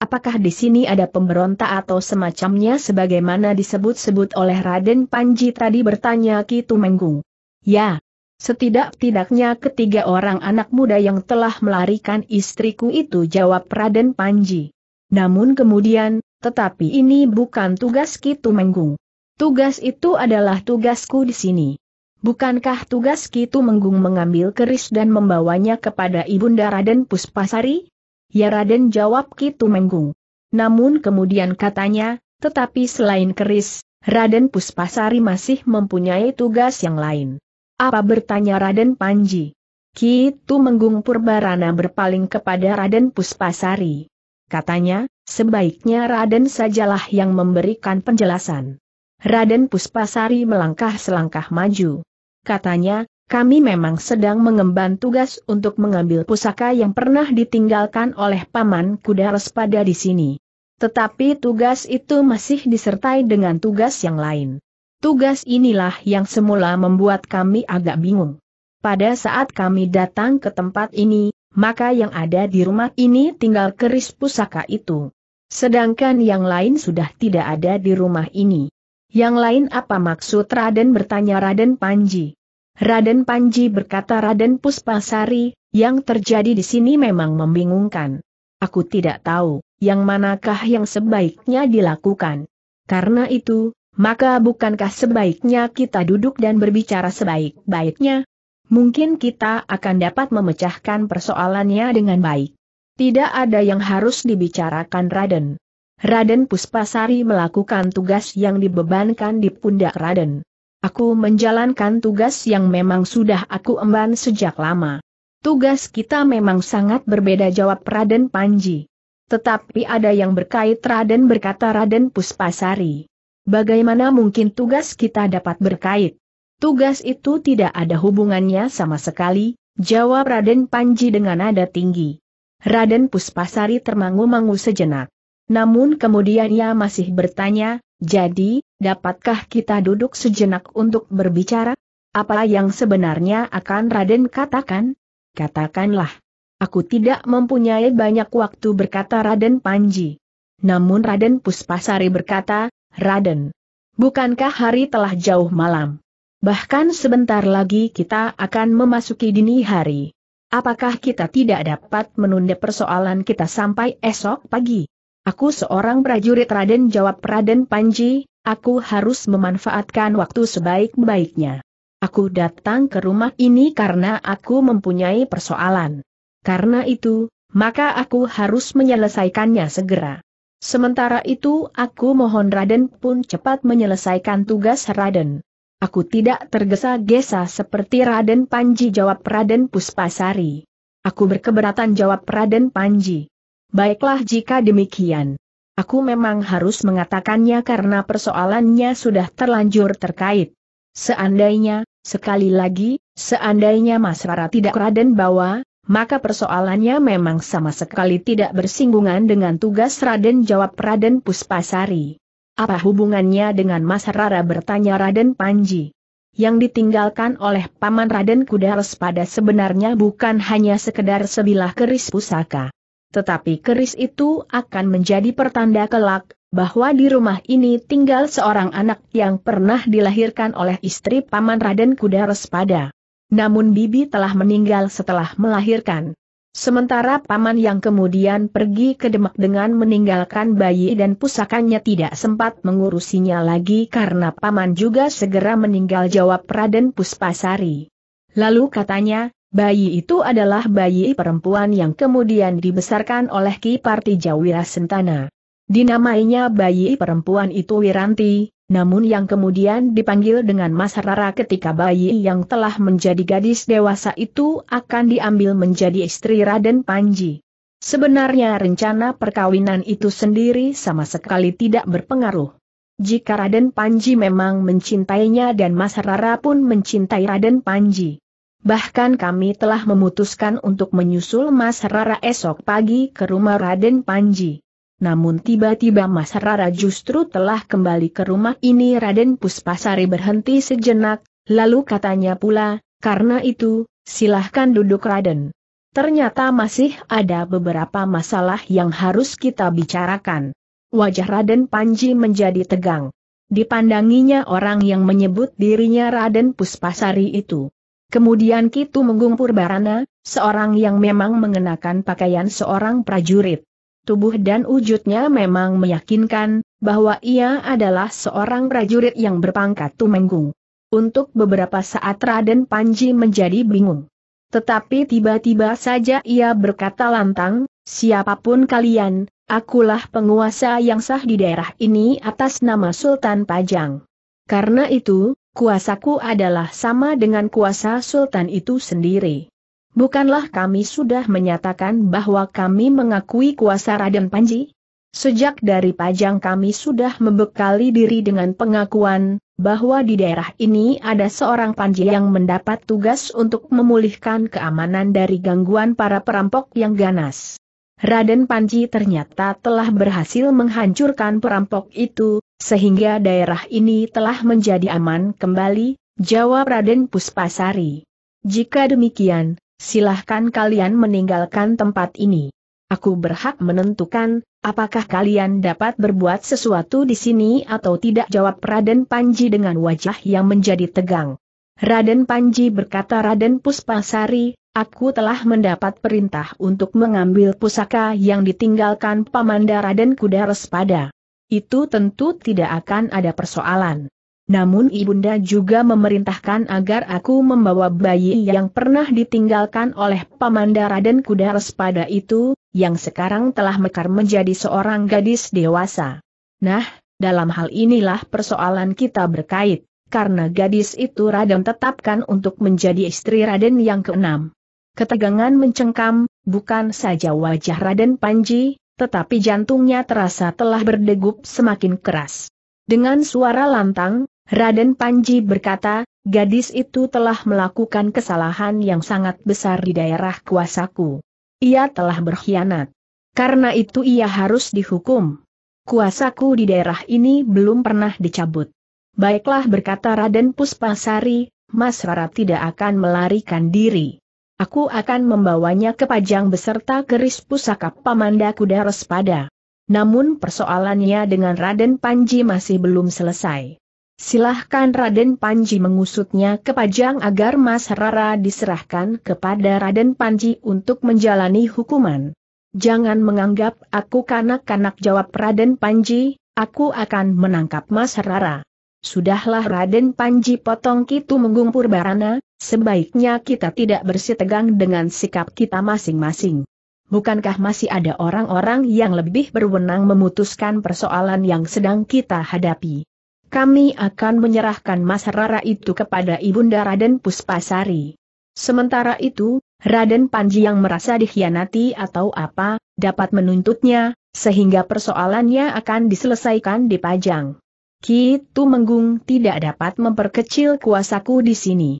Apakah di sini ada pemberontak atau semacamnya sebagaimana disebut-sebut oleh Raden Panji tadi bertanya Kitu Menggung? Ya. Setidak-tidaknya ketiga orang anak muda yang telah melarikan istriku itu jawab Raden Panji. Namun kemudian, tetapi ini bukan tugas Kitu Menggung. Tugas itu adalah tugasku di sini. Bukankah tugas Kitu Menggung mengambil keris dan membawanya kepada Ibunda Raden Puspasari? Ya Raden jawab Kitu Menggung. Namun kemudian katanya, tetapi selain keris, Raden Puspasari masih mempunyai tugas yang lain. Apa bertanya Raden Panji? Kitu Menggung Purbarana berpaling kepada Raden Puspasari. Katanya, sebaiknya Raden sajalah yang memberikan penjelasan. Raden Puspasari melangkah selangkah maju. Katanya, kami memang sedang mengemban tugas untuk mengambil pusaka yang pernah ditinggalkan oleh Paman Kuda Respada di sini. Tetapi tugas itu masih disertai dengan tugas yang lain. Tugas inilah yang semula membuat kami agak bingung. Pada saat kami datang ke tempat ini, maka yang ada di rumah ini tinggal keris pusaka itu. Sedangkan yang lain sudah tidak ada di rumah ini. Yang lain apa maksud Raden bertanya Raden Panji? Raden Panji berkata Raden Puspasari, yang terjadi di sini memang membingungkan. Aku tidak tahu, yang manakah yang sebaiknya dilakukan. Karena itu, maka bukankah sebaiknya kita duduk dan berbicara sebaik-baiknya? Mungkin kita akan dapat memecahkan persoalannya dengan baik. Tidak ada yang harus dibicarakan Raden. Raden Puspasari melakukan tugas yang dibebankan di pundak Raden. Aku menjalankan tugas yang memang sudah aku emban sejak lama. Tugas kita memang sangat berbeda jawab Raden Panji. Tetapi ada yang berkait Raden berkata Raden Puspasari. Bagaimana mungkin tugas kita dapat berkait? Tugas itu tidak ada hubungannya sama sekali, jawab Raden Panji dengan nada tinggi. Raden Puspasari termangu-mangu sejenak. Namun kemudian ia masih bertanya, jadi, dapatkah kita duduk sejenak untuk berbicara? Apa yang sebenarnya akan Raden katakan? Katakanlah. Aku tidak mempunyai banyak waktu berkata Raden Panji. Namun Raden Puspasari berkata, Raden, bukankah hari telah jauh malam? Bahkan sebentar lagi kita akan memasuki dini hari. Apakah kita tidak dapat menunda persoalan kita sampai esok pagi? Aku seorang prajurit Raden jawab Raden Panji, aku harus memanfaatkan waktu sebaik-baiknya. Aku datang ke rumah ini karena aku mempunyai persoalan. Karena itu, maka aku harus menyelesaikannya segera. Sementara itu aku mohon Raden pun cepat menyelesaikan tugas Raden. Aku tidak tergesa-gesa seperti Raden Panji jawab Raden Puspasari. Aku berkeberatan jawab Raden Panji. Baiklah jika demikian. Aku memang harus mengatakannya karena persoalannya sudah terlanjur terkait. Seandainya, sekali lagi, seandainya Mas Rara tidak Raden bawa, maka persoalannya memang sama sekali tidak bersinggungan dengan tugas Raden jawab Raden Puspasari. Apa hubungannya dengan Mas Rara bertanya Raden Panji? yang ditinggalkan oleh Paman Raden Kudares pada sebenarnya bukan hanya sekedar sebilah keris pusaka tetapi keris itu akan menjadi pertanda kelak, bahwa di rumah ini tinggal seorang anak yang pernah dilahirkan oleh istri Paman Raden Kuda Respada. Namun Bibi telah meninggal setelah melahirkan. Sementara paman yang kemudian pergi ke Demak dengan meninggalkan bayi dan pusakanya tidak sempat mengurusinya lagi karena paman juga segera meninggal jawab Raden Puspasari. Lalu katanya, Bayi itu adalah bayi perempuan yang kemudian dibesarkan oleh Ki Partija Wirasentana. Dinamainya bayi perempuan itu Wiranti, namun yang kemudian dipanggil dengan Mas Rara ketika bayi yang telah menjadi gadis dewasa itu akan diambil menjadi istri Raden Panji. Sebenarnya rencana perkawinan itu sendiri sama sekali tidak berpengaruh. Jika Raden Panji memang mencintainya dan Mas Rara pun mencintai Raden Panji Bahkan kami telah memutuskan untuk menyusul Mas Rara esok pagi ke rumah Raden Panji. Namun tiba-tiba Mas Rara justru telah kembali ke rumah ini Raden Puspasari berhenti sejenak, lalu katanya pula, karena itu, silahkan duduk Raden. Ternyata masih ada beberapa masalah yang harus kita bicarakan. Wajah Raden Panji menjadi tegang. Dipandanginya orang yang menyebut dirinya Raden Puspasari itu. Kemudian Kitu Menggung Barana, seorang yang memang mengenakan pakaian seorang prajurit. Tubuh dan wujudnya memang meyakinkan, bahwa ia adalah seorang prajurit yang berpangkat Tumenggung. Untuk beberapa saat Raden Panji menjadi bingung. Tetapi tiba-tiba saja ia berkata lantang, siapapun kalian, akulah penguasa yang sah di daerah ini atas nama Sultan Pajang. Karena itu, Kuasaku adalah sama dengan kuasa sultan itu sendiri. Bukanlah kami sudah menyatakan bahwa kami mengakui kuasa Raden Panji? Sejak dari Pajang kami sudah membekali diri dengan pengakuan, bahwa di daerah ini ada seorang Panji yang mendapat tugas untuk memulihkan keamanan dari gangguan para perampok yang ganas. Raden Panji ternyata telah berhasil menghancurkan perampok itu, sehingga daerah ini telah menjadi aman kembali, jawab Raden Puspasari. Jika demikian, silahkan kalian meninggalkan tempat ini. Aku berhak menentukan, apakah kalian dapat berbuat sesuatu di sini atau tidak jawab Raden Panji dengan wajah yang menjadi tegang. Raden Panji berkata Raden Puspasari, aku telah mendapat perintah untuk mengambil pusaka yang ditinggalkan Pamanda Raden Kudares itu tentu tidak akan ada persoalan. Namun Ibunda juga memerintahkan agar aku membawa bayi yang pernah ditinggalkan oleh Pamandara dan kuda respada itu, yang sekarang telah mekar menjadi seorang gadis dewasa. Nah, dalam hal inilah persoalan kita berkait, karena gadis itu Raden tetapkan untuk menjadi istri Raden yang keenam. Ketegangan mencengkam, bukan saja wajah Raden Panji, tetapi jantungnya terasa telah berdegup semakin keras. Dengan suara lantang, Raden Panji berkata, gadis itu telah melakukan kesalahan yang sangat besar di daerah kuasaku. Ia telah berkhianat. Karena itu ia harus dihukum. Kuasaku di daerah ini belum pernah dicabut. Baiklah berkata Raden Puspasari, Mas Rara tidak akan melarikan diri. Aku akan membawanya ke Pajang beserta keris pusaka Pamanda Kuda Respada. Namun persoalannya dengan Raden Panji masih belum selesai. Silahkan Raden Panji mengusutnya ke Pajang agar Mas Rara diserahkan kepada Raden Panji untuk menjalani hukuman. Jangan menganggap aku kanak-kanak jawab Raden Panji, aku akan menangkap Mas Rara. Sudahlah Raden Panji potong Kitu Menggung Purbarana, sebaiknya kita tidak bersitegang dengan sikap kita masing-masing. Bukankah masih ada orang-orang yang lebih berwenang memutuskan persoalan yang sedang kita hadapi? Kami akan menyerahkan Mas Rara itu kepada Ibunda Raden Puspasari. Sementara itu, Raden Panji yang merasa dikhianati atau apa, dapat menuntutnya, sehingga persoalannya akan diselesaikan di Pajang. Ki Menggung tidak dapat memperkecil kuasaku di sini.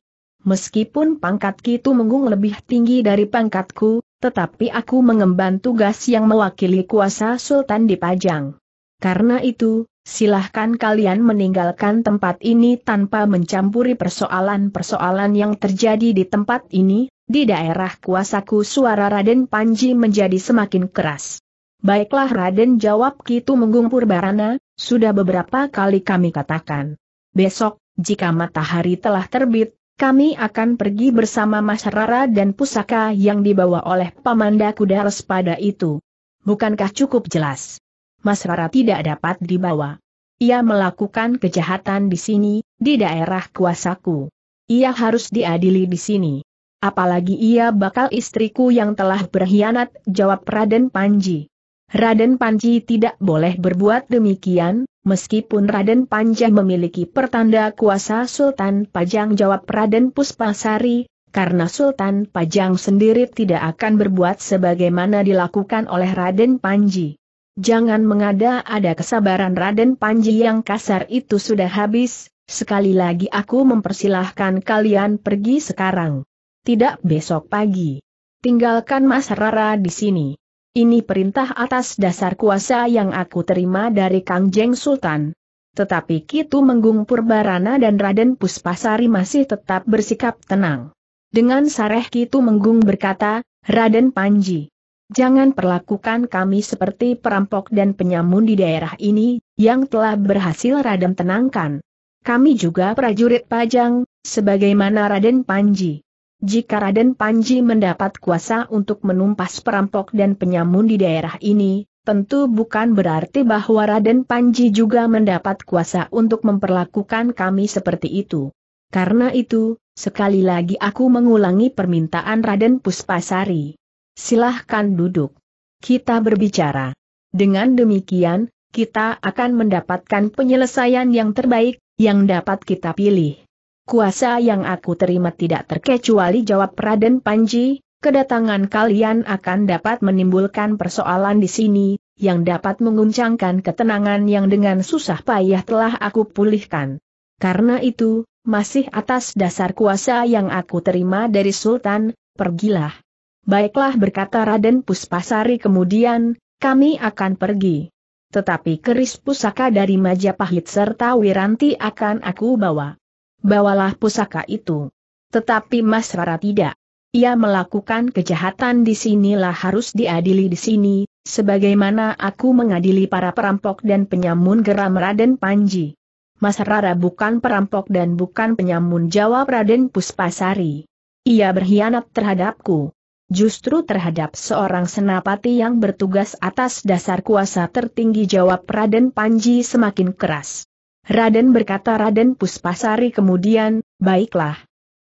Meskipun pangkat Ki Menggung lebih tinggi dari pangkatku, tetapi aku mengemban tugas yang mewakili kuasa Sultan di Pajang. Karena itu, silahkan kalian meninggalkan tempat ini tanpa mencampuri persoalan-persoalan yang terjadi di tempat ini, di daerah kuasaku suara Raden Panji menjadi semakin keras. Baiklah Raden jawab Kitu Menggung Purbarana, sudah beberapa kali kami katakan. Besok, jika matahari telah terbit, kami akan pergi bersama Mas Rara dan pusaka yang dibawa oleh Pamanda Kuda Respada itu. Bukankah cukup jelas? Mas Rara tidak dapat dibawa. Ia melakukan kejahatan di sini, di daerah kuasaku. Ia harus diadili di sini. Apalagi ia bakal istriku yang telah berkhianat, jawab Raden Panji. Raden Panji tidak boleh berbuat demikian, meskipun Raden Panji memiliki pertanda kuasa Sultan Pajang jawab Raden Puspasari, karena Sultan Pajang sendiri tidak akan berbuat sebagaimana dilakukan oleh Raden Panji. Jangan mengada-ada kesabaran Raden Panji yang kasar itu sudah habis, sekali lagi aku mempersilahkan kalian pergi sekarang. Tidak besok pagi. Tinggalkan Mas Rara di sini. Ini perintah atas dasar kuasa yang aku terima dari Kangjeng Sultan. Tetapi Kitu Menggung Purbarana dan Raden Puspasari masih tetap bersikap tenang. Dengan sareh Kitu Menggung berkata, Raden Panji, jangan perlakukan kami seperti perampok dan penyamun di daerah ini, yang telah berhasil Raden tenangkan. Kami juga prajurit pajang, sebagaimana Raden Panji. Jika Raden Panji mendapat kuasa untuk menumpas perampok dan penyamun di daerah ini, tentu bukan berarti bahwa Raden Panji juga mendapat kuasa untuk memperlakukan kami seperti itu. Karena itu, sekali lagi aku mengulangi permintaan Raden Puspasari. Silahkan duduk. Kita berbicara. Dengan demikian, kita akan mendapatkan penyelesaian yang terbaik, yang dapat kita pilih. Kuasa yang aku terima tidak terkecuali jawab Raden Panji, kedatangan kalian akan dapat menimbulkan persoalan di sini, yang dapat menguncangkan ketenangan yang dengan susah payah telah aku pulihkan. Karena itu, masih atas dasar kuasa yang aku terima dari Sultan, pergilah. Baiklah berkata Raden Puspasari kemudian, kami akan pergi. Tetapi keris pusaka dari Majapahit serta Wiranti akan aku bawa bawalah pusaka itu. Tetapi Mas Rara tidak. Ia melakukan kejahatan di sinilah harus diadili di sini, sebagaimana aku mengadili para perampok dan penyamun geram Raden Panji. Mas Rara bukan perampok dan bukan penyamun jawab Raden Puspasari. Ia berkhianat terhadapku. Justru terhadap seorang senapati yang bertugas atas dasar kuasa tertinggi jawab Raden Panji semakin keras. Raden berkata Raden Puspasari kemudian, baiklah.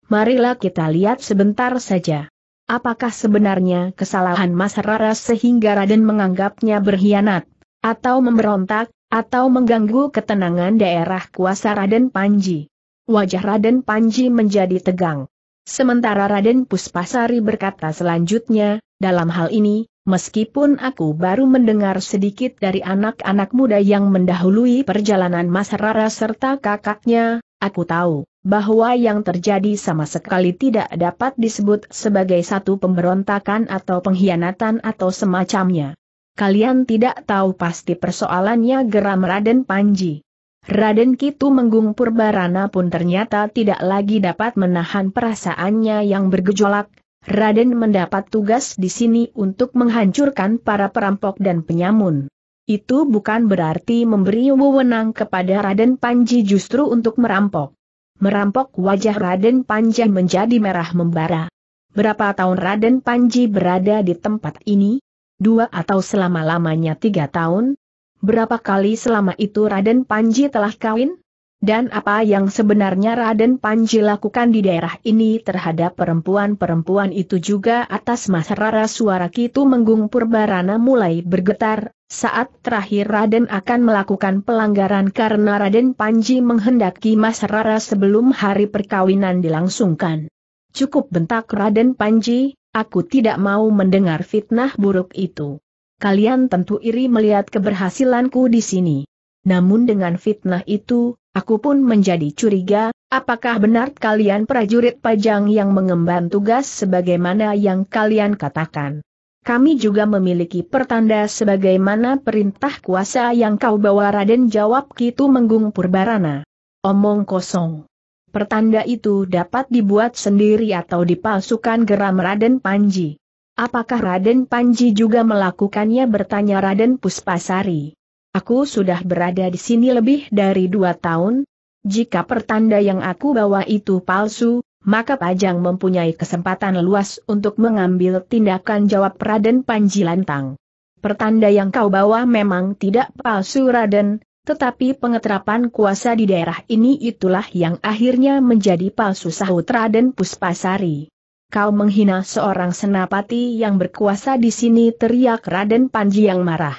Marilah kita lihat sebentar saja. Apakah sebenarnya kesalahan Mas Rara sehingga Raden menganggapnya berkhianat, atau memberontak, atau mengganggu ketenangan daerah kuasa Raden Panji? Wajah Raden Panji menjadi tegang. Sementara Raden Puspasari berkata selanjutnya, dalam hal ini, meskipun aku baru mendengar sedikit dari anak-anak muda yang mendahului perjalanan Mas Rara serta kakaknya, aku tahu bahwa yang terjadi sama sekali tidak dapat disebut sebagai satu pemberontakan atau pengkhianatan atau semacamnya. Kalian tidak tahu pasti persoalannya geram Raden Panji. Raden Kitu Menggung Purbarana pun ternyata tidak lagi dapat menahan perasaannya yang bergejolak, Raden mendapat tugas di sini untuk menghancurkan para perampok dan penyamun. Itu bukan berarti memberi wewenang kepada Raden Panji justru untuk merampok. Merampok wajah Raden Panji menjadi merah membara. Berapa tahun Raden Panji berada di tempat ini? Dua atau selama-lamanya tiga tahun? Berapa kali selama itu Raden Panji telah kawin? dan apa yang sebenarnya Raden Panji lakukan di daerah ini terhadap perempuan-perempuan itu juga atas Rara suara Kitu Menggung Purbarana mulai bergetar, saat terakhir Raden akan melakukan pelanggaran karena Raden Panji menghendaki Rara sebelum hari perkawinan dilangsungkan. Cukup bentak Raden Panji, aku tidak mau mendengar fitnah buruk itu. Kalian tentu iri melihat keberhasilanku di sini. Namun dengan fitnah itu, Aku pun menjadi curiga, apakah benar kalian prajurit pajang yang mengemban tugas sebagaimana yang kalian katakan. Kami juga memiliki pertanda sebagaimana perintah kuasa yang kau bawa Raden jawab Kitu Menggung Purbarana. Omong kosong. Pertanda itu dapat dibuat sendiri atau dipalsukan geram Raden Panji. Apakah Raden Panji juga melakukannya bertanya Raden Puspasari. Aku sudah berada di sini lebih dari dua tahun. Jika pertanda yang aku bawa itu palsu, maka Pajang mempunyai kesempatan luas untuk mengambil tindakan jawab Raden Panji Lantang. Pertanda yang kau bawa memang tidak palsu Raden, tetapi pengetrapan kuasa di daerah ini itulah yang akhirnya menjadi palsu sahut Raden Puspasari. Kau menghina seorang senapati yang berkuasa di sini teriak Raden Panji yang marah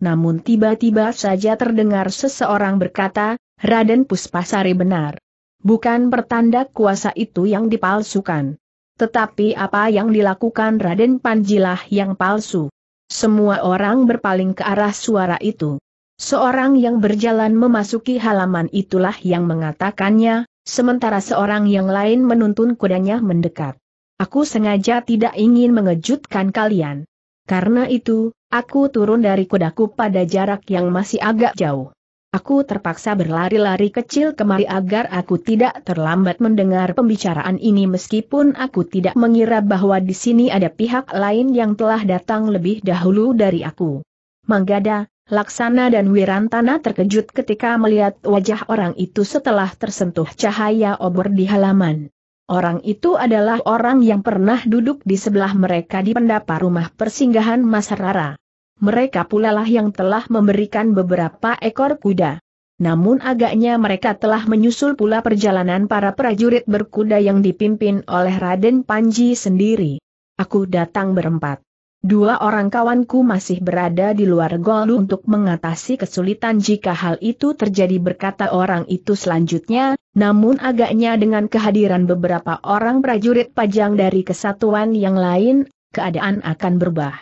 namun tiba-tiba saja terdengar seseorang berkata, Raden Puspasari benar. Bukan pertanda kuasa itu yang dipalsukan. Tetapi apa yang dilakukan Raden Panjilah yang palsu? Semua orang berpaling ke arah suara itu. Seorang yang berjalan memasuki halaman itulah yang mengatakannya, sementara seorang yang lain menuntun kudanya mendekat. Aku sengaja tidak ingin mengejutkan kalian. Karena itu, aku turun dari kudaku pada jarak yang masih agak jauh. Aku terpaksa berlari-lari kecil kemari agar aku tidak terlambat mendengar pembicaraan ini meskipun aku tidak mengira bahwa di sini ada pihak lain yang telah datang lebih dahulu dari aku. Manggada, Laksana dan Wirantana terkejut ketika melihat wajah orang itu setelah tersentuh cahaya obor di halaman. Orang itu adalah orang yang pernah duduk di sebelah mereka di pendapa rumah persinggahan Mas Rara. Mereka pula lah yang telah memberikan beberapa ekor kuda. Namun agaknya mereka telah menyusul pula perjalanan para prajurit berkuda yang dipimpin oleh Raden Panji sendiri. Aku datang berempat. Dua orang kawanku masih berada di luar gol untuk mengatasi kesulitan jika hal itu terjadi berkata orang itu selanjutnya, namun agaknya dengan kehadiran beberapa orang prajurit pajang dari kesatuan yang lain, keadaan akan berubah.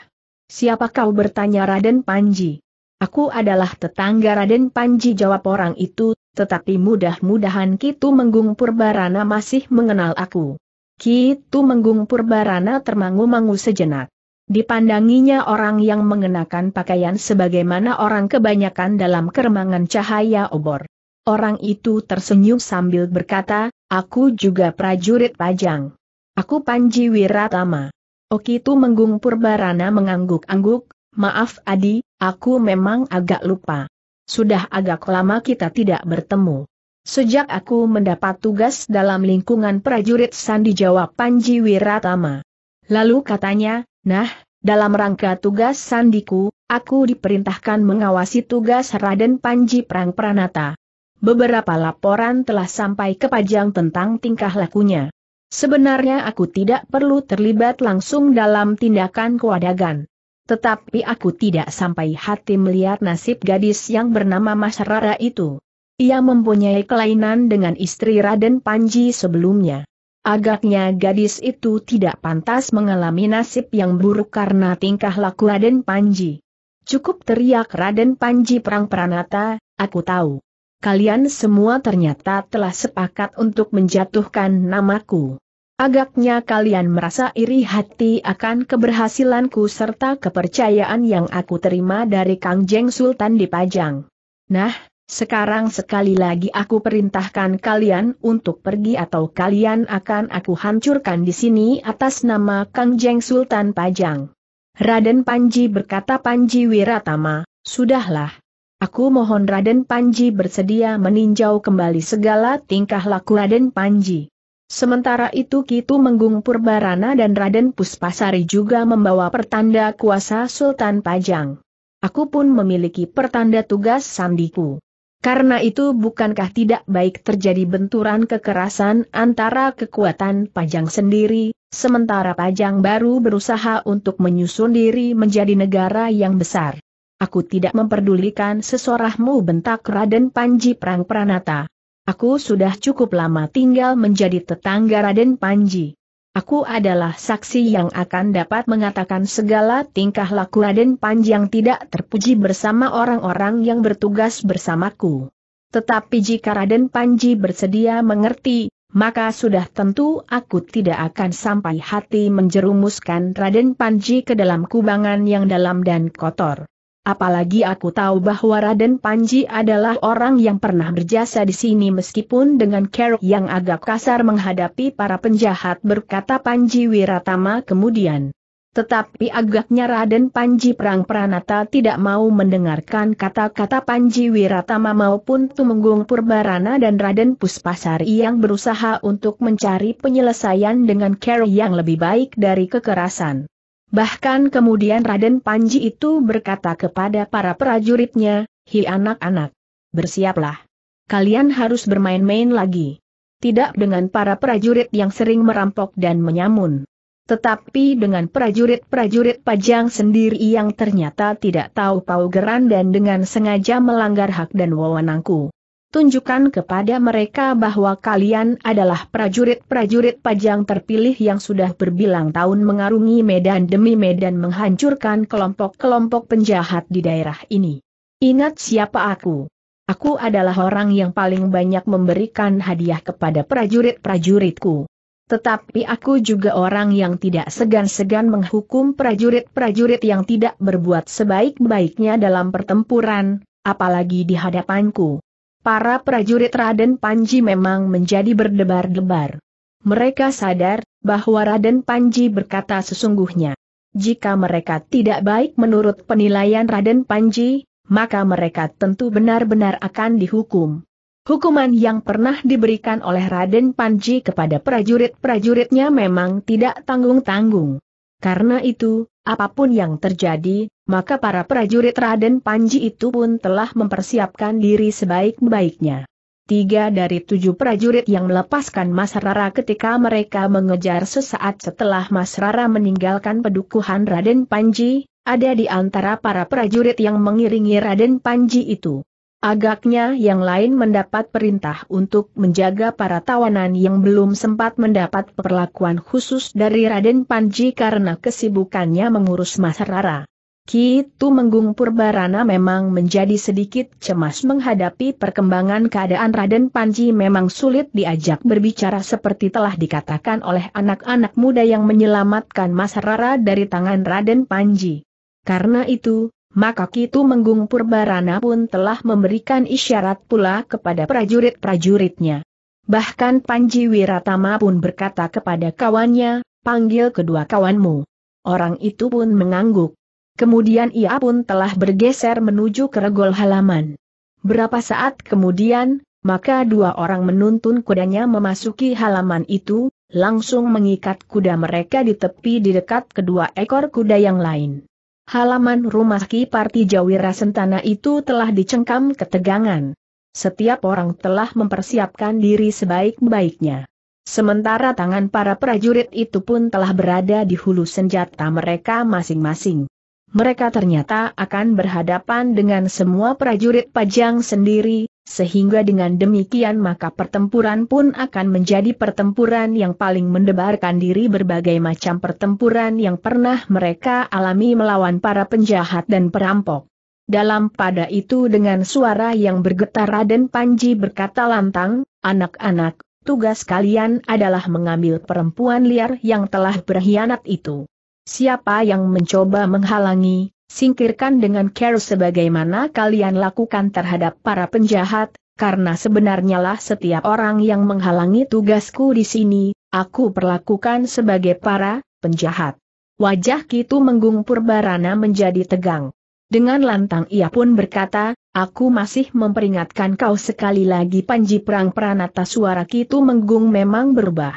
Siapa kau bertanya Raden Panji? Aku adalah tetangga Raden Panji jawab orang itu, tetapi mudah-mudahan Kitu Menggung Purbarana masih mengenal aku. Kitu Menggung Purbarana termangu-mangu sejenak. Dipandanginya orang yang mengenakan pakaian sebagaimana orang kebanyakan dalam keremangan cahaya obor. Orang itu tersenyum sambil berkata, aku juga prajurit pajang. Aku Panji Wiratama. Okitu Menggung Purbarana mengangguk-angguk, maaf Adi, aku memang agak lupa. Sudah agak lama kita tidak bertemu. Sejak aku mendapat tugas dalam lingkungan prajurit Sandi Jawa Panji Wiratama. Lalu katanya, Nah, dalam rangka tugas sandiku, aku diperintahkan mengawasi tugas Raden Panji Prang Pranata. Beberapa laporan telah sampai ke Pajang tentang tingkah lakunya. Sebenarnya aku tidak perlu terlibat langsung dalam tindakan kewadagan. Tetapi aku tidak sampai hati melihat nasib gadis yang bernama Mas Rara itu. Ia mempunyai kelainan dengan istri Raden Panji sebelumnya. Agaknya gadis itu tidak pantas mengalami nasib yang buruk karena tingkah laku Raden Panji. Cukup teriak Raden Panji Perang Pranata, aku tahu. Kalian semua ternyata telah sepakat untuk menjatuhkan namaku. Agaknya kalian merasa iri hati akan keberhasilanku serta kepercayaan yang aku terima dari Kang Jeng Sultan di Pajang. Nah, sekarang sekali lagi aku perintahkan kalian untuk pergi atau kalian akan aku hancurkan di sini atas nama Kang Jeng Sultan Pajang. Raden Panji berkata Panji Wiratama, sudahlah. Aku mohon Raden Panji bersedia meninjau kembali segala tingkah laku Raden Panji. Sementara itu Kitu Menggung Purbarana dan Raden Puspasari juga membawa pertanda kuasa Sultan Pajang. Aku pun memiliki pertanda tugas sandiku. Karena itu bukankah tidak baik terjadi benturan kekerasan antara kekuatan Pajang sendiri, sementara Pajang baru berusaha untuk menyusun diri menjadi negara yang besar. Aku tidak memperdulikan sesorahmu bentak Raden Panji Prang Pranata. Aku sudah cukup lama tinggal menjadi tetangga Raden Panji. Aku adalah saksi yang akan dapat mengatakan segala tingkah laku Raden Panjang tidak terpuji bersama orang-orang yang bertugas bersamaku. Tetapi jika Raden Panji bersedia mengerti, maka sudah tentu aku tidak akan sampai hati menjerumuskan Raden Panji ke dalam kubangan yang dalam dan kotor. Apalagi aku tahu bahwa Raden Panji adalah orang yang pernah berjasa di sini meskipun dengan cara yang agak kasar menghadapi para penjahat berkata Panji Wiratama kemudian. Tetapi agaknya Raden Panji Perang Pranata tidak mau mendengarkan kata-kata Panji Wiratama maupun Tumenggung Purbarana dan Raden Puspasari yang berusaha untuk mencari penyelesaian dengan cara yang lebih baik dari kekerasan. Bahkan kemudian Raden Panji itu berkata kepada para prajuritnya, Hi anak-anak, bersiaplah. Kalian harus bermain-main lagi. Tidak dengan para prajurit yang sering merampok dan menyamun. Tetapi dengan prajurit-prajurit pajang sendiri yang ternyata tidak tahu geran dan dengan sengaja melanggar hak dan wewenangku tunjukkan kepada mereka bahwa kalian adalah prajurit-prajurit pajang terpilih yang sudah berbilang tahun mengarungi medan demi medan menghancurkan kelompok-kelompok penjahat di daerah ini. Ingat siapa aku. Aku adalah orang yang paling banyak memberikan hadiah kepada prajurit-prajuritku. Tetapi aku juga orang yang tidak segan-segan menghukum prajurit-prajurit yang tidak berbuat sebaik-baiknya dalam pertempuran, apalagi di hadapanku. Para prajurit Raden Panji memang menjadi berdebar-debar. Mereka sadar bahwa Raden Panji berkata sesungguhnya. Jika mereka tidak baik menurut penilaian Raden Panji, maka mereka tentu benar-benar akan dihukum. Hukuman yang pernah diberikan oleh Raden Panji kepada prajurit-prajuritnya memang tidak tanggung-tanggung. Karena itu, apapun yang terjadi, maka para prajurit Raden Panji itu pun telah mempersiapkan diri sebaik-baiknya. Tiga dari tujuh prajurit yang melepaskan Mas Rara ketika mereka mengejar sesaat setelah Mas Rara meninggalkan pedukuhan Raden Panji, ada di antara para prajurit yang mengiringi Raden Panji itu. Agaknya yang lain mendapat perintah untuk menjaga para tawanan yang belum sempat mendapat perlakuan khusus dari Raden Panji karena kesibukannya mengurus Rara. Kitu Menggung Purbarana memang menjadi sedikit cemas menghadapi perkembangan keadaan Raden Panji memang sulit diajak berbicara seperti telah dikatakan oleh anak-anak muda yang menyelamatkan Mas Rara dari tangan Raden Panji. Karena itu, maka Kitu Menggung Purbarana pun telah memberikan isyarat pula kepada prajurit-prajuritnya. Bahkan Panji Wiratama pun berkata kepada kawannya, panggil kedua kawanmu. Orang itu pun mengangguk. Kemudian ia pun telah bergeser menuju ke regol halaman. Berapa saat kemudian, maka dua orang menuntun kudanya memasuki halaman itu, langsung mengikat kuda mereka di tepi di dekat kedua ekor kuda yang lain halaman rumah Ki Parti Jawira Sentana itu telah dicengkam ketegangan. Setiap orang telah mempersiapkan diri sebaik-baiknya. Sementara tangan para prajurit itu pun telah berada di hulu senjata mereka masing-masing. Mereka ternyata akan berhadapan dengan semua prajurit pajang sendiri, sehingga dengan demikian maka pertempuran pun akan menjadi pertempuran yang paling mendebarkan diri berbagai macam pertempuran yang pernah mereka alami melawan para penjahat dan perampok. Dalam pada itu dengan suara yang bergetar Raden Panji berkata lantang, anak-anak, tugas kalian adalah mengambil perempuan liar yang telah berkhianat itu. Siapa yang mencoba menghalangi, singkirkan dengan care sebagaimana kalian lakukan terhadap para penjahat, karena sebenarnya lah setiap orang yang menghalangi tugasku di sini, aku perlakukan sebagai para penjahat. Wajah Kitu Menggung Purbarana menjadi tegang. Dengan lantang ia pun berkata, aku masih memperingatkan kau sekali lagi Panji Perang Pranata suara Kitu Menggung memang berubah.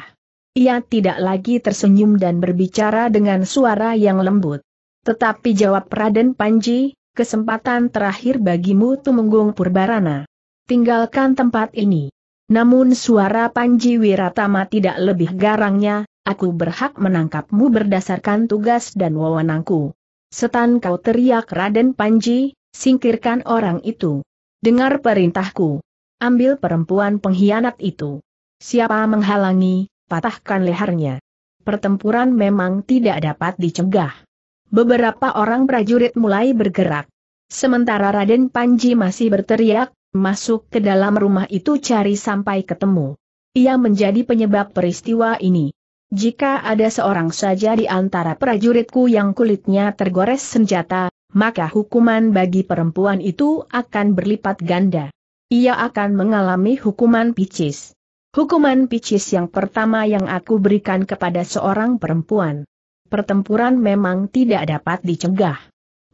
Ia tidak lagi tersenyum dan berbicara dengan suara yang lembut. Tetapi jawab Raden Panji, kesempatan terakhir bagimu Tumenggung Purbarana. Tinggalkan tempat ini. Namun suara Panji Wiratama tidak lebih garangnya, aku berhak menangkapmu berdasarkan tugas dan wewenangku. Setan kau teriak Raden Panji, singkirkan orang itu. Dengar perintahku. Ambil perempuan pengkhianat itu. Siapa menghalangi, patahkan lehernya. Pertempuran memang tidak dapat dicegah. Beberapa orang prajurit mulai bergerak. Sementara Raden Panji masih berteriak, masuk ke dalam rumah itu cari sampai ketemu. Ia menjadi penyebab peristiwa ini. Jika ada seorang saja di antara prajuritku yang kulitnya tergores senjata, maka hukuman bagi perempuan itu akan berlipat ganda. Ia akan mengalami hukuman picis. Hukuman picis yang pertama yang aku berikan kepada seorang perempuan pertempuran memang tidak dapat dicegah.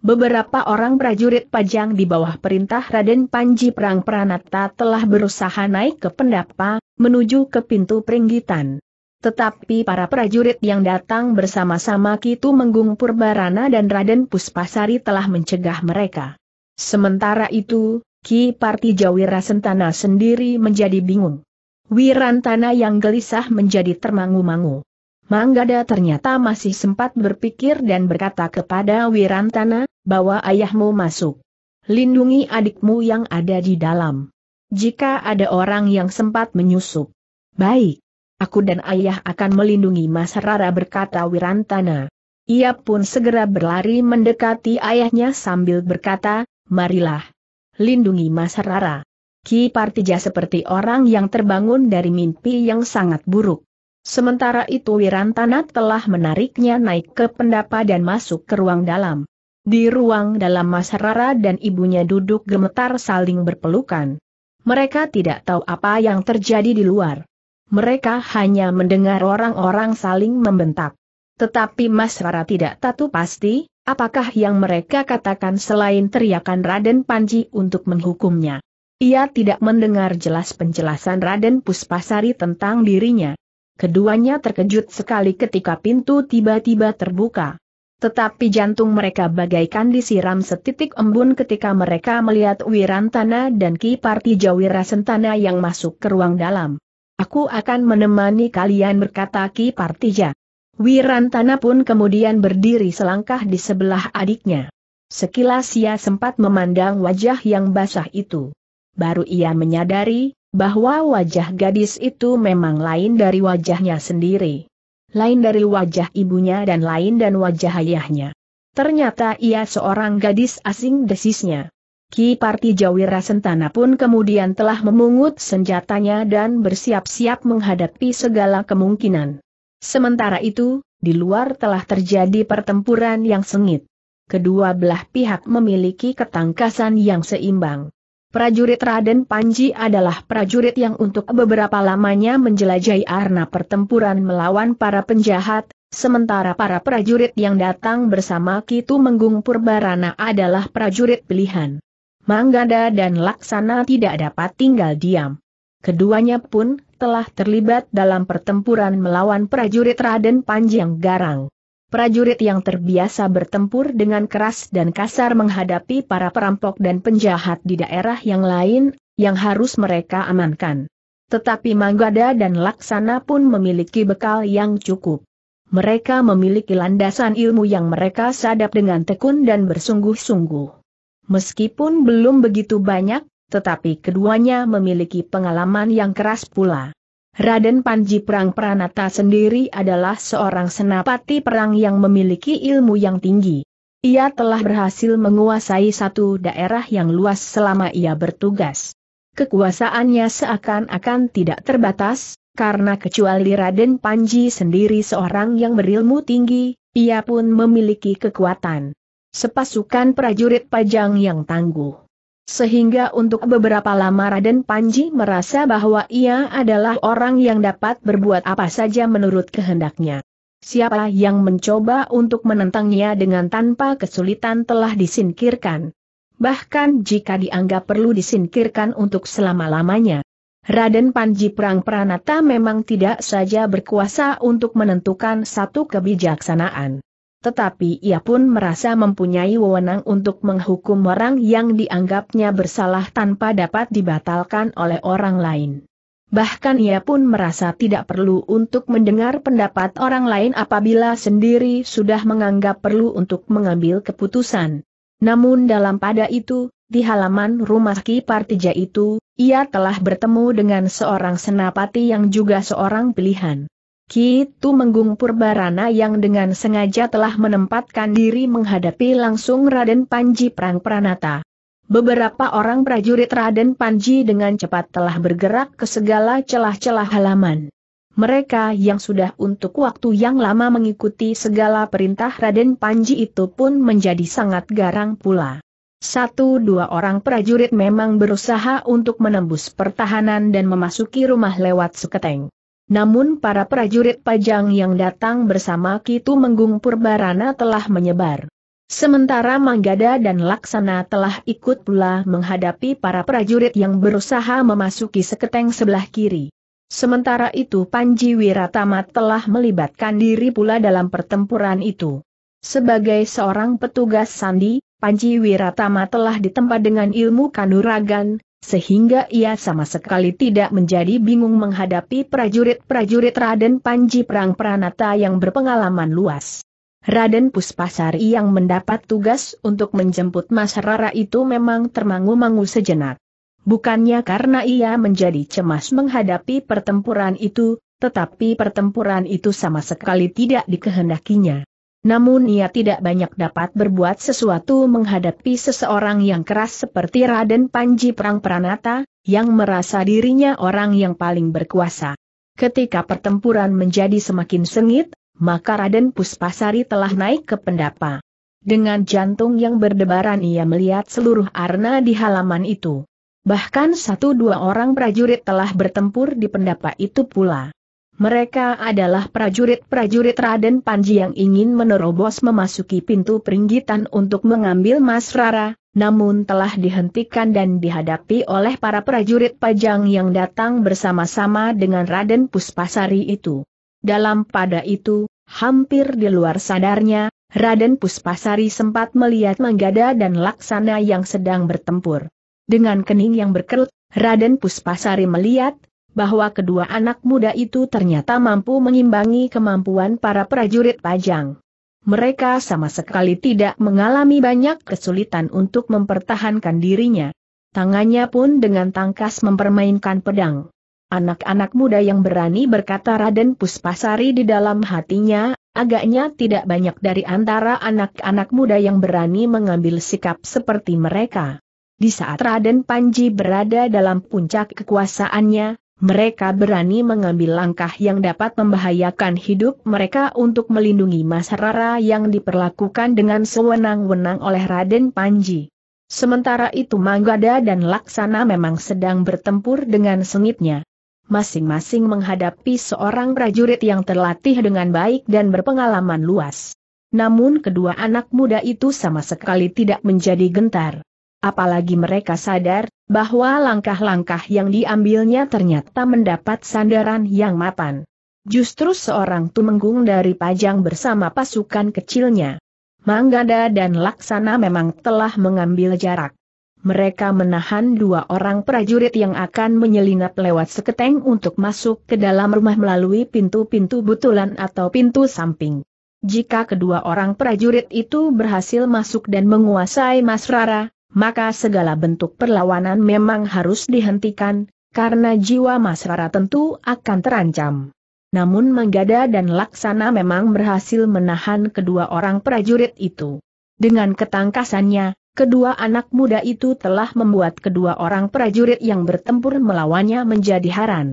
Beberapa orang prajurit pajang di bawah perintah Raden Panji Perang Pranata telah berusaha naik ke pendapa, menuju ke pintu peringgitan. Tetapi para prajurit yang datang bersama-sama Kitu Menggung Purbarana dan Raden Puspasari telah mencegah mereka. Sementara itu, Ki Jawira Sentana sendiri menjadi bingung. Wirantana yang gelisah menjadi termangu-mangu. Manggada ternyata masih sempat berpikir dan berkata kepada Wirantana, bahwa ayahmu masuk. Lindungi adikmu yang ada di dalam. Jika ada orang yang sempat menyusup. Baik. Aku dan ayah akan melindungi Mas Rara berkata Wirantana. Ia pun segera berlari mendekati ayahnya sambil berkata, marilah. Lindungi Mas Rara. Ki Partija seperti orang yang terbangun dari mimpi yang sangat buruk. Sementara itu Wirantana telah menariknya naik ke pendapa dan masuk ke ruang dalam. Di ruang dalam Mas Rara dan ibunya duduk gemetar saling berpelukan. Mereka tidak tahu apa yang terjadi di luar. Mereka hanya mendengar orang-orang saling membentak. Tetapi Mas Rara tidak tahu pasti, apakah yang mereka katakan selain teriakan Raden Panji untuk menghukumnya. Ia tidak mendengar jelas penjelasan Raden Puspasari tentang dirinya. Keduanya terkejut sekali ketika pintu tiba-tiba terbuka. Tetapi jantung mereka bagaikan disiram setitik embun ketika mereka melihat Wirantana dan Ki Jawira Sentana yang masuk ke ruang dalam. Aku akan menemani kalian berkata Ki Partija. Wirantana pun kemudian berdiri selangkah di sebelah adiknya. Sekilas ia sempat memandang wajah yang basah itu. Baru ia menyadari, bahwa wajah gadis itu memang lain dari wajahnya sendiri. Lain dari wajah ibunya dan lain dan wajah ayahnya. Ternyata ia seorang gadis asing desisnya. Ki Parti Jawira Sentana pun kemudian telah memungut senjatanya dan bersiap-siap menghadapi segala kemungkinan. Sementara itu, di luar telah terjadi pertempuran yang sengit. Kedua belah pihak memiliki ketangkasan yang seimbang. Prajurit Raden Panji adalah prajurit yang untuk beberapa lamanya menjelajahi arena pertempuran melawan para penjahat, sementara para prajurit yang datang bersama Kitu Menggung Purbarana adalah prajurit pilihan. Manggada dan Laksana tidak dapat tinggal diam. Keduanya pun telah terlibat dalam pertempuran melawan prajurit Raden Panji yang garang prajurit yang terbiasa bertempur dengan keras dan kasar menghadapi para perampok dan penjahat di daerah yang lain, yang harus mereka amankan. Tetapi Manggada dan Laksana pun memiliki bekal yang cukup. Mereka memiliki landasan ilmu yang mereka sadap dengan tekun dan bersungguh-sungguh. Meskipun belum begitu banyak, tetapi keduanya memiliki pengalaman yang keras pula. Raden Panji Perang Pranata sendiri adalah seorang senapati perang yang memiliki ilmu yang tinggi. Ia telah berhasil menguasai satu daerah yang luas selama ia bertugas. Kekuasaannya seakan-akan tidak terbatas, karena kecuali Raden Panji sendiri seorang yang berilmu tinggi, ia pun memiliki kekuatan. Sepasukan prajurit pajang yang tangguh. Sehingga untuk beberapa lama Raden Panji merasa bahwa ia adalah orang yang dapat berbuat apa saja menurut kehendaknya. Siapa yang mencoba untuk menentangnya dengan tanpa kesulitan telah disingkirkan. Bahkan jika dianggap perlu disingkirkan untuk selama-lamanya. Raden Panji Perang Pranata memang tidak saja berkuasa untuk menentukan satu kebijaksanaan tetapi ia pun merasa mempunyai wewenang untuk menghukum orang yang dianggapnya bersalah tanpa dapat dibatalkan oleh orang lain. Bahkan ia pun merasa tidak perlu untuk mendengar pendapat orang lain apabila sendiri sudah menganggap perlu untuk mengambil keputusan. Namun dalam pada itu, di halaman rumah Ki Partija itu, ia telah bertemu dengan seorang senapati yang juga seorang pilihan. Ki Menggung Purbarana yang dengan sengaja telah menempatkan diri menghadapi langsung Raden Panji Prang Pranata. Beberapa orang prajurit Raden Panji dengan cepat telah bergerak ke segala celah-celah halaman. Mereka yang sudah untuk waktu yang lama mengikuti segala perintah Raden Panji itu pun menjadi sangat garang pula. Satu dua orang prajurit memang berusaha untuk menembus pertahanan dan memasuki rumah lewat seketeng. Namun para prajurit pajang yang datang bersama Kitu Menggung Purbarana telah menyebar. Sementara Manggada dan Laksana telah ikut pula menghadapi para prajurit yang berusaha memasuki seketeng sebelah kiri. Sementara itu Panji Wiratama telah melibatkan diri pula dalam pertempuran itu. Sebagai seorang petugas sandi, Panji Wiratama telah ditempa dengan ilmu kanuragan, sehingga ia sama sekali tidak menjadi bingung menghadapi prajurit-prajurit Raden Panji Perang Pranata yang berpengalaman luas. Raden Puspasari yang mendapat tugas untuk menjemput Mas Rara itu memang termangu-mangu sejenak. Bukannya karena ia menjadi cemas menghadapi pertempuran itu, tetapi pertempuran itu sama sekali tidak dikehendakinya namun ia tidak banyak dapat berbuat sesuatu menghadapi seseorang yang keras seperti Raden Panji Perang Pranata, yang merasa dirinya orang yang paling berkuasa. Ketika pertempuran menjadi semakin sengit, maka Raden Puspasari telah naik ke pendapa. Dengan jantung yang berdebaran ia melihat seluruh arna di halaman itu. Bahkan satu dua orang prajurit telah bertempur di pendapa itu pula. Mereka adalah prajurit-prajurit Raden Panji yang ingin menerobos memasuki pintu peringgitan untuk mengambil Mas Rara, namun telah dihentikan dan dihadapi oleh para prajurit pajang yang datang bersama-sama dengan Raden Puspasari itu. Dalam pada itu, hampir di luar sadarnya, Raden Puspasari sempat melihat Manggada dan Laksana yang sedang bertempur. Dengan kening yang berkerut, Raden Puspasari melihat, bahwa kedua anak muda itu ternyata mampu mengimbangi kemampuan para prajurit pajang. Mereka sama sekali tidak mengalami banyak kesulitan untuk mempertahankan dirinya. Tangannya pun dengan tangkas mempermainkan pedang. Anak-anak muda yang berani berkata Raden Puspasari di dalam hatinya, agaknya tidak banyak dari antara anak-anak muda yang berani mengambil sikap seperti mereka. Di saat Raden Panji berada dalam puncak kekuasaannya, mereka berani mengambil langkah yang dapat membahayakan hidup mereka untuk melindungi Mas Rara yang diperlakukan dengan sewenang-wenang oleh Raden Panji. Sementara itu Manggada dan Laksana memang sedang bertempur dengan sengitnya. Masing-masing menghadapi seorang prajurit yang terlatih dengan baik dan berpengalaman luas. Namun kedua anak muda itu sama sekali tidak menjadi gentar. Apalagi mereka sadar, bahwa langkah-langkah yang diambilnya ternyata mendapat sandaran yang mapan. Justru seorang tumenggung dari Pajang bersama pasukan kecilnya. Manggada dan Laksana memang telah mengambil jarak. Mereka menahan dua orang prajurit yang akan menyelinap lewat seketeng untuk masuk ke dalam rumah melalui pintu-pintu butulan atau pintu samping. Jika kedua orang prajurit itu berhasil masuk dan menguasai Mas Rara, maka segala bentuk perlawanan memang harus dihentikan, karena jiwa Masrara tentu akan terancam. Namun Manggada dan Laksana memang berhasil menahan kedua orang prajurit itu. Dengan ketangkasannya, kedua anak muda itu telah membuat kedua orang prajurit yang bertempur melawannya menjadi haran.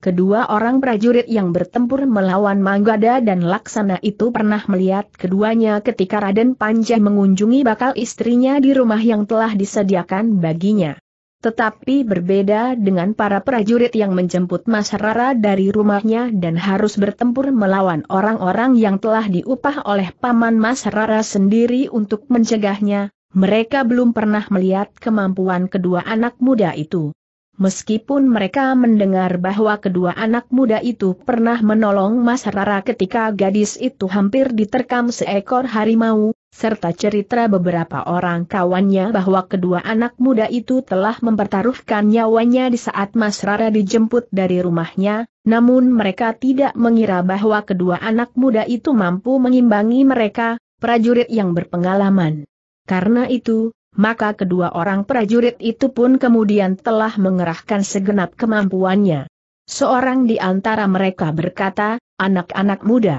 Kedua orang prajurit yang bertempur melawan Manggada dan Laksana itu pernah melihat keduanya ketika Raden Panjai mengunjungi bakal istrinya di rumah yang telah disediakan baginya. Tetapi berbeda dengan para prajurit yang menjemput Mas Rara dari rumahnya dan harus bertempur melawan orang-orang yang telah diupah oleh paman Mas Rara sendiri untuk mencegahnya, mereka belum pernah melihat kemampuan kedua anak muda itu. Meskipun mereka mendengar bahwa kedua anak muda itu pernah menolong Mas Rara ketika gadis itu hampir diterkam seekor harimau, serta cerita beberapa orang kawannya bahwa kedua anak muda itu telah mempertaruhkan nyawanya di saat Mas Rara dijemput dari rumahnya, namun mereka tidak mengira bahwa kedua anak muda itu mampu mengimbangi mereka, prajurit yang berpengalaman. Karena itu, maka kedua orang prajurit itu pun kemudian telah mengerahkan segenap kemampuannya. Seorang di antara mereka berkata, anak-anak muda,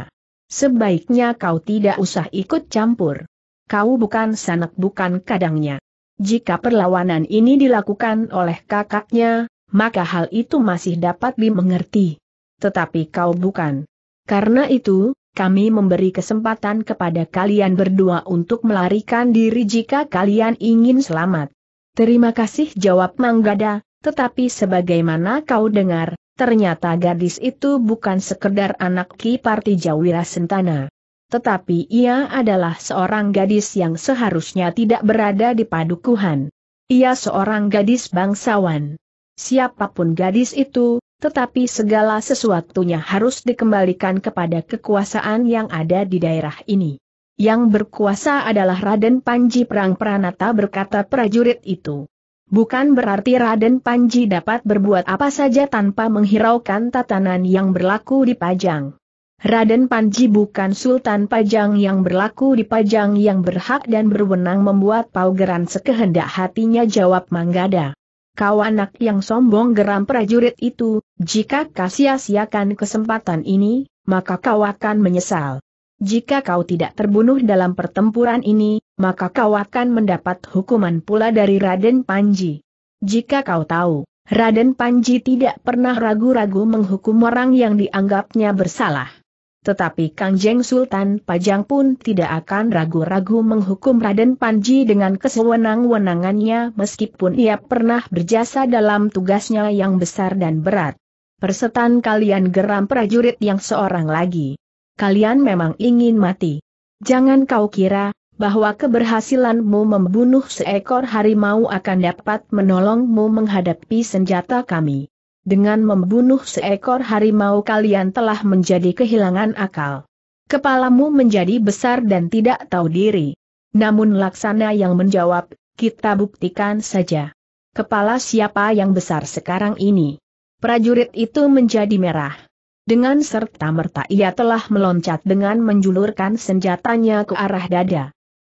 sebaiknya kau tidak usah ikut campur. Kau bukan sanak bukan kadangnya. Jika perlawanan ini dilakukan oleh kakaknya, maka hal itu masih dapat dimengerti. Tetapi kau bukan. Karena itu, kami memberi kesempatan kepada kalian berdua untuk melarikan diri jika kalian ingin selamat. Terima kasih jawab Manggada, tetapi sebagaimana kau dengar, ternyata gadis itu bukan sekedar anak Ki Parti Jawira Sentana. Tetapi ia adalah seorang gadis yang seharusnya tidak berada di padukuhan. Ia seorang gadis bangsawan. Siapapun gadis itu, tetapi segala sesuatunya harus dikembalikan kepada kekuasaan yang ada di daerah ini. Yang berkuasa adalah Raden Panji Perang Pranata berkata prajurit itu. Bukan berarti Raden Panji dapat berbuat apa saja tanpa menghiraukan tatanan yang berlaku di Pajang. Raden Panji bukan Sultan Pajang yang berlaku di Pajang yang berhak dan berwenang membuat paugeran sekehendak hatinya jawab Manggada. Kau anak yang sombong geram prajurit itu, jika kau sia-siakan kesempatan ini, maka kau akan menyesal. Jika kau tidak terbunuh dalam pertempuran ini, maka kau akan mendapat hukuman pula dari Raden Panji. Jika kau tahu, Raden Panji tidak pernah ragu-ragu menghukum orang yang dianggapnya bersalah. Tetapi Kangjeng Sultan Pajang pun tidak akan ragu-ragu menghukum Raden Panji dengan kesewenang-wenangannya meskipun ia pernah berjasa dalam tugasnya yang besar dan berat. Persetan kalian geram prajurit yang seorang lagi. Kalian memang ingin mati. Jangan kau kira, bahwa keberhasilanmu membunuh seekor harimau akan dapat menolongmu menghadapi senjata kami. Dengan membunuh seekor harimau kalian telah menjadi kehilangan akal. Kepalamu menjadi besar dan tidak tahu diri. Namun laksana yang menjawab, kita buktikan saja. Kepala siapa yang besar sekarang ini? prajurit itu menjadi merah. Dengan serta-merta ia telah meloncat dengan menjulurkan senjatanya ke arah dada.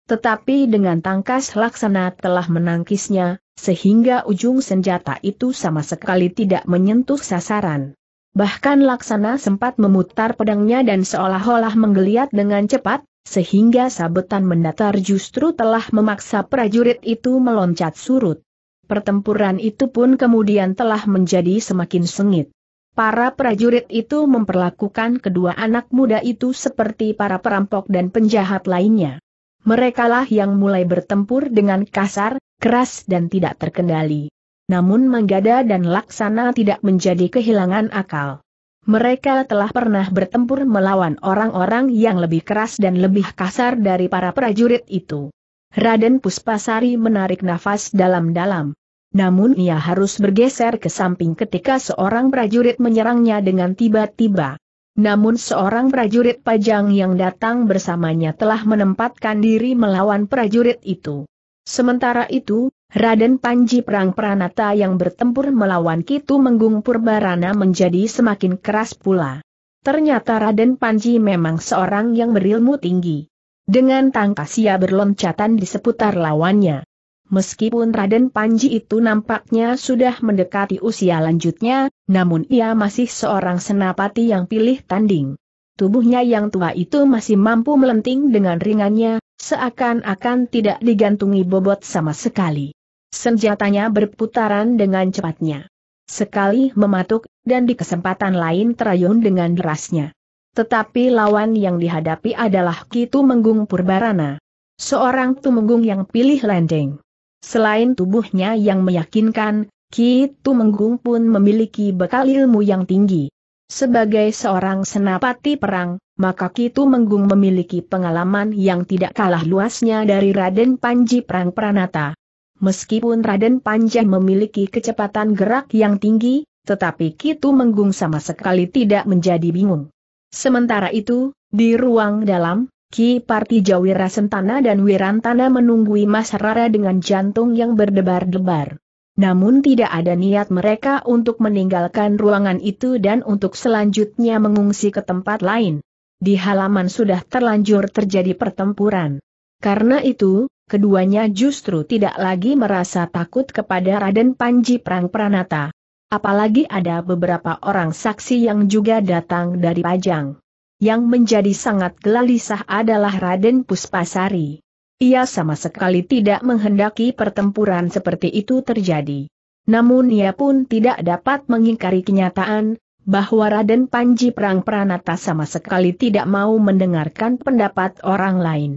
Tetapi dengan tangkas laksana telah menangkisnya, sehingga ujung senjata itu sama sekali tidak menyentuh sasaran. Bahkan laksana sempat memutar pedangnya dan seolah-olah menggeliat dengan cepat, sehingga sabetan mendatar justru telah memaksa prajurit itu meloncat surut. Pertempuran itu pun kemudian telah menjadi semakin sengit. Para prajurit itu memperlakukan kedua anak muda itu seperti para perampok dan penjahat lainnya. Merekalah yang mulai bertempur dengan kasar, keras dan tidak terkendali. Namun Manggada dan Laksana tidak menjadi kehilangan akal. Mereka telah pernah bertempur melawan orang-orang yang lebih keras dan lebih kasar dari para prajurit itu. Raden Puspasari menarik nafas dalam-dalam. Namun ia harus bergeser ke samping ketika seorang prajurit menyerangnya dengan tiba-tiba. Namun seorang prajurit pajang yang datang bersamanya telah menempatkan diri melawan prajurit itu. Sementara itu, Raden Panji Perang Pranata yang bertempur melawan Kitu Menggung Purbarana menjadi semakin keras pula. Ternyata Raden Panji memang seorang yang berilmu tinggi. Dengan tangkas ia berloncatan di seputar lawannya. Meskipun Raden Panji itu nampaknya sudah mendekati usia lanjutnya, namun ia masih seorang senapati yang pilih tanding. Tubuhnya yang tua itu masih mampu melenting dengan ringannya, seakan-akan tidak digantungi bobot sama sekali. Senjatanya berputaran dengan cepatnya. Sekali mematuk, dan di kesempatan lain terayun dengan derasnya. Tetapi lawan yang dihadapi adalah Ki Menggung Purbarana. Seorang Tumenggung yang pilih lendeng. Selain tubuhnya yang meyakinkan, Ki Menggung pun memiliki bekal ilmu yang tinggi. Sebagai seorang senapati perang, maka Ki Menggung memiliki pengalaman yang tidak kalah luasnya dari Raden Panji Perang Pranata. Meskipun Raden Panji memiliki kecepatan gerak yang tinggi, tetapi Ki Menggung sama sekali tidak menjadi bingung. Sementara itu, di ruang dalam, Ki Parti Jawira Sentana dan Wirantana menunggui Mas Rara dengan jantung yang berdebar-debar. Namun tidak ada niat mereka untuk meninggalkan ruangan itu dan untuk selanjutnya mengungsi ke tempat lain. Di halaman sudah terlanjur terjadi pertempuran. Karena itu, keduanya justru tidak lagi merasa takut kepada Raden Panji Prang Pranata apalagi ada beberapa orang saksi yang juga datang dari Pajang. Yang menjadi sangat gelisah adalah Raden Puspasari. Ia sama sekali tidak menghendaki pertempuran seperti itu terjadi. Namun ia pun tidak dapat mengingkari kenyataan, bahwa Raden Panji Perang Pranata sama sekali tidak mau mendengarkan pendapat orang lain.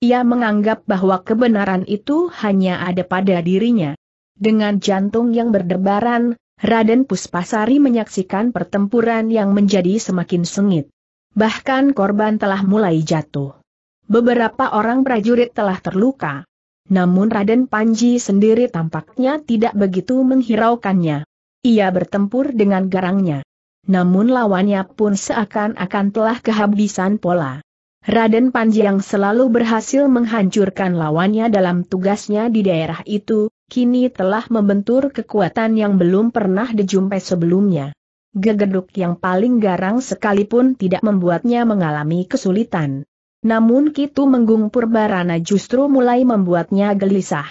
Ia menganggap bahwa kebenaran itu hanya ada pada dirinya. Dengan jantung yang berdebaran, Raden Puspasari menyaksikan pertempuran yang menjadi semakin sengit. Bahkan korban telah mulai jatuh. Beberapa orang prajurit telah terluka. Namun Raden Panji sendiri tampaknya tidak begitu menghiraukannya. Ia bertempur dengan garangnya. Namun lawannya pun seakan-akan telah kehabisan pola. Raden Panji yang selalu berhasil menghancurkan lawannya dalam tugasnya di daerah itu, kini telah membentur kekuatan yang belum pernah dijumpai sebelumnya. Gegeduk yang paling garang sekalipun tidak membuatnya mengalami kesulitan. Namun Kitu Menggung Purbarana justru mulai membuatnya gelisah.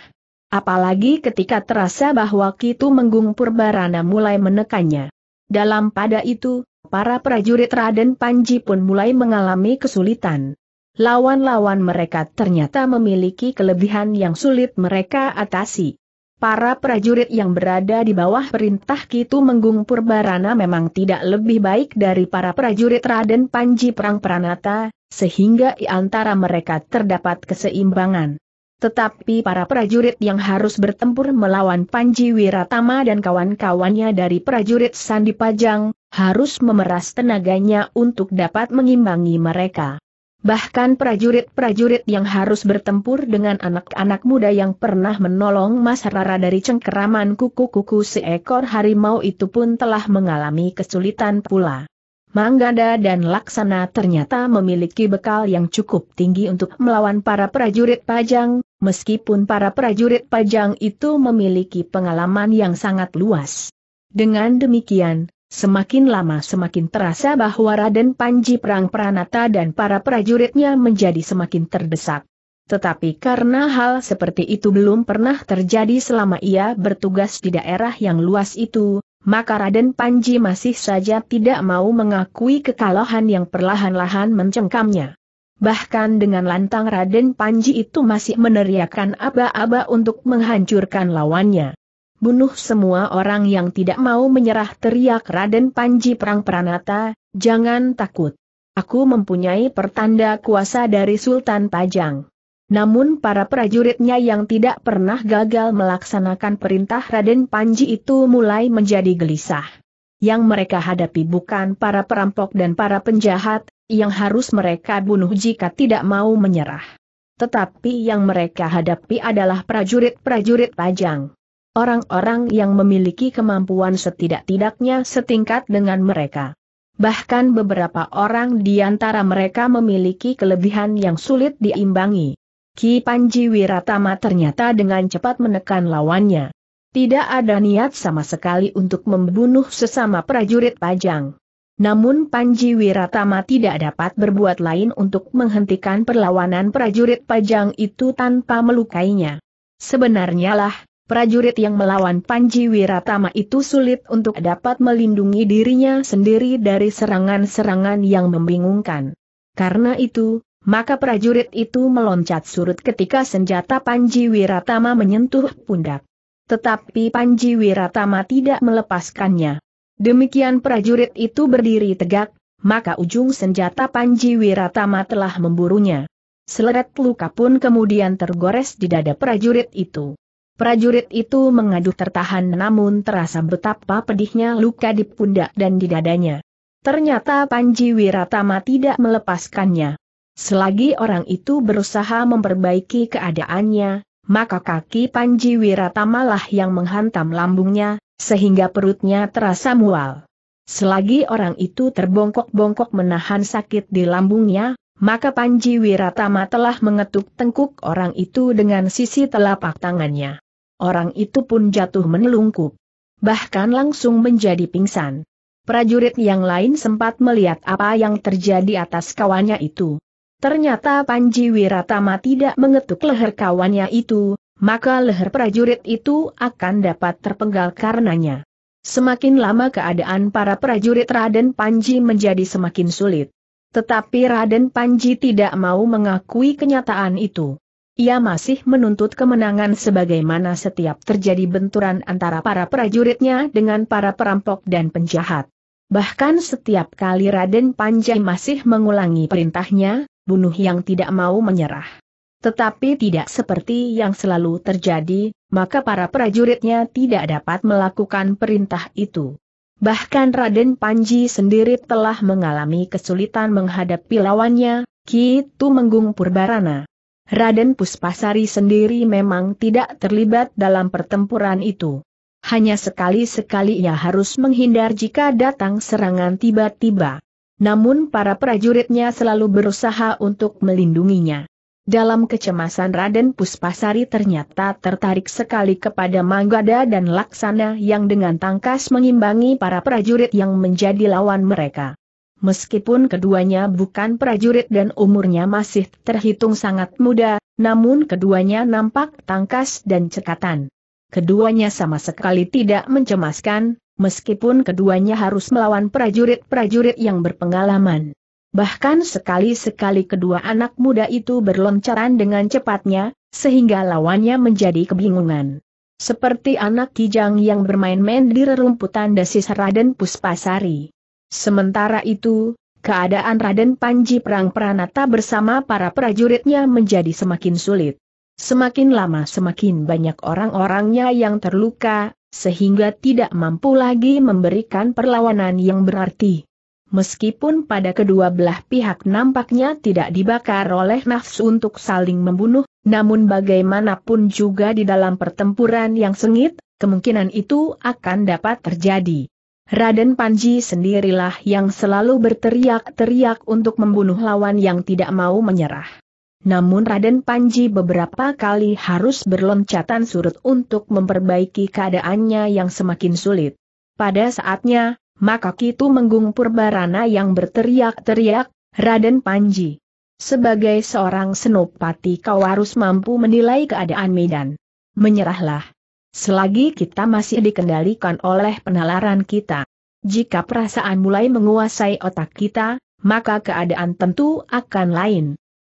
Apalagi ketika terasa bahwa Kitu Menggung Purbarana mulai menekannya. Dalam pada itu, para prajurit Raden Panji pun mulai mengalami kesulitan. Lawan-lawan mereka ternyata memiliki kelebihan yang sulit mereka atasi. Para prajurit yang berada di bawah perintah Kitu Menggung Purbarana memang tidak lebih baik dari para prajurit Raden Panji Perang Pranata, sehingga di antara mereka terdapat keseimbangan. Tetapi para prajurit yang harus bertempur melawan Panji Wiratama dan kawan-kawannya dari prajurit Sandi Pajang, harus memeras tenaganya untuk dapat mengimbangi mereka. Bahkan prajurit-prajurit yang harus bertempur dengan anak-anak muda yang pernah menolong Mas Rara dari cengkeraman kuku-kuku seekor harimau itu pun telah mengalami kesulitan pula. Manggada dan Laksana ternyata memiliki bekal yang cukup tinggi untuk melawan para prajurit pajang, meskipun para prajurit pajang itu memiliki pengalaman yang sangat luas. Dengan demikian, Semakin lama semakin terasa bahwa Raden Panji Perang Pranata dan para prajuritnya menjadi semakin terdesak. Tetapi karena hal seperti itu belum pernah terjadi selama ia bertugas di daerah yang luas itu, maka Raden Panji masih saja tidak mau mengakui kekalahan yang perlahan-lahan mencengkamnya. Bahkan dengan lantang Raden Panji itu masih meneriakkan aba-aba untuk menghancurkan lawannya. Bunuh semua orang yang tidak mau menyerah teriak Raden Panji Perang Pranata, jangan takut. Aku mempunyai pertanda kuasa dari Sultan Pajang. Namun para prajuritnya yang tidak pernah gagal melaksanakan perintah Raden Panji itu mulai menjadi gelisah. Yang mereka hadapi bukan para perampok dan para penjahat, yang harus mereka bunuh jika tidak mau menyerah. Tetapi yang mereka hadapi adalah prajurit-prajurit Pajang orang-orang yang memiliki kemampuan setidak-tidaknya setingkat dengan mereka. Bahkan beberapa orang di antara mereka memiliki kelebihan yang sulit diimbangi. Ki Panji Wiratama ternyata dengan cepat menekan lawannya. Tidak ada niat sama sekali untuk membunuh sesama prajurit Pajang. Namun Panji Wiratama tidak dapat berbuat lain untuk menghentikan perlawanan prajurit Pajang itu tanpa melukainya. Sebenarnya lah, prajurit yang melawan Panji Wiratama itu sulit untuk dapat melindungi dirinya sendiri dari serangan-serangan yang membingungkan. Karena itu, maka prajurit itu meloncat surut ketika senjata Panji Wiratama menyentuh pundak. Tetapi Panji Wiratama tidak melepaskannya. Demikian prajurit itu berdiri tegak, maka ujung senjata Panji Wiratama telah memburunya. Seleret luka pun kemudian tergores di dada prajurit itu. Prajurit itu mengadu tertahan namun terasa betapa pedihnya luka di pundak dan di dadanya. Ternyata Panji Wiratama tidak melepaskannya. Selagi orang itu berusaha memperbaiki keadaannya, maka kaki Panji Wiratama lah yang menghantam lambungnya, sehingga perutnya terasa mual. Selagi orang itu terbongkok-bongkok menahan sakit di lambungnya, maka Panji Wiratama telah mengetuk tengkuk orang itu dengan sisi telapak tangannya orang itu pun jatuh menelungkup. Bahkan langsung menjadi pingsan. Prajurit yang lain sempat melihat apa yang terjadi atas kawannya itu. Ternyata Panji Wiratama tidak mengetuk leher kawannya itu, maka leher prajurit itu akan dapat terpenggal karenanya. Semakin lama keadaan para prajurit Raden Panji menjadi semakin sulit. Tetapi Raden Panji tidak mau mengakui kenyataan itu. Ia masih menuntut kemenangan sebagaimana setiap terjadi benturan antara para prajuritnya dengan para perampok dan penjahat. Bahkan setiap kali Raden Panjai masih mengulangi perintahnya, bunuh yang tidak mau menyerah. Tetapi tidak seperti yang selalu terjadi, maka para prajuritnya tidak dapat melakukan perintah itu. Bahkan Raden Panji sendiri telah mengalami kesulitan menghadapi lawannya, Ki Tumenggung Menggung Purbarana. Raden Puspasari sendiri memang tidak terlibat dalam pertempuran itu. Hanya sekali-sekali ia harus menghindar jika datang serangan tiba-tiba. Namun para prajuritnya selalu berusaha untuk melindunginya. Dalam kecemasan Raden Puspasari ternyata tertarik sekali kepada Manggada dan Laksana yang dengan tangkas mengimbangi para prajurit yang menjadi lawan mereka. Meskipun keduanya bukan prajurit dan umurnya masih terhitung sangat muda, namun keduanya nampak tangkas dan cekatan. Keduanya sama sekali tidak mencemaskan, meskipun keduanya harus melawan prajurit-prajurit yang berpengalaman. Bahkan sekali-sekali kedua anak muda itu berloncaran dengan cepatnya, sehingga lawannya menjadi kebingungan. Seperti anak kijang yang bermain-main di rerumputan dasis Raden Puspasari. Sementara itu, keadaan Raden Panji Perang Pranata bersama para prajuritnya menjadi semakin sulit. Semakin lama semakin banyak orang-orangnya yang terluka, sehingga tidak mampu lagi memberikan perlawanan yang berarti. Meskipun pada kedua belah pihak nampaknya tidak dibakar oleh nafsu untuk saling membunuh, namun bagaimanapun juga di dalam pertempuran yang sengit, kemungkinan itu akan dapat terjadi. Raden Panji sendirilah yang selalu berteriak-teriak untuk membunuh lawan yang tidak mau menyerah. Namun Raden Panji beberapa kali harus berloncatan surut untuk memperbaiki keadaannya yang semakin sulit. Pada saatnya, maka Kitu Menggung Purbarana yang berteriak-teriak, Raden Panji. Sebagai seorang senopati kau harus mampu menilai keadaan medan. Menyerahlah selagi kita masih dikendalikan oleh penalaran kita. Jika perasaan mulai menguasai otak kita, maka keadaan tentu akan lain.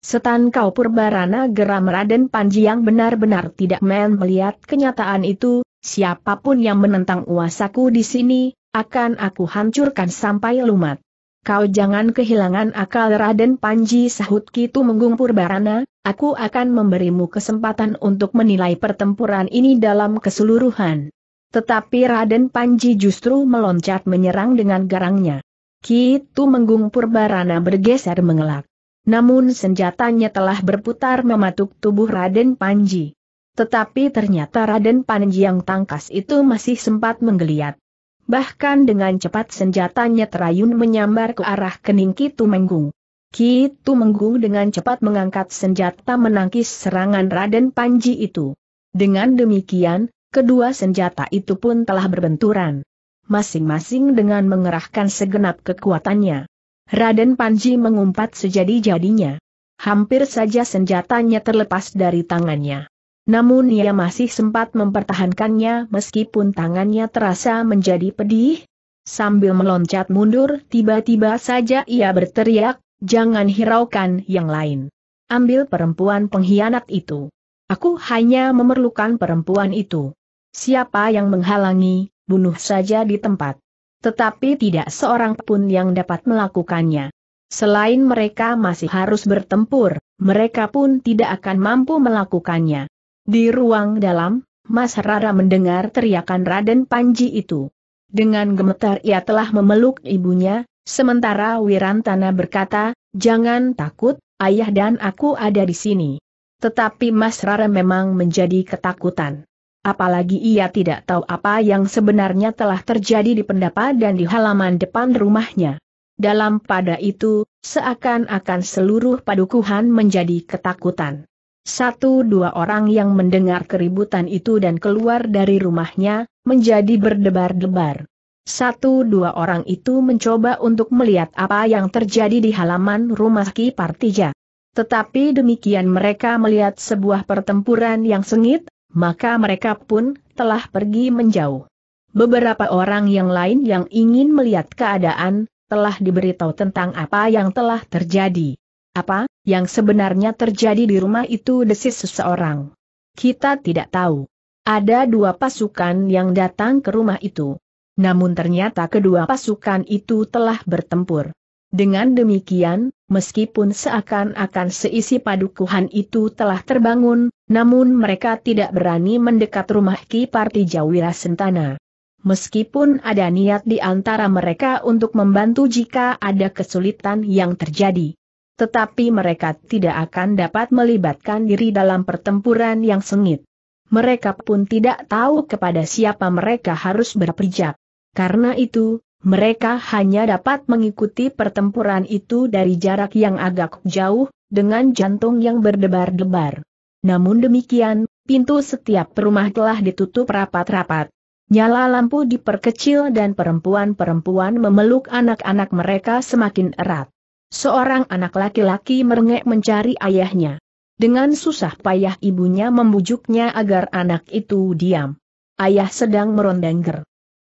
Setan kau purbarana geram Raden Panji yang benar-benar tidak main melihat kenyataan itu, siapapun yang menentang uasaku di sini, akan aku hancurkan sampai lumat kau jangan kehilangan akal Raden Panji sahut Kitu Menggung Purbarana, aku akan memberimu kesempatan untuk menilai pertempuran ini dalam keseluruhan. Tetapi Raden Panji justru meloncat menyerang dengan garangnya. Kitu Menggung Purbarana bergeser mengelak. Namun senjatanya telah berputar mematuk tubuh Raden Panji. Tetapi ternyata Raden Panji yang tangkas itu masih sempat menggeliat bahkan dengan cepat senjatanya terayun menyambar ke arah kening Kitu Menggung. Kitu Menggung dengan cepat mengangkat senjata menangkis serangan Raden Panji itu. Dengan demikian, kedua senjata itu pun telah berbenturan. Masing-masing dengan mengerahkan segenap kekuatannya. Raden Panji mengumpat sejadi-jadinya. Hampir saja senjatanya terlepas dari tangannya. Namun ia masih sempat mempertahankannya meskipun tangannya terasa menjadi pedih. Sambil meloncat mundur, tiba-tiba saja ia berteriak, jangan hiraukan yang lain. Ambil perempuan pengkhianat itu. Aku hanya memerlukan perempuan itu. Siapa yang menghalangi, bunuh saja di tempat. Tetapi tidak seorang pun yang dapat melakukannya. Selain mereka masih harus bertempur, mereka pun tidak akan mampu melakukannya. Di ruang dalam, Mas Rara mendengar teriakan Raden Panji itu. Dengan gemetar ia telah memeluk ibunya, sementara Wirantana berkata, Jangan takut, ayah dan aku ada di sini. Tetapi Mas Rara memang menjadi ketakutan. Apalagi ia tidak tahu apa yang sebenarnya telah terjadi di pendapa dan di halaman depan rumahnya. Dalam pada itu, seakan-akan seluruh padukuhan menjadi ketakutan. Satu dua orang yang mendengar keributan itu dan keluar dari rumahnya, menjadi berdebar-debar. Satu dua orang itu mencoba untuk melihat apa yang terjadi di halaman rumah Ki Partija. Tetapi demikian mereka melihat sebuah pertempuran yang sengit, maka mereka pun telah pergi menjauh. Beberapa orang yang lain yang ingin melihat keadaan, telah diberitahu tentang apa yang telah terjadi. Apa yang sebenarnya terjadi di rumah itu desis seseorang. Kita tidak tahu. Ada dua pasukan yang datang ke rumah itu. Namun ternyata kedua pasukan itu telah bertempur. Dengan demikian, meskipun seakan-akan seisi padukuhan itu telah terbangun, namun mereka tidak berani mendekat rumah Ki Parti Jawira Sentana. Meskipun ada niat di antara mereka untuk membantu jika ada kesulitan yang terjadi tetapi mereka tidak akan dapat melibatkan diri dalam pertempuran yang sengit. Mereka pun tidak tahu kepada siapa mereka harus berpijak. Karena itu, mereka hanya dapat mengikuti pertempuran itu dari jarak yang agak jauh, dengan jantung yang berdebar-debar. Namun demikian, pintu setiap rumah telah ditutup rapat-rapat. Nyala lampu diperkecil dan perempuan-perempuan memeluk anak-anak mereka semakin erat. Seorang anak laki-laki merengek mencari ayahnya. Dengan susah payah ibunya membujuknya agar anak itu diam. Ayah sedang merondang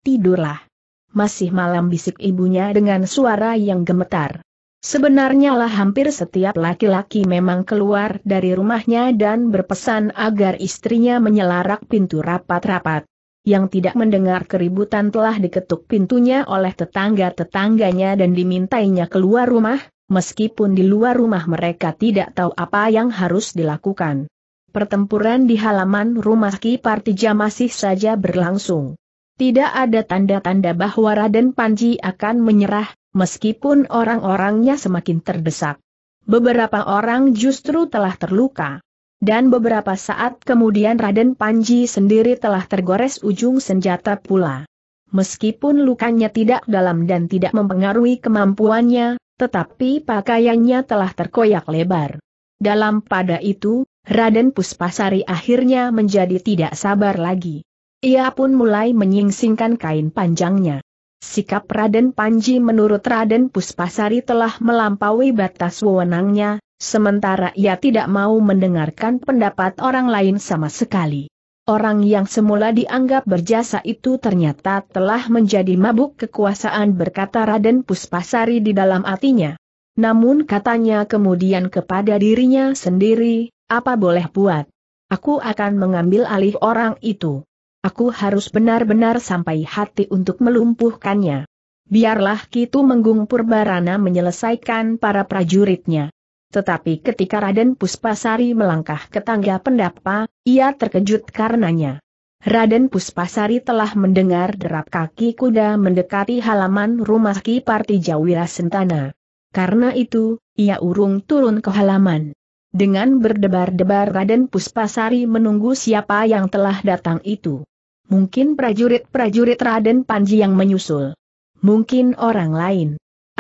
Tidurlah. Masih malam bisik ibunya dengan suara yang gemetar. Sebenarnya lah hampir setiap laki-laki memang keluar dari rumahnya dan berpesan agar istrinya menyelarak pintu rapat-rapat. Yang tidak mendengar keributan telah diketuk pintunya oleh tetangga-tetangganya dan dimintainya keluar rumah, meskipun di luar rumah mereka tidak tahu apa yang harus dilakukan. Pertempuran di halaman rumah Ki Partija masih saja berlangsung. Tidak ada tanda-tanda bahwa Raden Panji akan menyerah, meskipun orang-orangnya semakin terdesak. Beberapa orang justru telah terluka. Dan beberapa saat kemudian Raden Panji sendiri telah tergores ujung senjata pula. Meskipun lukanya tidak dalam dan tidak mempengaruhi kemampuannya, tetapi pakaiannya telah terkoyak lebar. Dalam pada itu, Raden Puspasari akhirnya menjadi tidak sabar lagi. Ia pun mulai menyingsingkan kain panjangnya. Sikap Raden Panji menurut Raden Puspasari telah melampaui batas wewenangnya, sementara ia tidak mau mendengarkan pendapat orang lain sama sekali. Orang yang semula dianggap berjasa itu ternyata telah menjadi mabuk kekuasaan berkata Raden Puspasari di dalam hatinya. Namun katanya kemudian kepada dirinya sendiri, apa boleh buat? Aku akan mengambil alih orang itu. Aku harus benar-benar sampai hati untuk melumpuhkannya. Biarlah Kitu Menggung Purbarana menyelesaikan para prajuritnya. Tetapi ketika Raden Puspasari melangkah ke tangga pendapa, ia terkejut karenanya. Raden Puspasari telah mendengar derap kaki kuda mendekati halaman rumah Ki Partijawira Sentana. Karena itu, ia urung turun ke halaman. Dengan berdebar-debar Raden Puspasari menunggu siapa yang telah datang itu. Mungkin prajurit-prajurit Raden Panji yang menyusul. Mungkin orang lain.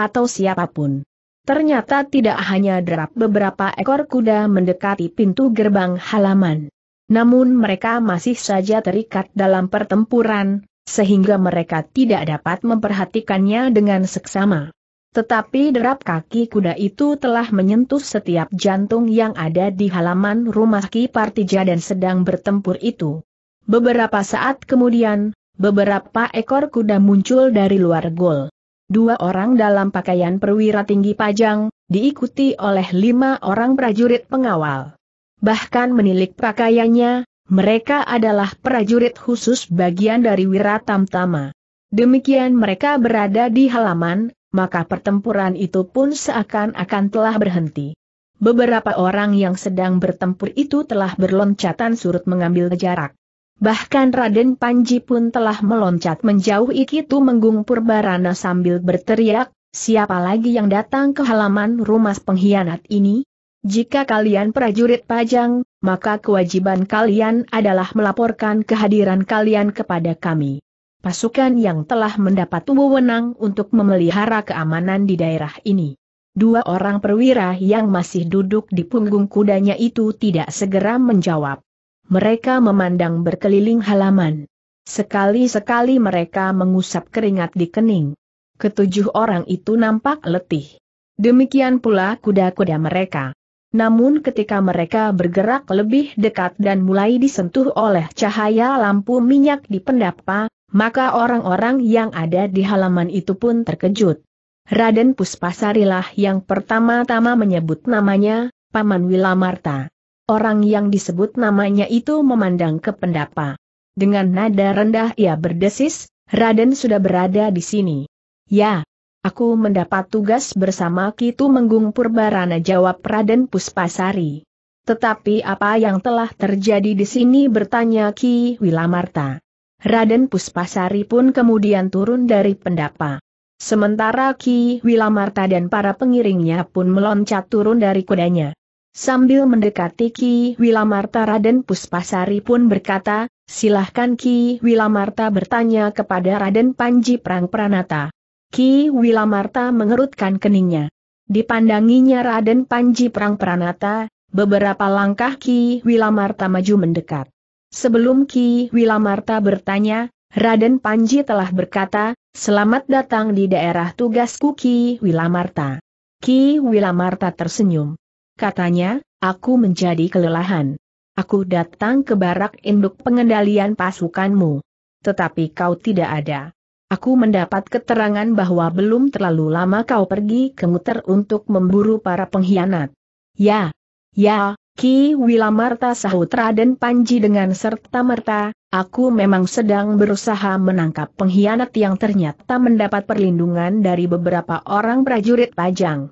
Atau siapapun. Ternyata tidak hanya derap beberapa ekor kuda mendekati pintu gerbang halaman. Namun mereka masih saja terikat dalam pertempuran, sehingga mereka tidak dapat memperhatikannya dengan seksama. Tetapi derap kaki kuda itu telah menyentuh setiap jantung yang ada di halaman rumah Ki Partija dan sedang bertempur itu. Beberapa saat kemudian, beberapa ekor kuda muncul dari luar gol dua orang dalam pakaian perwira tinggi pajang, diikuti oleh lima orang prajurit pengawal. Bahkan menilik pakaiannya, mereka adalah prajurit khusus bagian dari wira tamtama. Demikian mereka berada di halaman, maka pertempuran itu pun seakan-akan telah berhenti. Beberapa orang yang sedang bertempur itu telah berloncatan surut mengambil jarak. Bahkan Raden Panji pun telah meloncat menjauh ikitu Menggung Purbarana sambil berteriak, siapa lagi yang datang ke halaman rumah pengkhianat ini? Jika kalian prajurit pajang, maka kewajiban kalian adalah melaporkan kehadiran kalian kepada kami. Pasukan yang telah mendapat wewenang untuk memelihara keamanan di daerah ini. Dua orang perwira yang masih duduk di punggung kudanya itu tidak segera menjawab mereka memandang berkeliling halaman. Sekali-sekali mereka mengusap keringat di kening. Ketujuh orang itu nampak letih. Demikian pula kuda-kuda mereka. Namun ketika mereka bergerak lebih dekat dan mulai disentuh oleh cahaya lampu minyak di pendapa, maka orang-orang yang ada di halaman itu pun terkejut. Raden Puspasarilah yang pertama-tama menyebut namanya, Paman Wilamarta. Orang yang disebut namanya itu memandang ke pendapa. Dengan nada rendah ia berdesis, Raden sudah berada di sini. Ya, aku mendapat tugas bersama Kitu Menggung Purbarana jawab Raden Puspasari. Tetapi apa yang telah terjadi di sini bertanya Ki Wilamarta. Raden Puspasari pun kemudian turun dari pendapa. Sementara Ki Wilamarta dan para pengiringnya pun meloncat turun dari kudanya. Sambil mendekati Ki Wilamarta Raden Puspasari pun berkata, silahkan Ki Wilamarta bertanya kepada Raden Panji Prang Pranata. Ki Wilamarta mengerutkan keningnya. Dipandanginya Raden Panji Prang Pranata, beberapa langkah Ki Wilamarta maju mendekat. Sebelum Ki Wilamarta bertanya, Raden Panji telah berkata, selamat datang di daerah tugasku Ki Wilamarta. Ki Wilamarta tersenyum katanya, aku menjadi kelelahan. Aku datang ke barak induk pengendalian pasukanmu. Tetapi kau tidak ada. Aku mendapat keterangan bahwa belum terlalu lama kau pergi ke muter untuk memburu para pengkhianat. Ya, ya, Ki Wilamarta Sahutra dan Panji dengan serta merta, aku memang sedang berusaha menangkap pengkhianat yang ternyata mendapat perlindungan dari beberapa orang prajurit pajang.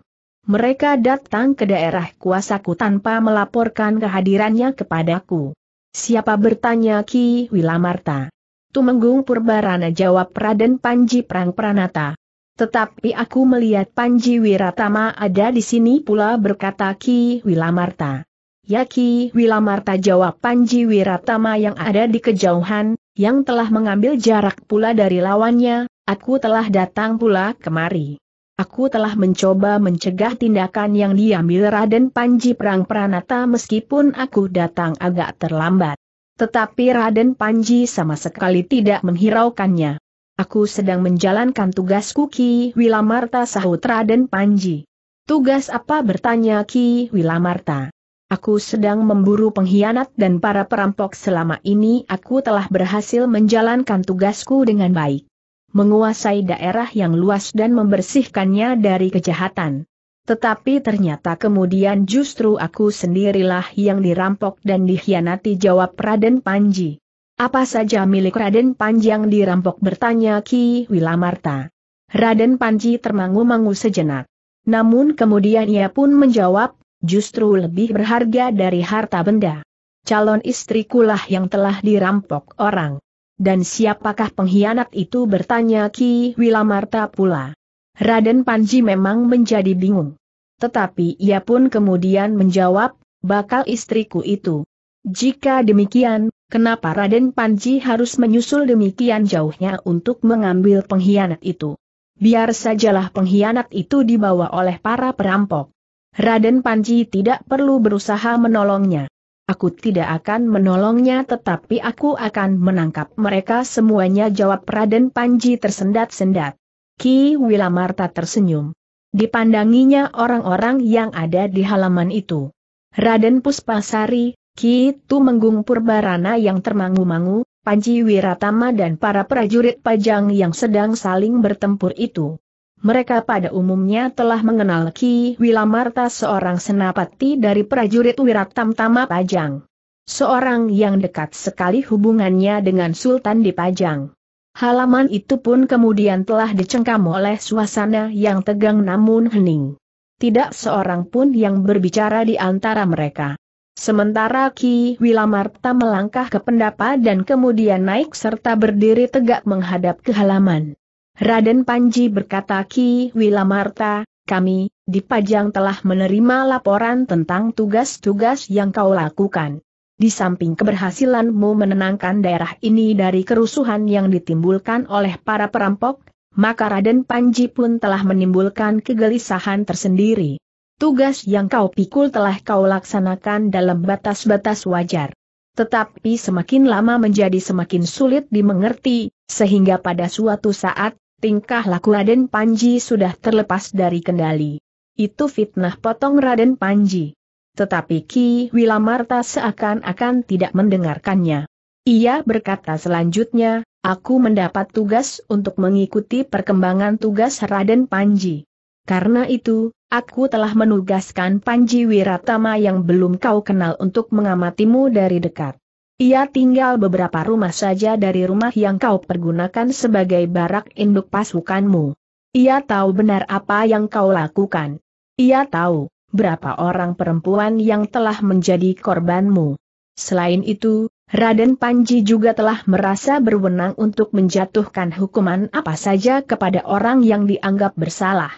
Mereka datang ke daerah kuasaku tanpa melaporkan kehadirannya kepadaku. Siapa bertanya Ki Wilamarta? Tumenggung Purbarana jawab Raden Panji Prang Pranata. Tetapi aku melihat Panji Wiratama ada di sini pula berkata Ki Wilamarta. Ya Ki Wilamarta jawab Panji Wiratama yang ada di kejauhan, yang telah mengambil jarak pula dari lawannya, aku telah datang pula kemari. Aku telah mencoba mencegah tindakan yang diambil Raden Panji Perang Pranata meskipun aku datang agak terlambat. Tetapi Raden Panji sama sekali tidak menghiraukannya. Aku sedang menjalankan tugasku Ki Wilamarta sahut Raden Panji. Tugas apa bertanya Ki Wilamarta? Aku sedang memburu pengkhianat dan para perampok selama ini aku telah berhasil menjalankan tugasku dengan baik menguasai daerah yang luas dan membersihkannya dari kejahatan. Tetapi ternyata kemudian justru aku sendirilah yang dirampok dan dikhianati jawab Raden Panji. Apa saja milik Raden Panji yang dirampok bertanya Ki Wilamarta. Raden Panji termangu-mangu sejenak. Namun kemudian ia pun menjawab, justru lebih berharga dari harta benda. Calon istrikulah yang telah dirampok orang. Dan siapakah pengkhianat itu bertanya Ki Wilamarta pula. Raden Panji memang menjadi bingung. Tetapi ia pun kemudian menjawab, bakal istriku itu. Jika demikian, kenapa Raden Panji harus menyusul demikian jauhnya untuk mengambil pengkhianat itu? Biar sajalah pengkhianat itu dibawa oleh para perampok. Raden Panji tidak perlu berusaha menolongnya. Aku tidak akan menolongnya tetapi aku akan menangkap mereka semuanya jawab Raden Panji tersendat-sendat. Ki Wilamarta tersenyum. Dipandanginya orang-orang yang ada di halaman itu. Raden Puspasari, Ki Tumenggung Purbarana yang termangu-mangu, Panji Wiratama dan para prajurit pajang yang sedang saling bertempur itu. Mereka pada umumnya telah mengenal Ki Wilamarta seorang senapati dari prajurit Wiratam Tama Pajang. Seorang yang dekat sekali hubungannya dengan Sultan di Pajang. Halaman itu pun kemudian telah dicengkam oleh suasana yang tegang namun hening. Tidak seorang pun yang berbicara di antara mereka. Sementara Ki Wilamarta melangkah ke pendapa dan kemudian naik serta berdiri tegak menghadap ke halaman. Raden Panji berkata Ki Wilamarta, kami, di Pajang telah menerima laporan tentang tugas-tugas yang kau lakukan. Di samping keberhasilanmu menenangkan daerah ini dari kerusuhan yang ditimbulkan oleh para perampok, maka Raden Panji pun telah menimbulkan kegelisahan tersendiri. Tugas yang kau pikul telah kau laksanakan dalam batas-batas wajar. Tetapi semakin lama menjadi semakin sulit dimengerti, sehingga pada suatu saat, tingkah laku Raden Panji sudah terlepas dari kendali. Itu fitnah potong Raden Panji. Tetapi Ki Wilamarta seakan-akan tidak mendengarkannya. Ia berkata selanjutnya, aku mendapat tugas untuk mengikuti perkembangan tugas Raden Panji. Karena itu, aku telah menugaskan Panji Wiratama yang belum kau kenal untuk mengamatimu dari dekat. Ia tinggal beberapa rumah saja dari rumah yang kau pergunakan sebagai barak induk pasukanmu. Ia tahu benar apa yang kau lakukan. Ia tahu berapa orang perempuan yang telah menjadi korbanmu. Selain itu, Raden Panji juga telah merasa berwenang untuk menjatuhkan hukuman apa saja kepada orang yang dianggap bersalah.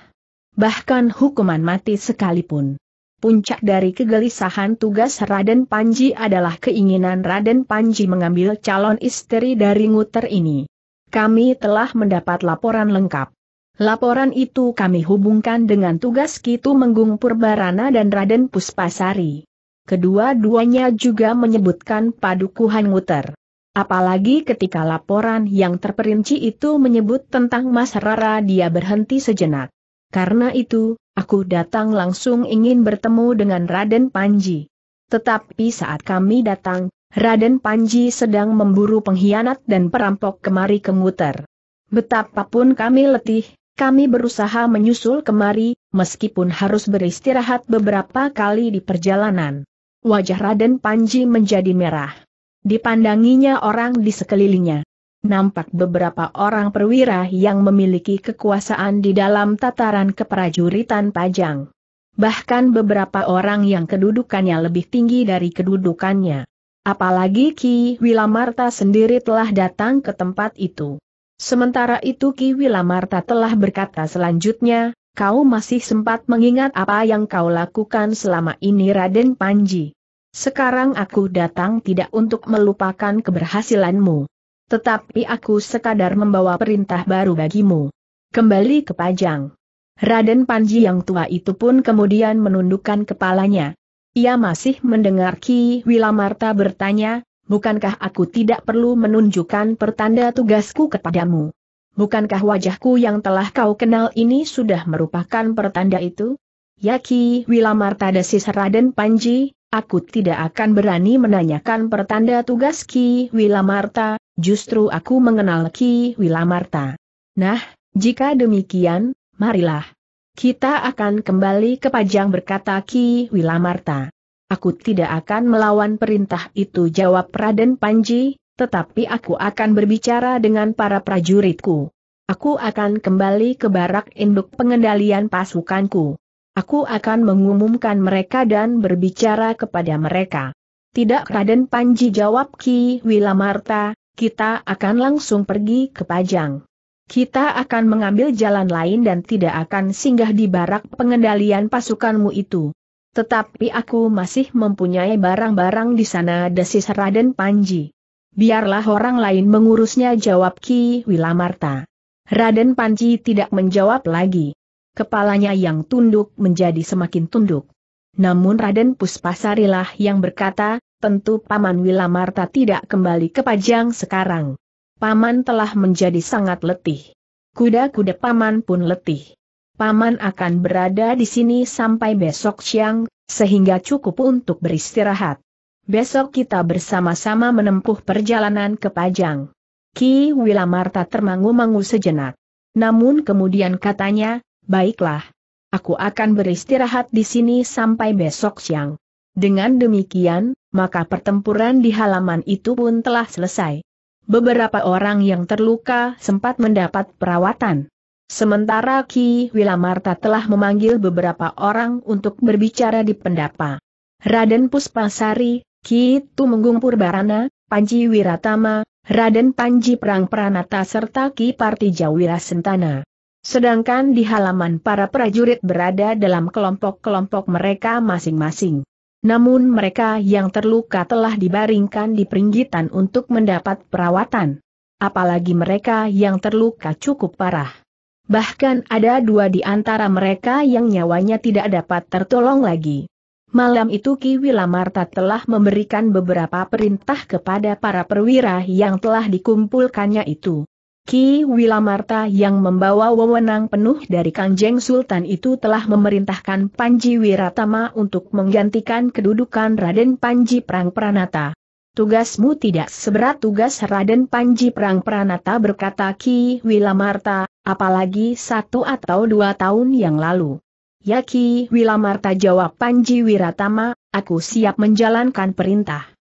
Bahkan hukuman mati sekalipun. Puncak dari kegelisahan tugas Raden Panji adalah keinginan Raden Panji mengambil calon istri dari Nguter ini. Kami telah mendapat laporan lengkap. Laporan itu kami hubungkan dengan tugas Kitu Menggung Purbarana dan Raden Puspasari. Kedua-duanya juga menyebutkan padukuhan Nguter. Apalagi ketika laporan yang terperinci itu menyebut tentang Mas Rara dia berhenti sejenak. Karena itu, Aku datang langsung ingin bertemu dengan Raden Panji. Tetapi saat kami datang, Raden Panji sedang memburu pengkhianat dan perampok kemari ke muter. Betapapun kami letih, kami berusaha menyusul kemari, meskipun harus beristirahat beberapa kali di perjalanan. Wajah Raden Panji menjadi merah. Dipandanginya orang di sekelilingnya nampak beberapa orang perwira yang memiliki kekuasaan di dalam tataran keprajuritan Pajang. Bahkan beberapa orang yang kedudukannya lebih tinggi dari kedudukannya. Apalagi Ki Wilamarta sendiri telah datang ke tempat itu. Sementara itu Ki Wilamarta telah berkata selanjutnya, kau masih sempat mengingat apa yang kau lakukan selama ini Raden Panji. Sekarang aku datang tidak untuk melupakan keberhasilanmu tetapi aku sekadar membawa perintah baru bagimu. Kembali ke Pajang. Raden Panji yang tua itu pun kemudian menundukkan kepalanya. Ia masih mendengar Ki Wilamarta bertanya, bukankah aku tidak perlu menunjukkan pertanda tugasku kepadamu? Bukankah wajahku yang telah kau kenal ini sudah merupakan pertanda itu? Yaki Wilamarta desis Raden Panji, Aku tidak akan berani menanyakan pertanda tugas Ki Wilamarta, justru aku mengenal Ki Wilamarta. Nah, jika demikian, marilah. Kita akan kembali ke Pajang berkata Ki Wilamarta. Aku tidak akan melawan perintah itu jawab Raden Panji, tetapi aku akan berbicara dengan para prajuritku. Aku akan kembali ke barak induk pengendalian pasukanku. Aku akan mengumumkan mereka dan berbicara kepada mereka. Tidak Raden Panji jawab Ki Wilamarta, kita akan langsung pergi ke Pajang. Kita akan mengambil jalan lain dan tidak akan singgah di barak pengendalian pasukanmu itu. Tetapi aku masih mempunyai barang-barang di sana desis Raden Panji. Biarlah orang lain mengurusnya jawab Ki Wilamarta. Raden Panji tidak menjawab lagi kepalanya yang tunduk menjadi semakin tunduk. Namun Raden Puspasarilah yang berkata, tentu Paman Wilamarta tidak kembali ke Pajang sekarang. Paman telah menjadi sangat letih. Kuda-kuda Paman pun letih. Paman akan berada di sini sampai besok siang, sehingga cukup untuk beristirahat. Besok kita bersama-sama menempuh perjalanan ke Pajang. Ki Wilamarta termangu-mangu sejenak. Namun kemudian katanya, Baiklah. Aku akan beristirahat di sini sampai besok siang. Dengan demikian, maka pertempuran di halaman itu pun telah selesai. Beberapa orang yang terluka sempat mendapat perawatan. Sementara Ki Wilamarta telah memanggil beberapa orang untuk berbicara di pendapa. Raden Puspasari, Ki Tumenggung Purbarana, Panji Wiratama, Raden Panji Perang Pranata serta Ki Partijawira Sentana. Sedangkan di halaman para prajurit berada dalam kelompok-kelompok mereka masing-masing. Namun mereka yang terluka telah dibaringkan di peringgitan untuk mendapat perawatan. Apalagi mereka yang terluka cukup parah. Bahkan ada dua di antara mereka yang nyawanya tidak dapat tertolong lagi. Malam itu Ki Wilamarta telah memberikan beberapa perintah kepada para perwira yang telah dikumpulkannya itu. Ki Wilamarta yang membawa wewenang penuh dari Kanjeng Sultan itu telah memerintahkan Panji Wiratama untuk menggantikan kedudukan Raden Panji Prang Pranata. Tugasmu tidak seberat tugas Raden Panji Prang Pranata berkata Ki Wilamarta, apalagi satu atau dua tahun yang lalu. Ya Ki Wilamarta jawab Panji Wiratama, aku siap menjalankan perintah.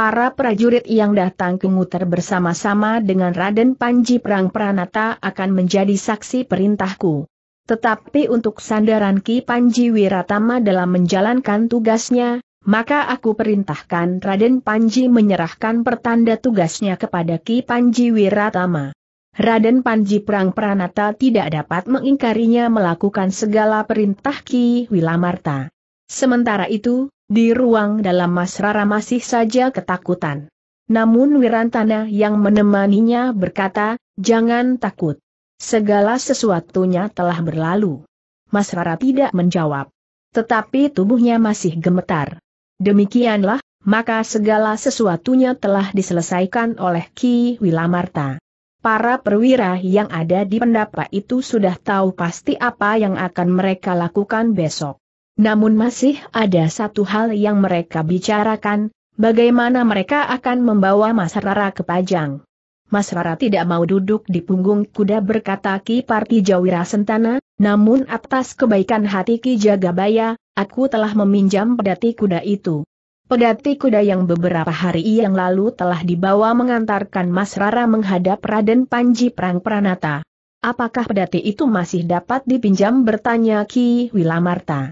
Para prajurit yang datang ke muter bersama-sama dengan Raden Panji Perang Pranata akan menjadi saksi perintahku. Tetapi untuk sandaran Ki Panji Wiratama dalam menjalankan tugasnya, maka aku perintahkan Raden Panji menyerahkan pertanda tugasnya kepada Ki Panji Wiratama. Raden Panji Perang Pranata tidak dapat mengingkarinya melakukan segala perintah Ki Wilamarta. Sementara itu, di ruang dalam Masrara masih saja ketakutan. Namun Wirantana yang menemaninya berkata, jangan takut. Segala sesuatunya telah berlalu. Masrara tidak menjawab. Tetapi tubuhnya masih gemetar. Demikianlah, maka segala sesuatunya telah diselesaikan oleh Ki Wilamarta. Para perwira yang ada di pendapa itu sudah tahu pasti apa yang akan mereka lakukan besok. Namun masih ada satu hal yang mereka bicarakan, bagaimana mereka akan membawa Mas Rara ke Pajang. Mas Rara tidak mau duduk di punggung kuda berkata Ki Parti Jawira Sentana, namun atas kebaikan hati Ki Jagabaya, aku telah meminjam pedati kuda itu. Pedati kuda yang beberapa hari yang lalu telah dibawa mengantarkan Mas Rara menghadap Raden Panji Prang Pranata. Apakah pedati itu masih dapat dipinjam bertanya Ki Wilamarta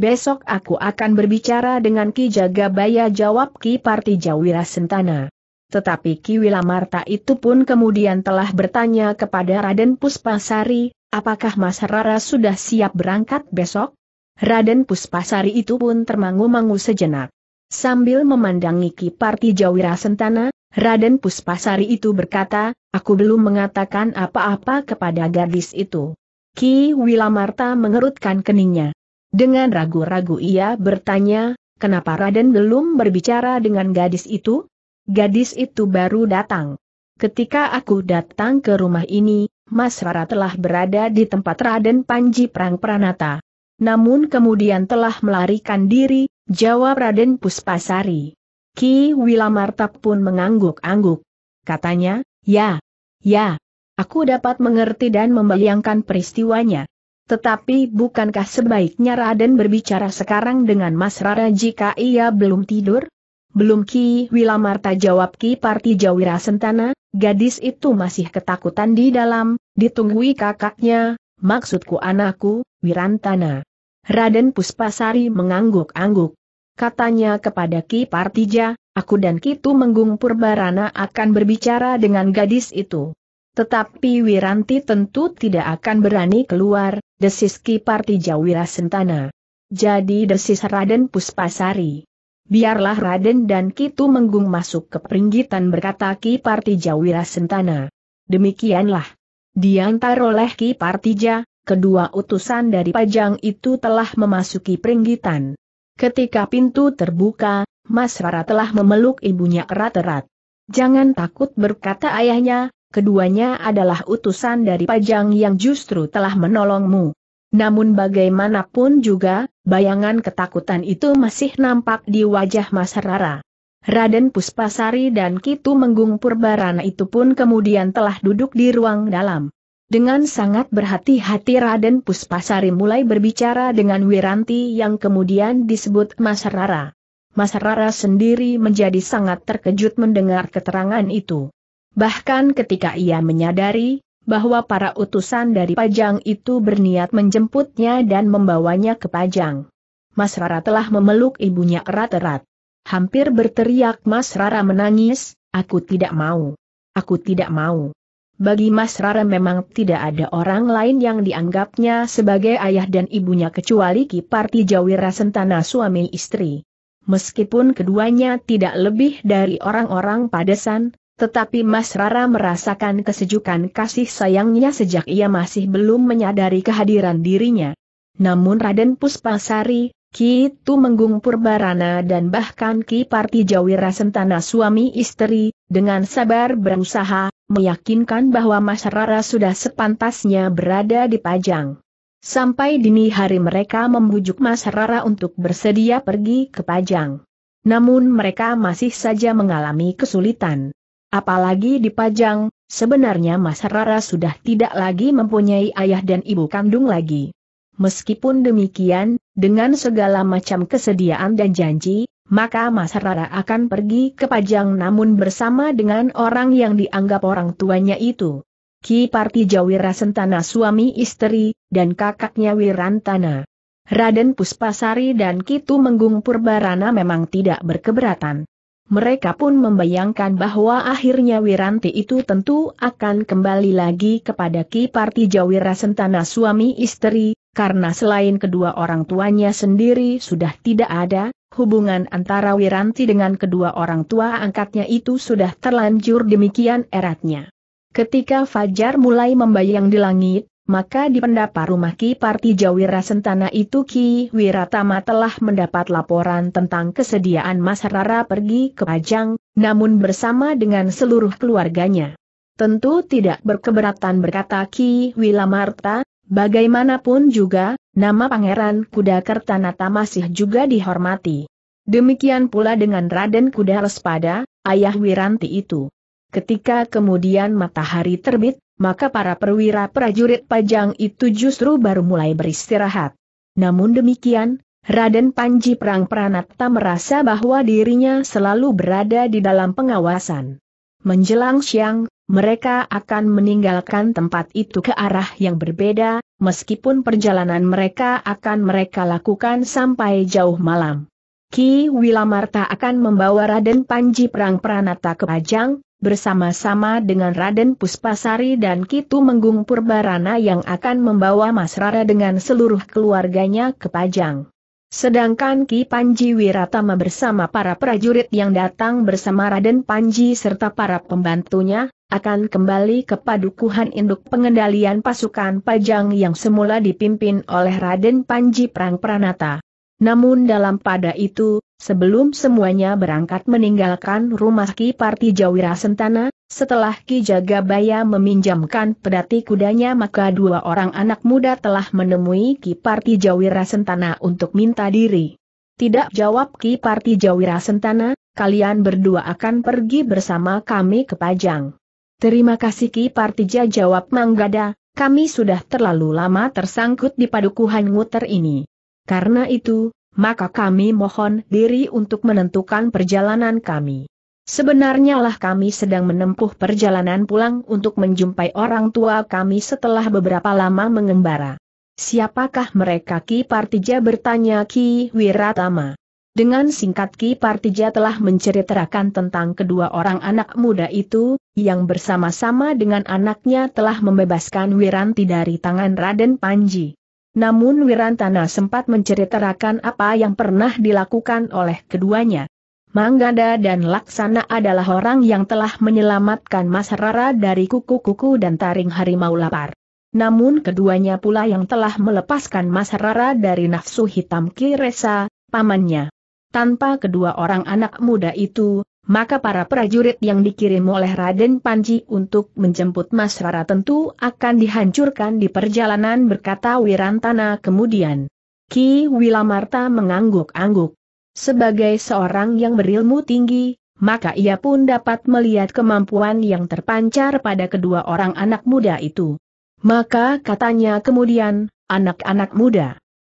besok aku akan berbicara dengan Ki Jagabaya jawab Ki Partijawira Sentana. Tetapi Ki Wilamarta itu pun kemudian telah bertanya kepada Raden Puspasari, apakah Mas Rara sudah siap berangkat besok? Raden Puspasari itu pun termangu-mangu sejenak. Sambil memandangi Ki Partijawira Sentana, Raden Puspasari itu berkata, aku belum mengatakan apa-apa kepada gadis itu. Ki Wilamarta mengerutkan keningnya. Dengan ragu-ragu ia bertanya, kenapa Raden belum berbicara dengan gadis itu? Gadis itu baru datang. Ketika aku datang ke rumah ini, Mas Rara telah berada di tempat Raden Panji Prang Pranata. Namun kemudian telah melarikan diri, jawab Raden Puspasari. Ki Wilamartap pun mengangguk-angguk. Katanya, ya, ya, aku dapat mengerti dan membayangkan peristiwanya. Tetapi bukankah sebaiknya Raden berbicara sekarang dengan Mas Rara jika ia belum tidur? Belum Ki Wilamarta jawab Ki Parti Jawira Sentana, gadis itu masih ketakutan di dalam, ditunggui kakaknya, maksudku anakku, Wirantana. Raden Puspasari mengangguk-angguk. Katanya kepada Ki Partija, aku dan Kitu Menggung Purbarana akan berbicara dengan gadis itu. Tetapi Wiranti tentu tidak akan berani keluar, desis Ki Partija Sentana. Jadi desis Raden Puspasari. Biarlah Raden dan Kitu Menggung masuk ke peringgitan berkata Ki Partija Sentana. Demikianlah. Diantar oleh Ki Partija, kedua utusan dari Pajang itu telah memasuki peringgitan. Ketika pintu terbuka, Mas Rara telah memeluk ibunya erat-erat. Jangan takut berkata ayahnya, keduanya adalah utusan dari Pajang yang justru telah menolongmu. Namun bagaimanapun juga, bayangan ketakutan itu masih nampak di wajah Mas Rara. Raden Puspasari dan Kitu Menggung Purbarana itu pun kemudian telah duduk di ruang dalam. Dengan sangat berhati-hati Raden Puspasari mulai berbicara dengan Wiranti yang kemudian disebut Mas Rara. Mas Rara sendiri menjadi sangat terkejut mendengar keterangan itu. Bahkan ketika ia menyadari bahwa para utusan dari Pajang itu berniat menjemputnya dan membawanya ke Pajang. Mas Rara telah memeluk ibunya erat-erat. Hampir berteriak Mas Rara menangis, aku tidak mau. Aku tidak mau. Bagi Mas Rara memang tidak ada orang lain yang dianggapnya sebagai ayah dan ibunya kecuali Kiparti Jawira Sentana suami istri. Meskipun keduanya tidak lebih dari orang-orang padesan, tetapi Mas Rara merasakan kesejukan kasih sayangnya sejak ia masih belum menyadari kehadiran dirinya. Namun Raden Puspasari, Ki Tu Menggung Purbarana dan bahkan Ki Parti Jawira Sentana suami istri, dengan sabar berusaha, meyakinkan bahwa Mas Rara sudah sepantasnya berada di Pajang. Sampai dini hari mereka membujuk Mas Rara untuk bersedia pergi ke Pajang. Namun mereka masih saja mengalami kesulitan. Apalagi di dipajang, sebenarnya Mas Rara sudah tidak lagi mempunyai ayah dan ibu kandung lagi. Meskipun demikian, dengan segala macam kesediaan dan janji, maka Mas Rara akan pergi ke Pajang namun bersama dengan orang yang dianggap orang tuanya itu. Ki Jawira Sentana suami istri, dan kakaknya Wirantana. Raden Puspasari dan Kitu Menggung Purbarana memang tidak berkeberatan. Mereka pun membayangkan bahwa akhirnya Wiranti itu tentu akan kembali lagi kepada Ki Parti Jawira Sentana suami istri, karena selain kedua orang tuanya sendiri sudah tidak ada, hubungan antara Wiranti dengan kedua orang tua angkatnya itu sudah terlanjur demikian eratnya. Ketika Fajar mulai membayang di langit, maka di pendapa rumah Ki Parti Jawira Sentana itu Ki Wiratama telah mendapat laporan tentang kesediaan Mas Rara pergi ke Pajang, namun bersama dengan seluruh keluarganya. Tentu tidak berkeberatan berkata Ki Wilamarta, bagaimanapun juga, nama Pangeran Kuda Kertanata masih juga dihormati. Demikian pula dengan Raden Kuda Lespada, ayah Wiranti itu. Ketika kemudian matahari terbit, maka para perwira prajurit pajang itu justru baru mulai beristirahat. Namun demikian, Raden Panji Perang Pranata merasa bahwa dirinya selalu berada di dalam pengawasan. Menjelang siang, mereka akan meninggalkan tempat itu ke arah yang berbeda, meskipun perjalanan mereka akan mereka lakukan sampai jauh malam. Ki Wilamarta akan membawa Raden Panji Perang Pranata ke Pajang, bersama-sama dengan Raden Puspasari dan Kitu Menggung Purbarana yang akan membawa Mas Rara dengan seluruh keluarganya ke Pajang. Sedangkan Ki Panji Wiratama bersama para prajurit yang datang bersama Raden Panji serta para pembantunya, akan kembali ke Padukuhan Induk Pengendalian Pasukan Pajang yang semula dipimpin oleh Raden Panji Perang Pranata. Namun dalam pada itu, sebelum semuanya berangkat meninggalkan rumah Ki Parti Jawira Sentana, setelah Ki Jagabaya meminjamkan pedati kudanya maka dua orang anak muda telah menemui Ki Parti Jawira Sentana untuk minta diri. Tidak jawab Ki Parti Jawira Sentana, kalian berdua akan pergi bersama kami ke Pajang. Terima kasih Ki Partija jawab Manggada, kami sudah terlalu lama tersangkut di padukuhan nguter ini. Karena itu, maka kami mohon diri untuk menentukan perjalanan kami. Sebenarnya lah kami sedang menempuh perjalanan pulang untuk menjumpai orang tua kami setelah beberapa lama mengembara. Siapakah mereka Ki Partija bertanya Ki Wiratama. Dengan singkat Ki Partija telah menceritakan tentang kedua orang anak muda itu, yang bersama-sama dengan anaknya telah membebaskan Wiranti dari tangan Raden Panji. Namun Wirantana sempat menceritakan apa yang pernah dilakukan oleh keduanya. Manggada dan Laksana adalah orang yang telah menyelamatkan Mas Rara dari kuku-kuku dan taring harimau lapar. Namun keduanya pula yang telah melepaskan Mas Rara dari nafsu hitam Kiresa, pamannya. Tanpa kedua orang anak muda itu, maka para prajurit yang dikirim oleh Raden Panji untuk menjemput Mas Rara tentu akan dihancurkan di perjalanan berkata Wirantana kemudian. Ki Wilamarta mengangguk-angguk. Sebagai seorang yang berilmu tinggi, maka ia pun dapat melihat kemampuan yang terpancar pada kedua orang anak muda itu. Maka katanya kemudian, anak-anak muda,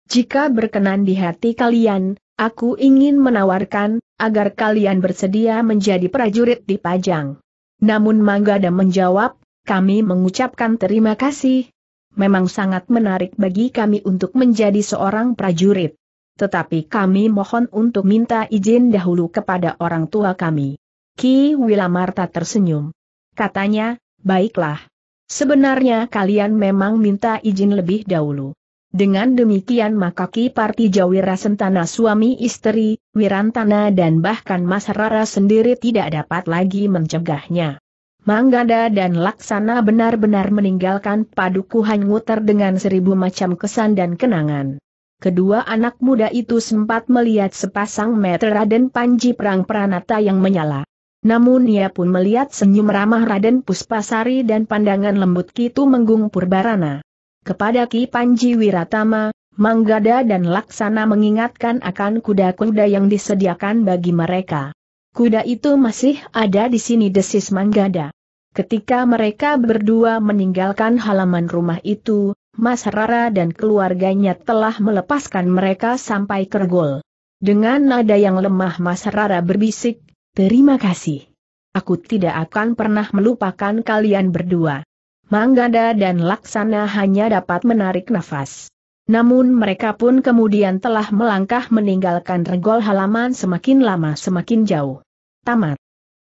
jika berkenan di hati kalian, Aku ingin menawarkan, agar kalian bersedia menjadi prajurit di Pajang. Namun Manggada menjawab, kami mengucapkan terima kasih. Memang sangat menarik bagi kami untuk menjadi seorang prajurit. Tetapi kami mohon untuk minta izin dahulu kepada orang tua kami. Ki Wilamarta tersenyum. Katanya, baiklah. Sebenarnya kalian memang minta izin lebih dahulu. Dengan demikian maka Ki Partija Wirasentana suami istri, Wirantana dan bahkan Mas Rara sendiri tidak dapat lagi mencegahnya. Manggada dan Laksana benar-benar meninggalkan padukuhan nguter dengan seribu macam kesan dan kenangan. Kedua anak muda itu sempat melihat sepasang meter Raden Panji Perang Pranata yang menyala. Namun ia pun melihat senyum ramah Raden Puspasari dan pandangan lembut Kitu Menggung Purbarana. Kepada Ki Panji Wiratama, Manggada dan Laksana mengingatkan akan kuda-kuda yang disediakan bagi mereka. Kuda itu masih ada di sini desis Manggada. Ketika mereka berdua meninggalkan halaman rumah itu, Mas Rara dan keluarganya telah melepaskan mereka sampai kergol. Dengan nada yang lemah Mas Rara berbisik, terima kasih. Aku tidak akan pernah melupakan kalian berdua. Manggada dan Laksana hanya dapat menarik nafas. Namun mereka pun kemudian telah melangkah meninggalkan regol halaman semakin lama semakin jauh. Tamat.